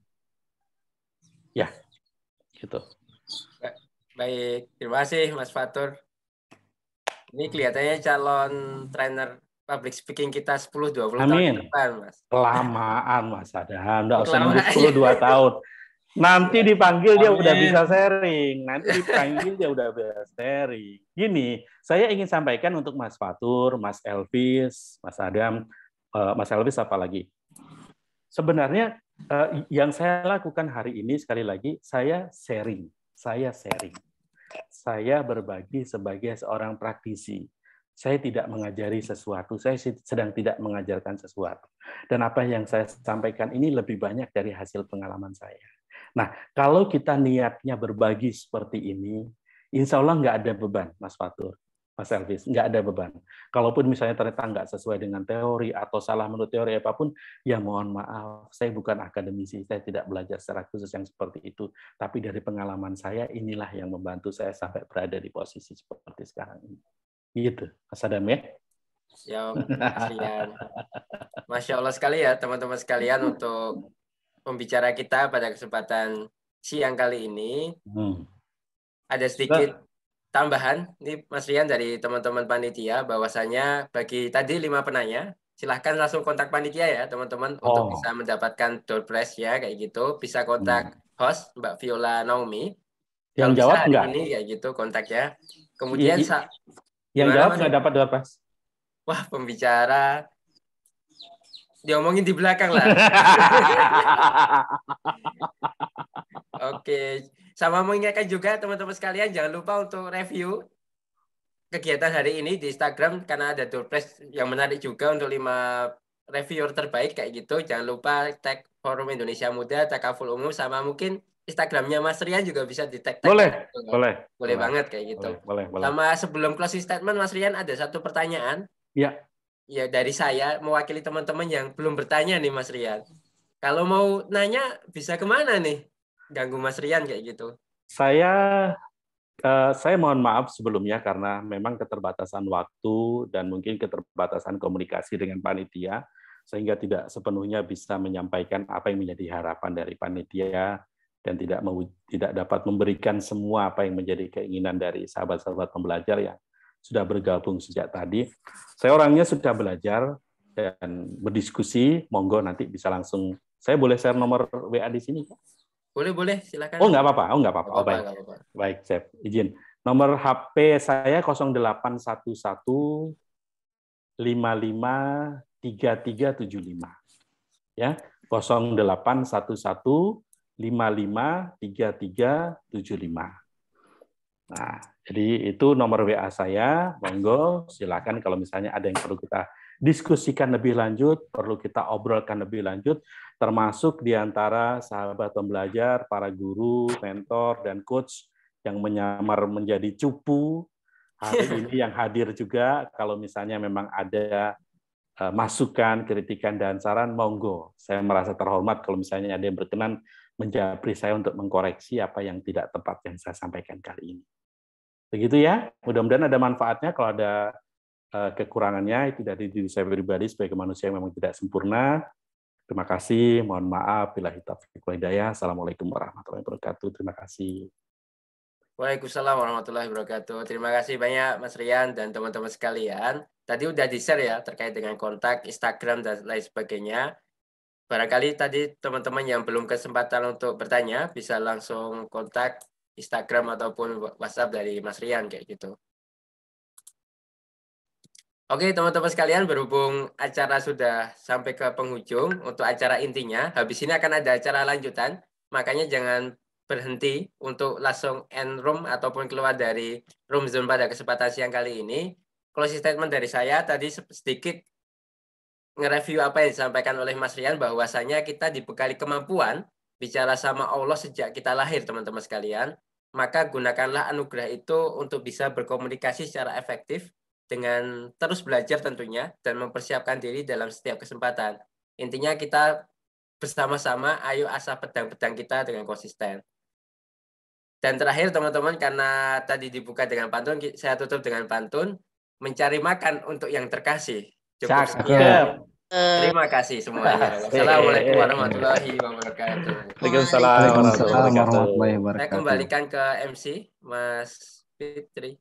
Ya, gitu. Baik, terima kasih Mas Fatur. Ini kelihatannya calon trainer public speaking kita 10 20 tahun depan, Mas. Kelamaan, Mas Adam. Enggak usah nunggu 10 2 tahun. Nanti dipanggil Amin. dia udah bisa sharing. Nanti dipanggil dia udah bisa sharing. Gini, saya ingin sampaikan untuk Mas Fatur, Mas Elvis, Mas Adam, eh, Mas Elvis apa lagi? Sebenarnya eh, yang saya lakukan hari ini sekali lagi saya sharing, saya sharing saya berbagi sebagai seorang praktisi. Saya tidak mengajari sesuatu, saya sedang tidak mengajarkan sesuatu. Dan apa yang saya sampaikan ini lebih banyak dari hasil pengalaman saya. Nah, kalau kita niatnya berbagi seperti ini, insya Allah nggak ada beban, Mas Fatur. Mas Elvis, nggak ada beban. Kalaupun misalnya ternyata nggak sesuai dengan teori atau salah menurut teori apapun, ya mohon maaf, saya bukan akademisi, saya tidak belajar secara khusus yang seperti itu. Tapi dari pengalaman saya, inilah yang membantu saya sampai berada di posisi seperti sekarang ini. Gitu, Mas Adam ya. Ya, Masya Allah sekali ya teman-teman sekalian untuk pembicara kita pada kesempatan siang kali ini. Hmm. Ada sedikit tambahan ini Mas Rian dari teman-teman panitia bahwasanya bagi tadi lima penanya silahkan langsung kontak panitia ya teman-teman oh. untuk bisa mendapatkan door prize ya kayak gitu bisa kontak hmm. host Mbak Viola Naomi yang Kalau jawab enggak ini kayak gitu kontak ya kemudian I, i, yang jawab nggak dapat door prize wah pembicara diomongin di belakang lah. Oke, sama mengingatkan juga teman-teman sekalian jangan lupa untuk review kegiatan hari ini di Instagram karena ada door yang menarik juga untuk lima reviewer terbaik kayak gitu. Jangan lupa tag Forum Indonesia Muda, Takaful Umum sama mungkin Instagramnya Mas Rian juga bisa di tag. Boleh, boleh, boleh, boleh banget kayak gitu. Boleh, boleh, boleh. Sama sebelum closing statement Mas Rian ada satu pertanyaan. Iya ya dari saya mewakili teman-teman yang belum bertanya nih Mas Rian. Kalau mau nanya bisa kemana nih? Ganggu Mas Rian kayak gitu. Saya eh, saya mohon maaf sebelumnya karena memang keterbatasan waktu dan mungkin keterbatasan komunikasi dengan panitia sehingga tidak sepenuhnya bisa menyampaikan apa yang menjadi harapan dari panitia dan tidak tidak dapat memberikan semua apa yang menjadi keinginan dari sahabat-sahabat pembelajar ya sudah bergabung sejak tadi. Saya orangnya sudah belajar dan berdiskusi. Monggo nanti bisa langsung. Saya boleh share nomor WA di sini? Boleh, boleh. Silakan. Oh, nggak apa-apa. Oh, nggak apa-apa. Oh, baik. Apa -apa. Baik, Chef. Izin. Nomor HP saya 0811553375. Ya, 0811 553375. Nah, jadi itu nomor WA saya, monggo silakan kalau misalnya ada yang perlu kita diskusikan lebih lanjut, perlu kita obrolkan lebih lanjut, termasuk di antara sahabat pembelajar, para guru, mentor, dan coach yang menyamar menjadi cupu hari iya. ini yang hadir juga. Kalau misalnya memang ada e, masukan, kritikan, dan saran, monggo. Saya merasa terhormat kalau misalnya ada yang berkenan menjawab saya untuk mengkoreksi apa yang tidak tepat yang saya sampaikan kali ini. Begitu ya. Mudah-mudahan ada manfaatnya. Kalau ada eh, kekurangannya, itu dari diri saya pribadi sebagai manusia yang memang tidak sempurna. Terima kasih. Mohon maaf. Bila taufiq Assalamualaikum warahmatullahi wabarakatuh. Terima kasih. Waalaikumsalam warahmatullahi wabarakatuh. Terima kasih banyak Mas Rian dan teman-teman sekalian. Tadi udah di-share ya terkait dengan kontak, Instagram, dan lain sebagainya. Barangkali tadi teman-teman yang belum kesempatan untuk bertanya bisa langsung kontak Instagram ataupun WhatsApp dari Mas Rian kayak gitu. Oke, teman-teman sekalian, berhubung acara sudah sampai ke penghujung untuk acara intinya, habis ini akan ada acara lanjutan, makanya jangan berhenti untuk langsung end room ataupun keluar dari room Zoom pada kesempatan siang kali ini. Closing statement dari saya tadi sedikit nge-review apa yang disampaikan oleh Mas Rian bahwasanya kita dibekali kemampuan bicara sama Allah sejak kita lahir, teman-teman sekalian maka gunakanlah anugerah itu untuk bisa berkomunikasi secara efektif dengan terus belajar tentunya dan mempersiapkan diri dalam setiap kesempatan. Intinya kita bersama-sama ayo asah pedang-pedang kita dengan konsisten. Dan terakhir teman-teman karena tadi dibuka dengan pantun, saya tutup dengan pantun mencari makan untuk yang terkasih. Cukup Cakep. Terima kasih semuanya. Assalamualaikum warahmatullahi wabarakatuh. Waalaikumsalam warahmatullahi wabarakatuh. Saya kembalikan ke MC Mas Fitri.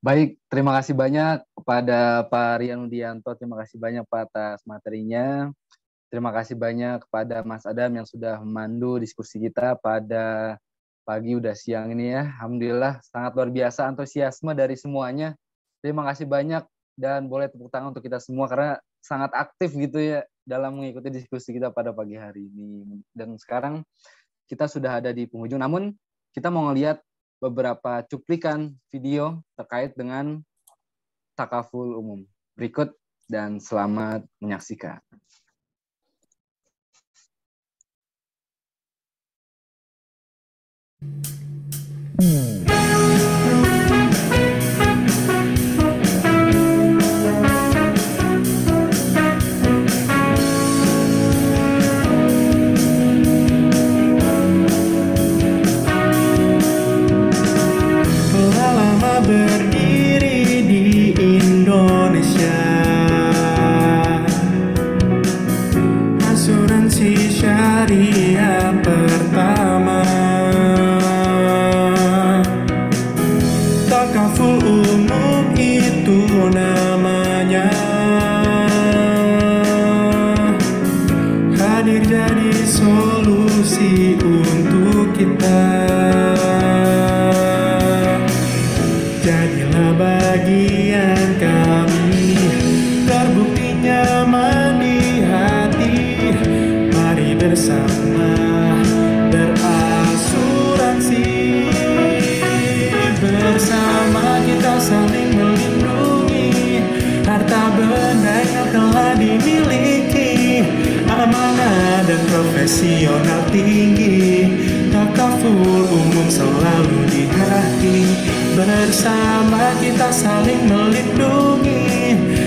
Baik, terima kasih banyak kepada Pak Rian Udianto, terima kasih banyak Pak atas materinya. Terima kasih banyak kepada Mas Adam yang sudah memandu diskusi kita pada pagi udah siang ini ya. Alhamdulillah sangat luar biasa antusiasme dari semuanya. Terima kasih banyak dan boleh tepuk tangan untuk kita semua karena sangat aktif gitu ya dalam mengikuti diskusi kita pada pagi hari ini. Dan sekarang kita sudah ada di penghujung. Namun kita mau ngelihat beberapa cuplikan video terkait dengan takaful umum. Berikut dan selamat menyaksikan. thank you Jadilah bagian kami Terbukti nyaman di hati Mari bersama berasuransi Bersama kita saling melindungi Harta benda yang telah dimiliki Amanah dan profesional tinggi yang selalu di hati Bersama kita saling melindungi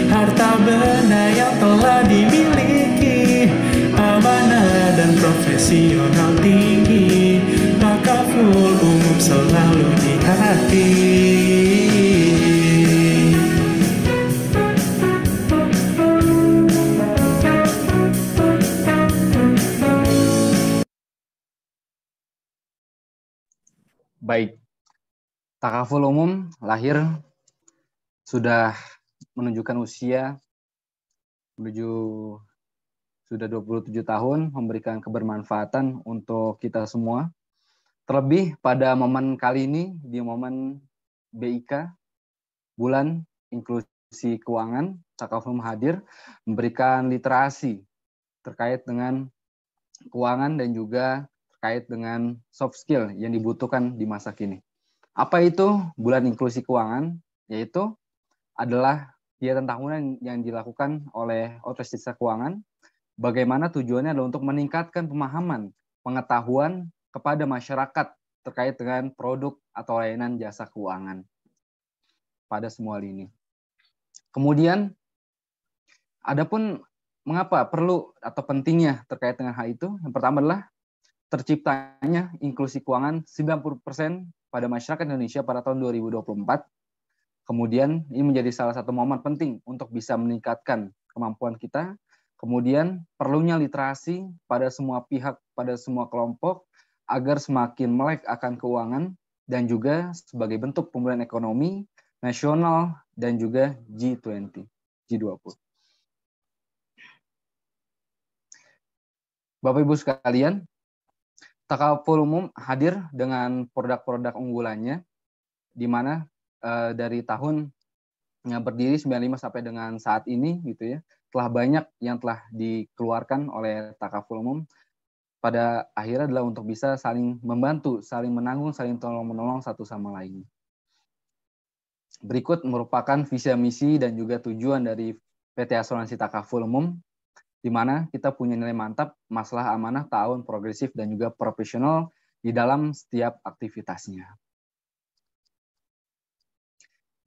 Harta benda yang telah dimiliki Amanah dan profesional tinggi Maka full umum selalu di hati Takaful umum lahir sudah menunjukkan usia menuju sudah 27 tahun memberikan kebermanfaatan untuk kita semua. Terlebih pada momen kali ini di momen BIK bulan inklusi keuangan Takaful hadir memberikan literasi terkait dengan keuangan dan juga terkait dengan soft skill yang dibutuhkan di masa kini. Apa itu bulan inklusi keuangan? Yaitu adalah kegiatan tahunan yang dilakukan oleh otoritas jasa keuangan. Bagaimana tujuannya adalah untuk meningkatkan pemahaman, pengetahuan kepada masyarakat terkait dengan produk atau layanan jasa keuangan pada semua lini. Kemudian, adapun mengapa perlu atau pentingnya terkait dengan hal itu, yang pertama adalah terciptanya inklusi keuangan 90% pada masyarakat Indonesia pada tahun 2024. Kemudian ini menjadi salah satu momen penting untuk bisa meningkatkan kemampuan kita. Kemudian perlunya literasi pada semua pihak, pada semua kelompok agar semakin melek akan keuangan dan juga sebagai bentuk pemulihan ekonomi nasional dan juga G20, G20. Bapak Ibu sekalian, Takaful Umum hadir dengan produk-produk unggulannya, di mana eh, dari tahun yang eh, berdiri 95 sampai dengan saat ini gitu ya telah banyak yang telah dikeluarkan oleh takaful umum pada akhirnya adalah untuk bisa saling membantu, saling menanggung, saling tolong menolong satu sama lain. Berikut merupakan visi misi dan juga tujuan dari PT Asuransi Takaful Umum di mana kita punya nilai mantap masalah amanah, tahun progresif, dan juga profesional di dalam setiap aktivitasnya.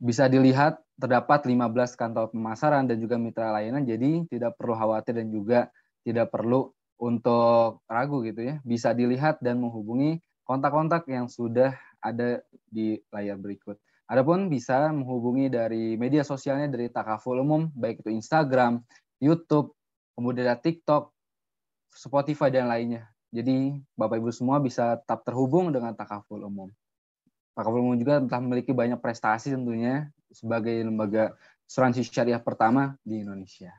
Bisa dilihat terdapat 15 kantor pemasaran dan juga mitra layanan, jadi tidak perlu khawatir dan juga tidak perlu untuk ragu gitu ya. Bisa dilihat dan menghubungi kontak-kontak yang sudah ada di layar berikut. Adapun bisa menghubungi dari media sosialnya dari Takaful Umum, baik itu Instagram, YouTube, kemudian ada TikTok, Spotify dan lainnya. Jadi Bapak Ibu semua bisa tetap terhubung dengan Takaful Umum. Takaful Umum juga telah memiliki banyak prestasi tentunya sebagai lembaga asuransi syariah pertama di Indonesia.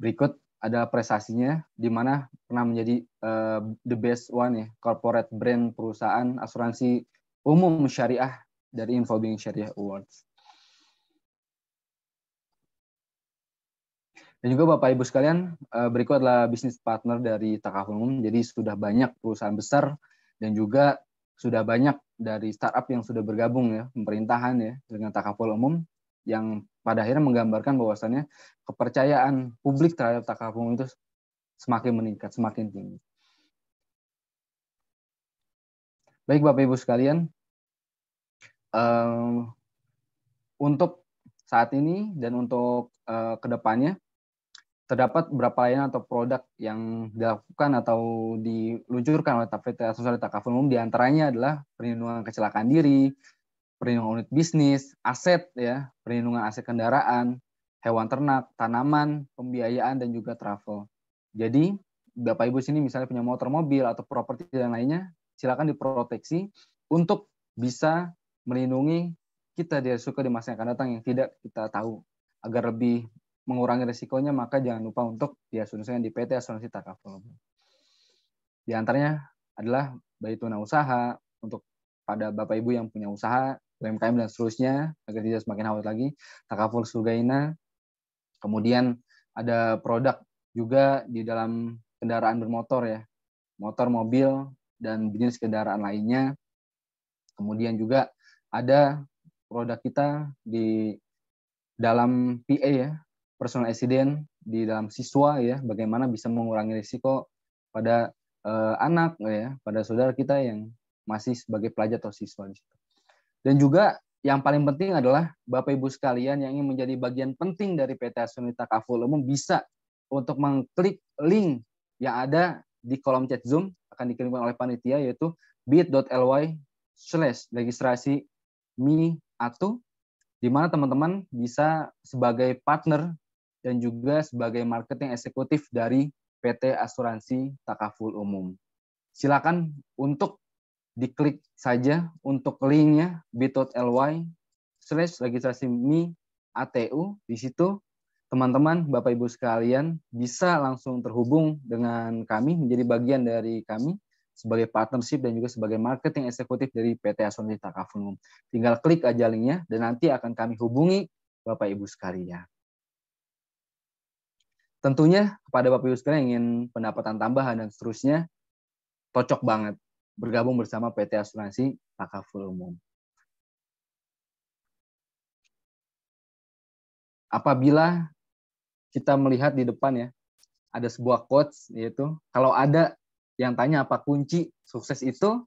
Berikut ada prestasinya di mana pernah menjadi uh, the best one ya corporate brand perusahaan asuransi umum syariah dari Infobing Syariah Awards. Dan juga Bapak Ibu sekalian, eh, berikut adalah bisnis partner dari Takaful Umum. Jadi sudah banyak perusahaan besar dan juga sudah banyak dari startup yang sudah bergabung ya, pemerintahan ya dengan Takaful Umum yang pada akhirnya menggambarkan bahwasannya kepercayaan publik terhadap Takaful Umum itu semakin meningkat, semakin tinggi. Baik Bapak Ibu sekalian, eh, untuk saat ini dan untuk eh, kedepannya terdapat berapa layanan atau produk yang dilakukan atau diluncurkan oleh Tafrita Sosial Takaful Umum diantaranya adalah perlindungan kecelakaan diri, perlindungan unit bisnis, aset ya, perlindungan aset kendaraan, hewan ternak, tanaman, pembiayaan dan juga travel. Jadi Bapak Ibu sini misalnya punya motor mobil atau properti dan lainnya, silakan diproteksi untuk bisa melindungi kita dari suka di masa yang akan datang yang tidak kita tahu agar lebih mengurangi risikonya, maka jangan lupa untuk diasuransikan di PT Asuransi Takaful. Di antaranya adalah tuna usaha untuk pada Bapak Ibu yang punya usaha, UMKM dan seterusnya, agar tidak semakin haus lagi, Takaful Surgaina. Kemudian ada produk juga di dalam kendaraan bermotor ya, motor, mobil, dan jenis kendaraan lainnya. Kemudian juga ada produk kita di dalam PA ya, personal accident di dalam siswa ya bagaimana bisa mengurangi risiko pada uh, anak ya pada saudara kita yang masih sebagai pelajar atau siswa di Dan juga yang paling penting adalah Bapak Ibu sekalian yang ingin menjadi bagian penting dari PT Sunita Kaful Umum bisa untuk mengklik link yang ada di kolom chat Zoom akan dikirimkan oleh panitia yaitu bit.ly slash registrasi mi atu di mana teman-teman bisa sebagai partner dan juga sebagai marketing eksekutif dari PT Asuransi Takaful Umum. Silakan untuk diklik saja untuk linknya bit.ly slash registrasi mi ATU. Di situ teman-teman, Bapak Ibu sekalian bisa langsung terhubung dengan kami, menjadi bagian dari kami sebagai partnership dan juga sebagai marketing eksekutif dari PT Asuransi Takaful Umum. Tinggal klik aja linknya dan nanti akan kami hubungi Bapak Ibu sekalian tentunya kepada Bapak Ibu sekalian yang ingin pendapatan tambahan dan seterusnya, cocok banget bergabung bersama PT Asuransi Takaful Umum. Apabila kita melihat di depan ya, ada sebuah quotes yaitu kalau ada yang tanya apa kunci sukses itu,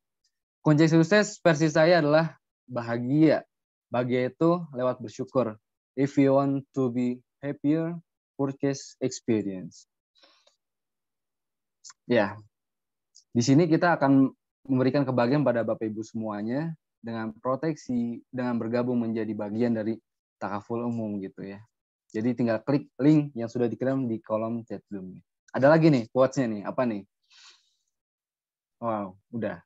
kunci sukses versi saya adalah bahagia. Bahagia itu lewat bersyukur. If you want to be happier, purchase experience. Ya, di sini kita akan memberikan kebahagiaan pada Bapak Ibu semuanya dengan proteksi, dengan bergabung menjadi bagian dari takaful umum gitu ya. Jadi tinggal klik link yang sudah dikirim di kolom chat sebelumnya. Ada lagi nih quotes-nya nih, apa nih? Wow, udah.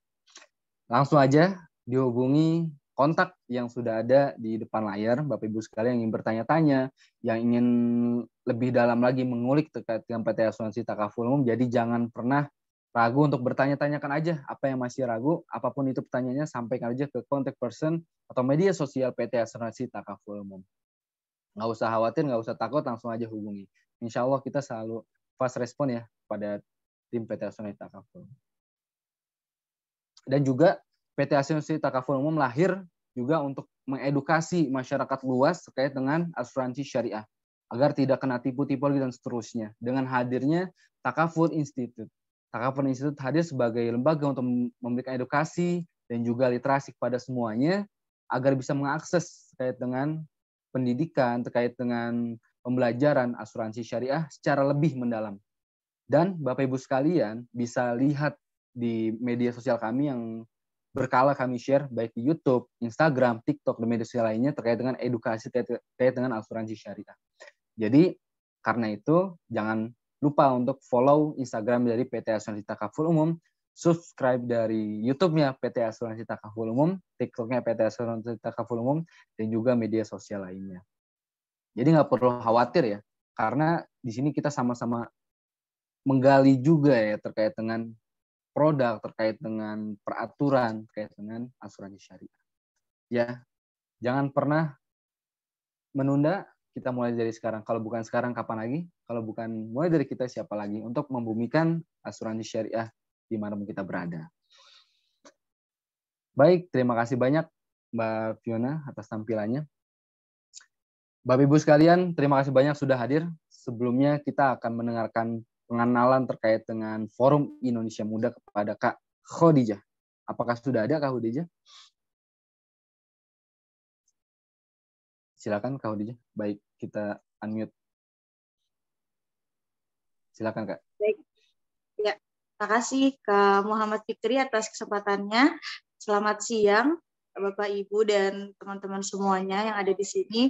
Langsung aja dihubungi kontak yang sudah ada di depan layar, Bapak Ibu sekalian yang ingin bertanya-tanya, yang ingin lebih dalam lagi mengulik terkait dengan PT Asuransi Takaful Umum. Jadi jangan pernah ragu untuk bertanya-tanyakan aja apa yang masih ragu, apapun itu pertanyaannya sampaikan aja ke kontak person atau media sosial PT Asuransi Takaful Umum. Nggak usah khawatir, nggak usah takut, langsung aja hubungi. Insya Allah kita selalu fast respon ya pada tim PT Asuransi Takaful. Dan juga PT Asuransi Takaful Umum lahir juga untuk mengedukasi masyarakat luas terkait dengan asuransi syariah agar tidak kena tipu tipu dan seterusnya. Dengan hadirnya Takaful Institute. Takaful Institute hadir sebagai lembaga untuk memberikan edukasi dan juga literasi kepada semuanya agar bisa mengakses terkait dengan pendidikan, terkait dengan pembelajaran asuransi syariah secara lebih mendalam. Dan Bapak Ibu sekalian bisa lihat di media sosial kami yang berkala kami share baik di YouTube, Instagram, TikTok, dan media sosial lainnya terkait dengan edukasi terkait dengan asuransi syariah. Jadi karena itu jangan lupa untuk follow Instagram dari PT Asuransi Takaful Umum, subscribe dari YouTube-nya PT Asuransi Takaful Umum, TikTok-nya PT Asuransi Takaful Umum, dan juga media sosial lainnya. Jadi nggak perlu khawatir ya, karena di sini kita sama-sama menggali juga ya terkait dengan produk, terkait dengan peraturan, terkait dengan asuransi syariah. Ya, jangan pernah menunda kita mulai dari sekarang. Kalau bukan sekarang, kapan lagi? Kalau bukan mulai dari kita, siapa lagi? Untuk membumikan asuransi syariah di mana pun kita berada. Baik, terima kasih banyak Mbak Fiona atas tampilannya. Bapak Ibu sekalian, terima kasih banyak sudah hadir. Sebelumnya kita akan mendengarkan pengenalan terkait dengan Forum Indonesia Muda kepada Kak Khodijah. Apakah sudah ada Kak Khodijah? Silakan Kak Hodija. Baik, kita unmute. Silakan Kak. Baik. Ya, terima kasih Kak Muhammad Fikri atas kesempatannya. Selamat siang. Bapak Ibu dan teman-teman semuanya yang ada di sini.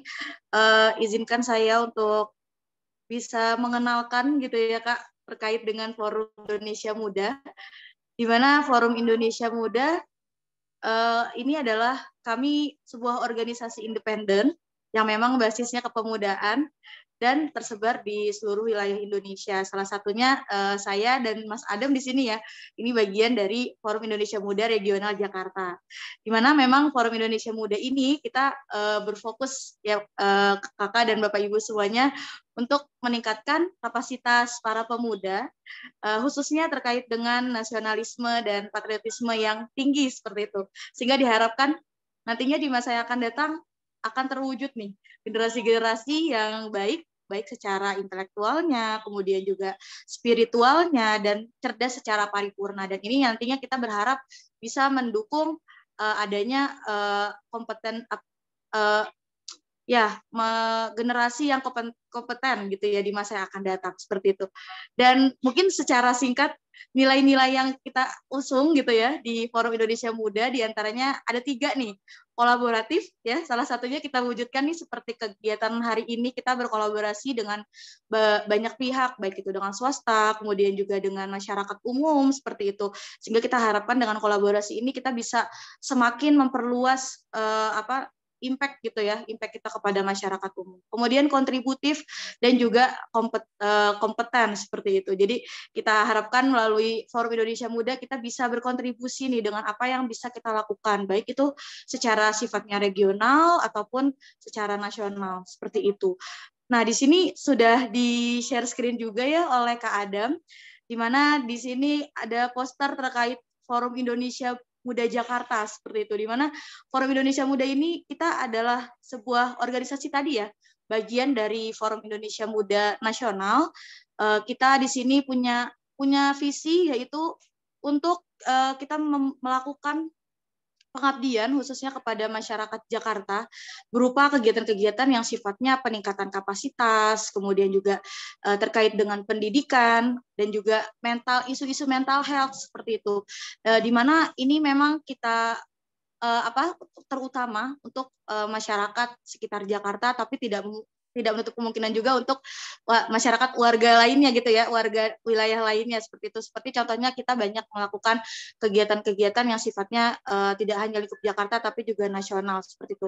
Uh, izinkan saya untuk bisa mengenalkan gitu ya Kak terkait dengan Forum Indonesia Muda. Di mana Forum Indonesia Muda uh, ini adalah kami sebuah organisasi independen yang memang basisnya kepemudaan dan tersebar di seluruh wilayah Indonesia. Salah satunya uh, saya dan Mas Adam di sini ya. Ini bagian dari Forum Indonesia Muda Regional Jakarta. Di mana memang Forum Indonesia Muda ini kita uh, berfokus ya uh, Kakak dan Bapak Ibu semuanya untuk meningkatkan kapasitas para pemuda uh, khususnya terkait dengan nasionalisme dan patriotisme yang tinggi seperti itu. Sehingga diharapkan nantinya di masa yang akan datang akan terwujud nih generasi-generasi yang baik baik secara intelektualnya, kemudian juga spiritualnya dan cerdas secara paripurna. Dan ini nantinya kita berharap bisa mendukung uh, adanya uh, kompeten uh, uh, ya me, generasi yang kompeten, kompeten gitu ya di masa yang akan datang seperti itu. Dan mungkin secara singkat nilai-nilai yang kita usung gitu ya di Forum Indonesia Muda diantaranya ada tiga nih kolaboratif ya salah satunya kita wujudkan nih seperti kegiatan hari ini kita berkolaborasi dengan banyak pihak baik itu dengan swasta kemudian juga dengan masyarakat umum seperti itu sehingga kita harapkan dengan kolaborasi ini kita bisa semakin memperluas uh, apa impact gitu ya, impact kita kepada masyarakat umum. Kemudian kontributif dan juga eh, kompeten seperti itu. Jadi kita harapkan melalui Forum Indonesia Muda kita bisa berkontribusi nih dengan apa yang bisa kita lakukan, baik itu secara sifatnya regional ataupun secara nasional seperti itu. Nah, di sini sudah di share screen juga ya oleh Kak Adam di mana di sini ada poster terkait Forum Indonesia Muda Jakarta seperti itu di mana Forum Indonesia Muda ini kita adalah sebuah organisasi tadi ya bagian dari Forum Indonesia Muda Nasional eh, kita di sini punya punya visi yaitu untuk eh, kita melakukan pengabdian khususnya kepada masyarakat Jakarta berupa kegiatan-kegiatan yang sifatnya peningkatan kapasitas, kemudian juga uh, terkait dengan pendidikan dan juga mental isu-isu mental health seperti itu. Uh, di mana ini memang kita uh, apa terutama untuk uh, masyarakat sekitar Jakarta tapi tidak tidak menutup kemungkinan juga untuk masyarakat warga lainnya gitu ya, warga wilayah lainnya seperti itu. Seperti contohnya kita banyak melakukan kegiatan-kegiatan yang sifatnya uh, tidak hanya lingkup Jakarta tapi juga nasional seperti itu.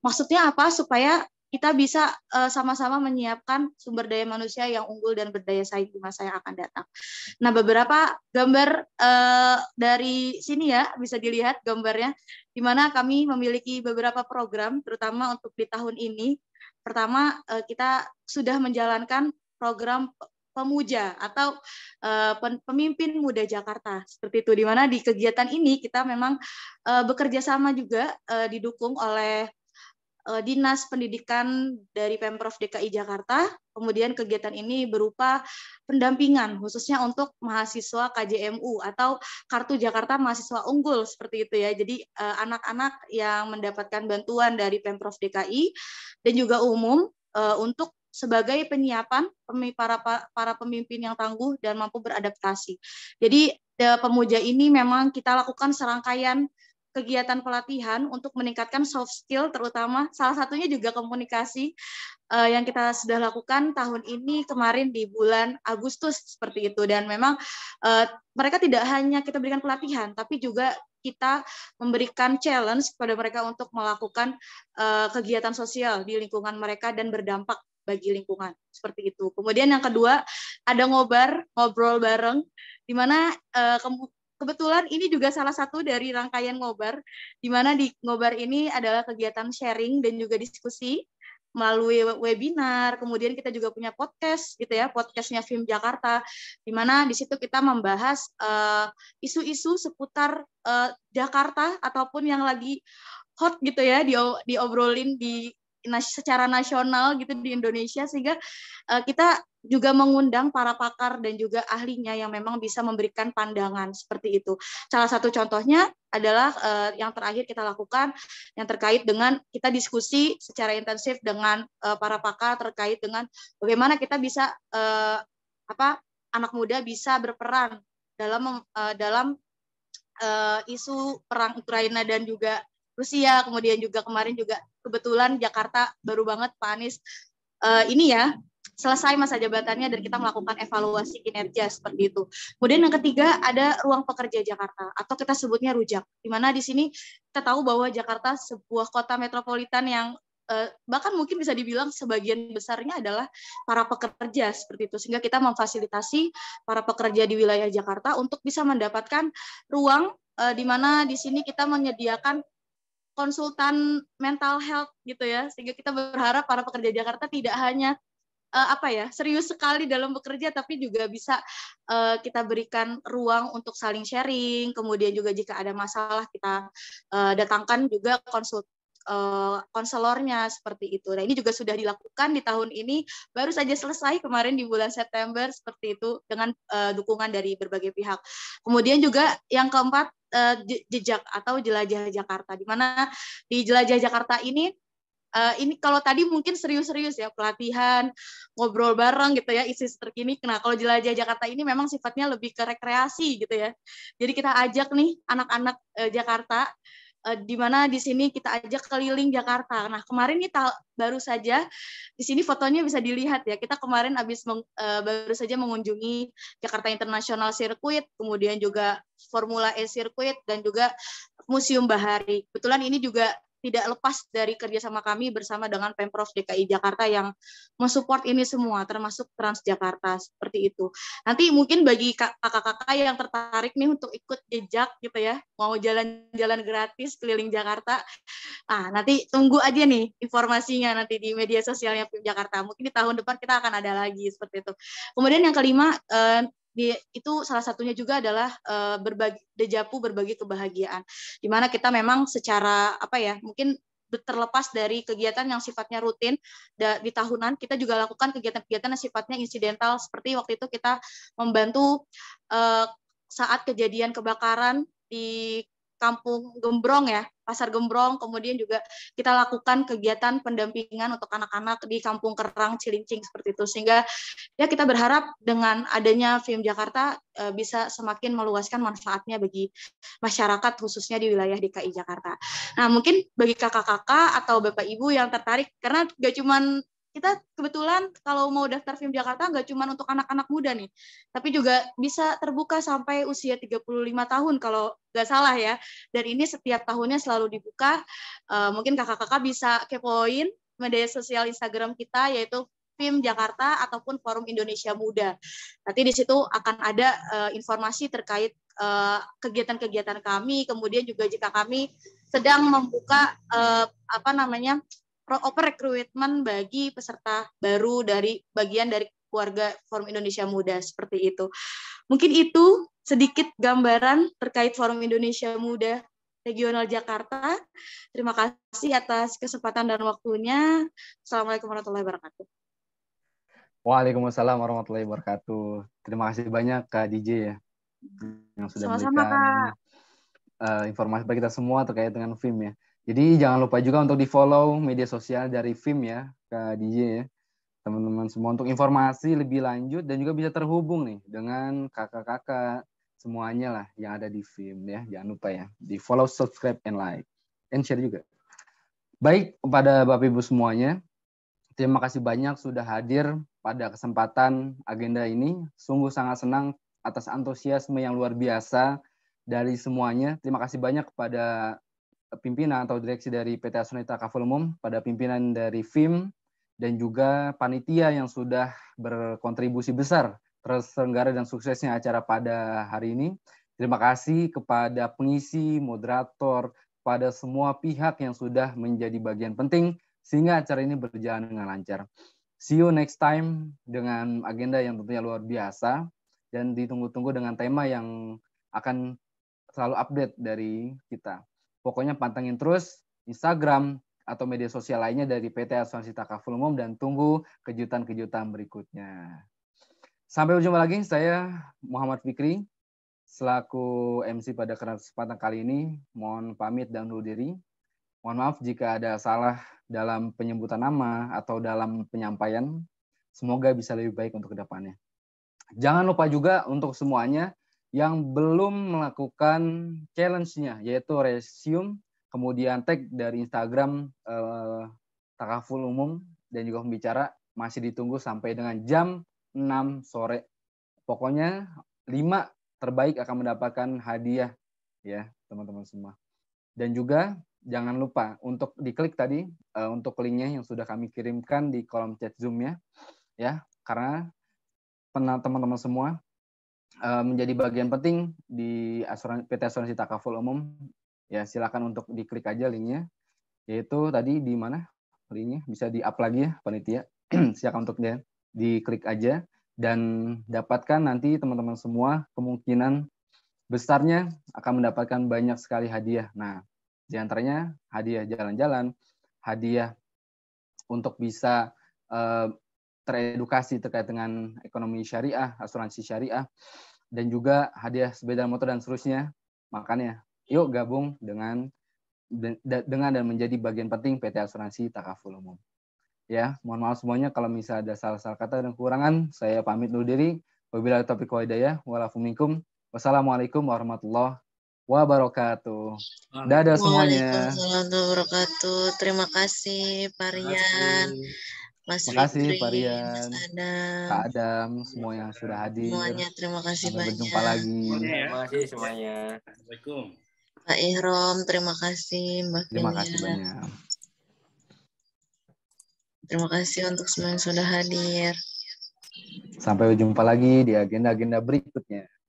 Maksudnya apa? Supaya kita bisa eh, sama-sama uh, menyiapkan sumber daya manusia yang unggul dan berdaya saing di masa yang akan datang. Nah, beberapa gambar uh, dari sini ya bisa dilihat gambarnya di mana kami memiliki beberapa program terutama untuk di tahun ini Pertama, eh, kita sudah menjalankan program pemuja atau eh, pemimpin muda Jakarta seperti itu di mana di kegiatan ini kita memang eh, bekerja sama juga didukung oleh Eh, Dinas Pendidikan dari Pemprov DKI Jakarta. Kemudian kegiatan ini berupa pendampingan khususnya untuk mahasiswa KJMU atau Kartu Jakarta Mahasiswa Unggul seperti itu ya. Jadi eh, anak-anak yang mendapatkan bantuan dari Pemprov DKI dan juga umum eh, untuk sebagai penyiapan para para pemimpin yang tangguh dan mampu beradaptasi. Jadi pemuja ini memang kita lakukan serangkaian kegiatan pelatihan untuk meningkatkan soft skill terutama salah satunya juga komunikasi uh, yang kita sudah lakukan tahun ini kemarin di bulan Agustus seperti itu dan memang uh, mereka tidak hanya kita berikan pelatihan tapi juga kita memberikan challenge kepada mereka untuk melakukan uh, kegiatan sosial di lingkungan mereka dan berdampak bagi lingkungan seperti itu. Kemudian yang kedua ada ngobar ngobrol bareng di mana uh, kebetulan ini juga salah satu dari rangkaian ngobar, di mana di ngobar ini adalah kegiatan sharing dan juga diskusi melalui webinar, kemudian kita juga punya podcast gitu ya, podcastnya Film Jakarta, di mana di situ kita membahas eh, isu-isu uh, seputar uh, Jakarta ataupun yang lagi hot gitu ya di diobrolin di secara nasional gitu di Indonesia sehingga uh, kita juga mengundang para pakar dan juga ahlinya yang memang bisa memberikan pandangan seperti itu. Salah satu contohnya adalah uh, yang terakhir kita lakukan yang terkait dengan kita diskusi secara intensif dengan uh, para pakar terkait dengan bagaimana kita bisa uh, apa anak muda bisa berperan dalam uh, dalam uh, isu perang Ukraina dan juga Rusia, kemudian juga kemarin juga kebetulan Jakarta baru banget Pak Anies uh, ini ya selesai masa jabatannya dan kita melakukan evaluasi kinerja seperti itu. Kemudian yang ketiga ada ruang pekerja Jakarta atau kita sebutnya rujak. Di mana di sini kita tahu bahwa Jakarta sebuah kota metropolitan yang eh, bahkan mungkin bisa dibilang sebagian besarnya adalah para pekerja seperti itu sehingga kita memfasilitasi para pekerja di wilayah Jakarta untuk bisa mendapatkan ruang eh, di mana di sini kita menyediakan konsultan mental health gitu ya sehingga kita berharap para pekerja Jakarta tidak hanya uh, apa ya serius sekali dalam bekerja tapi juga bisa uh, kita berikan ruang untuk saling sharing kemudian juga jika ada masalah kita uh, datangkan juga konsult konselornya seperti itu. Nah ini juga sudah dilakukan di tahun ini baru saja selesai kemarin di bulan September seperti itu dengan uh, dukungan dari berbagai pihak. Kemudian juga yang keempat uh, jejak atau jelajah Jakarta di mana di jelajah Jakarta ini uh, ini kalau tadi mungkin serius-serius ya pelatihan ngobrol bareng gitu ya isi terkini nah kalau jelajah Jakarta ini memang sifatnya lebih ke rekreasi gitu ya jadi kita ajak nih anak-anak uh, Jakarta eh, di mana di sini kita ajak keliling Jakarta nah kemarin kita baru saja di sini fotonya bisa dilihat ya kita kemarin habis meng, uh, baru saja mengunjungi Jakarta International Circuit kemudian juga Formula E Circuit dan juga Museum Bahari. Kebetulan ini juga tidak lepas dari kerjasama kami bersama dengan Pemprov DKI Jakarta yang mensupport ini semua, termasuk Transjakarta seperti itu. Nanti mungkin bagi kakak-kakak yang tertarik nih untuk ikut jejak gitu ya, mau jalan-jalan gratis keliling Jakarta, ah nanti tunggu aja nih informasinya nanti di media sosialnya Jakarta. Mungkin di tahun depan kita akan ada lagi seperti itu. Kemudian yang kelima, eh, di, itu salah satunya juga adalah uh, berbagi dejapu berbagi kebahagiaan di mana kita memang secara apa ya mungkin terlepas dari kegiatan yang sifatnya rutin di tahunan kita juga lakukan kegiatan-kegiatan yang sifatnya insidental seperti waktu itu kita membantu uh, saat kejadian kebakaran di Kampung Gembrong ya, Pasar Gembrong. Kemudian juga kita lakukan kegiatan pendampingan untuk anak-anak di Kampung Kerang, Cilincing seperti itu. Sehingga ya kita berharap dengan adanya film Jakarta e, bisa semakin meluaskan manfaatnya bagi masyarakat khususnya di wilayah DKI Jakarta. Nah mungkin bagi kakak-kakak atau bapak ibu yang tertarik karena gak cuman kita kebetulan kalau mau daftar film Jakarta nggak cuma untuk anak-anak muda nih, tapi juga bisa terbuka sampai usia 35 tahun kalau nggak salah ya. Dan ini setiap tahunnya selalu dibuka. Uh, mungkin kakak-kakak bisa kepoin media sosial Instagram kita yaitu film Jakarta ataupun Forum Indonesia Muda. Nanti di situ akan ada uh, informasi terkait eh, kegiatan-kegiatan uh, kami, kemudian juga jika kami sedang membuka uh, apa namanya proper recruitment bagi peserta baru dari bagian dari keluarga Forum Indonesia Muda seperti itu. Mungkin itu sedikit gambaran terkait Forum Indonesia Muda Regional Jakarta. Terima kasih atas kesempatan dan waktunya. Assalamualaikum warahmatullahi wabarakatuh. Waalaikumsalam warahmatullahi wabarakatuh. Terima kasih banyak Kak DJ ya yang sudah Sama -sama, memberikan Kak. Uh, informasi bagi kita semua terkait dengan film ya. Jadi jangan lupa juga untuk di-follow media sosial dari FIM ya, ke DJ ya. Teman-teman semua untuk informasi lebih lanjut dan juga bisa terhubung nih dengan kakak-kakak semuanya lah yang ada di FIM ya. Jangan lupa ya, di-follow, subscribe, and like. And share juga. Baik, kepada Bapak-Ibu semuanya, terima kasih banyak sudah hadir pada kesempatan agenda ini. Sungguh sangat senang atas antusiasme yang luar biasa dari semuanya. Terima kasih banyak kepada pimpinan atau direksi dari PT Asunita Kaful Umum, pada pimpinan dari FIM, dan juga panitia yang sudah berkontribusi besar terselenggara dan suksesnya acara pada hari ini. Terima kasih kepada pengisi, moderator, pada semua pihak yang sudah menjadi bagian penting sehingga acara ini berjalan dengan lancar. See you next time dengan agenda yang tentunya luar biasa dan ditunggu-tunggu dengan tema yang akan selalu update dari kita. Pokoknya pantengin terus Instagram atau media sosial lainnya dari PT Asuransi Takaful Umum dan tunggu kejutan-kejutan berikutnya. Sampai berjumpa lagi, saya Muhammad Fikri, selaku MC pada kesempatan kali ini, mohon pamit dan undur diri. Mohon maaf jika ada salah dalam penyebutan nama atau dalam penyampaian. Semoga bisa lebih baik untuk kedepannya. Jangan lupa juga untuk semuanya yang belum melakukan challenge-nya yaitu resume, kemudian tag dari Instagram eh, takaful umum dan juga pembicara masih ditunggu sampai dengan jam 6 sore. Pokoknya 5 terbaik akan mendapatkan hadiah ya, teman-teman semua. Dan juga jangan lupa untuk diklik tadi eh, untuk linknya yang sudah kami kirimkan di kolom chat Zoom ya. Ya, karena teman-teman semua Eh, menjadi bagian penting di asuransi PT Asuransi Takaful Umum ya silakan untuk diklik aja linknya yaitu tadi di mana linknya bisa di up lagi ya panitia silakan untuk dia ya, diklik aja dan dapatkan nanti teman-teman semua kemungkinan besarnya akan mendapatkan banyak sekali hadiah nah diantaranya hadiah jalan-jalan hadiah untuk bisa eh, teredukasi terkait dengan ekonomi syariah, asuransi syariah, dan juga hadiah sepeda motor dan seterusnya. Makanya, yuk gabung dengan dengan dan menjadi bagian penting PT Asuransi Takaful Umum. Ya, mohon maaf semuanya kalau misal ada salah-salah kata dan kekurangan, saya pamit dulu diri. Wabillahi taufiq walhidayah. Walafuminkum. Wassalamualaikum warahmatullahi wabarakatuh. Dadah semuanya. wassalamualaikum warahmatullahi wabarakatuh. Terima kasih Pak Rian. Mas kasih, Pak Rian, Mas Adam, Pak Adam, semua yang sudah hadir. Semuanya terima kasih Sampai banyak. Berjumpa lagi. Terima kasih semuanya. Assalamualaikum. Pak Ihrom, terima kasih Mbak Terima Kenya. kasih banyak. Terima kasih untuk semua yang sudah hadir. Sampai jumpa lagi di agenda-agenda berikutnya.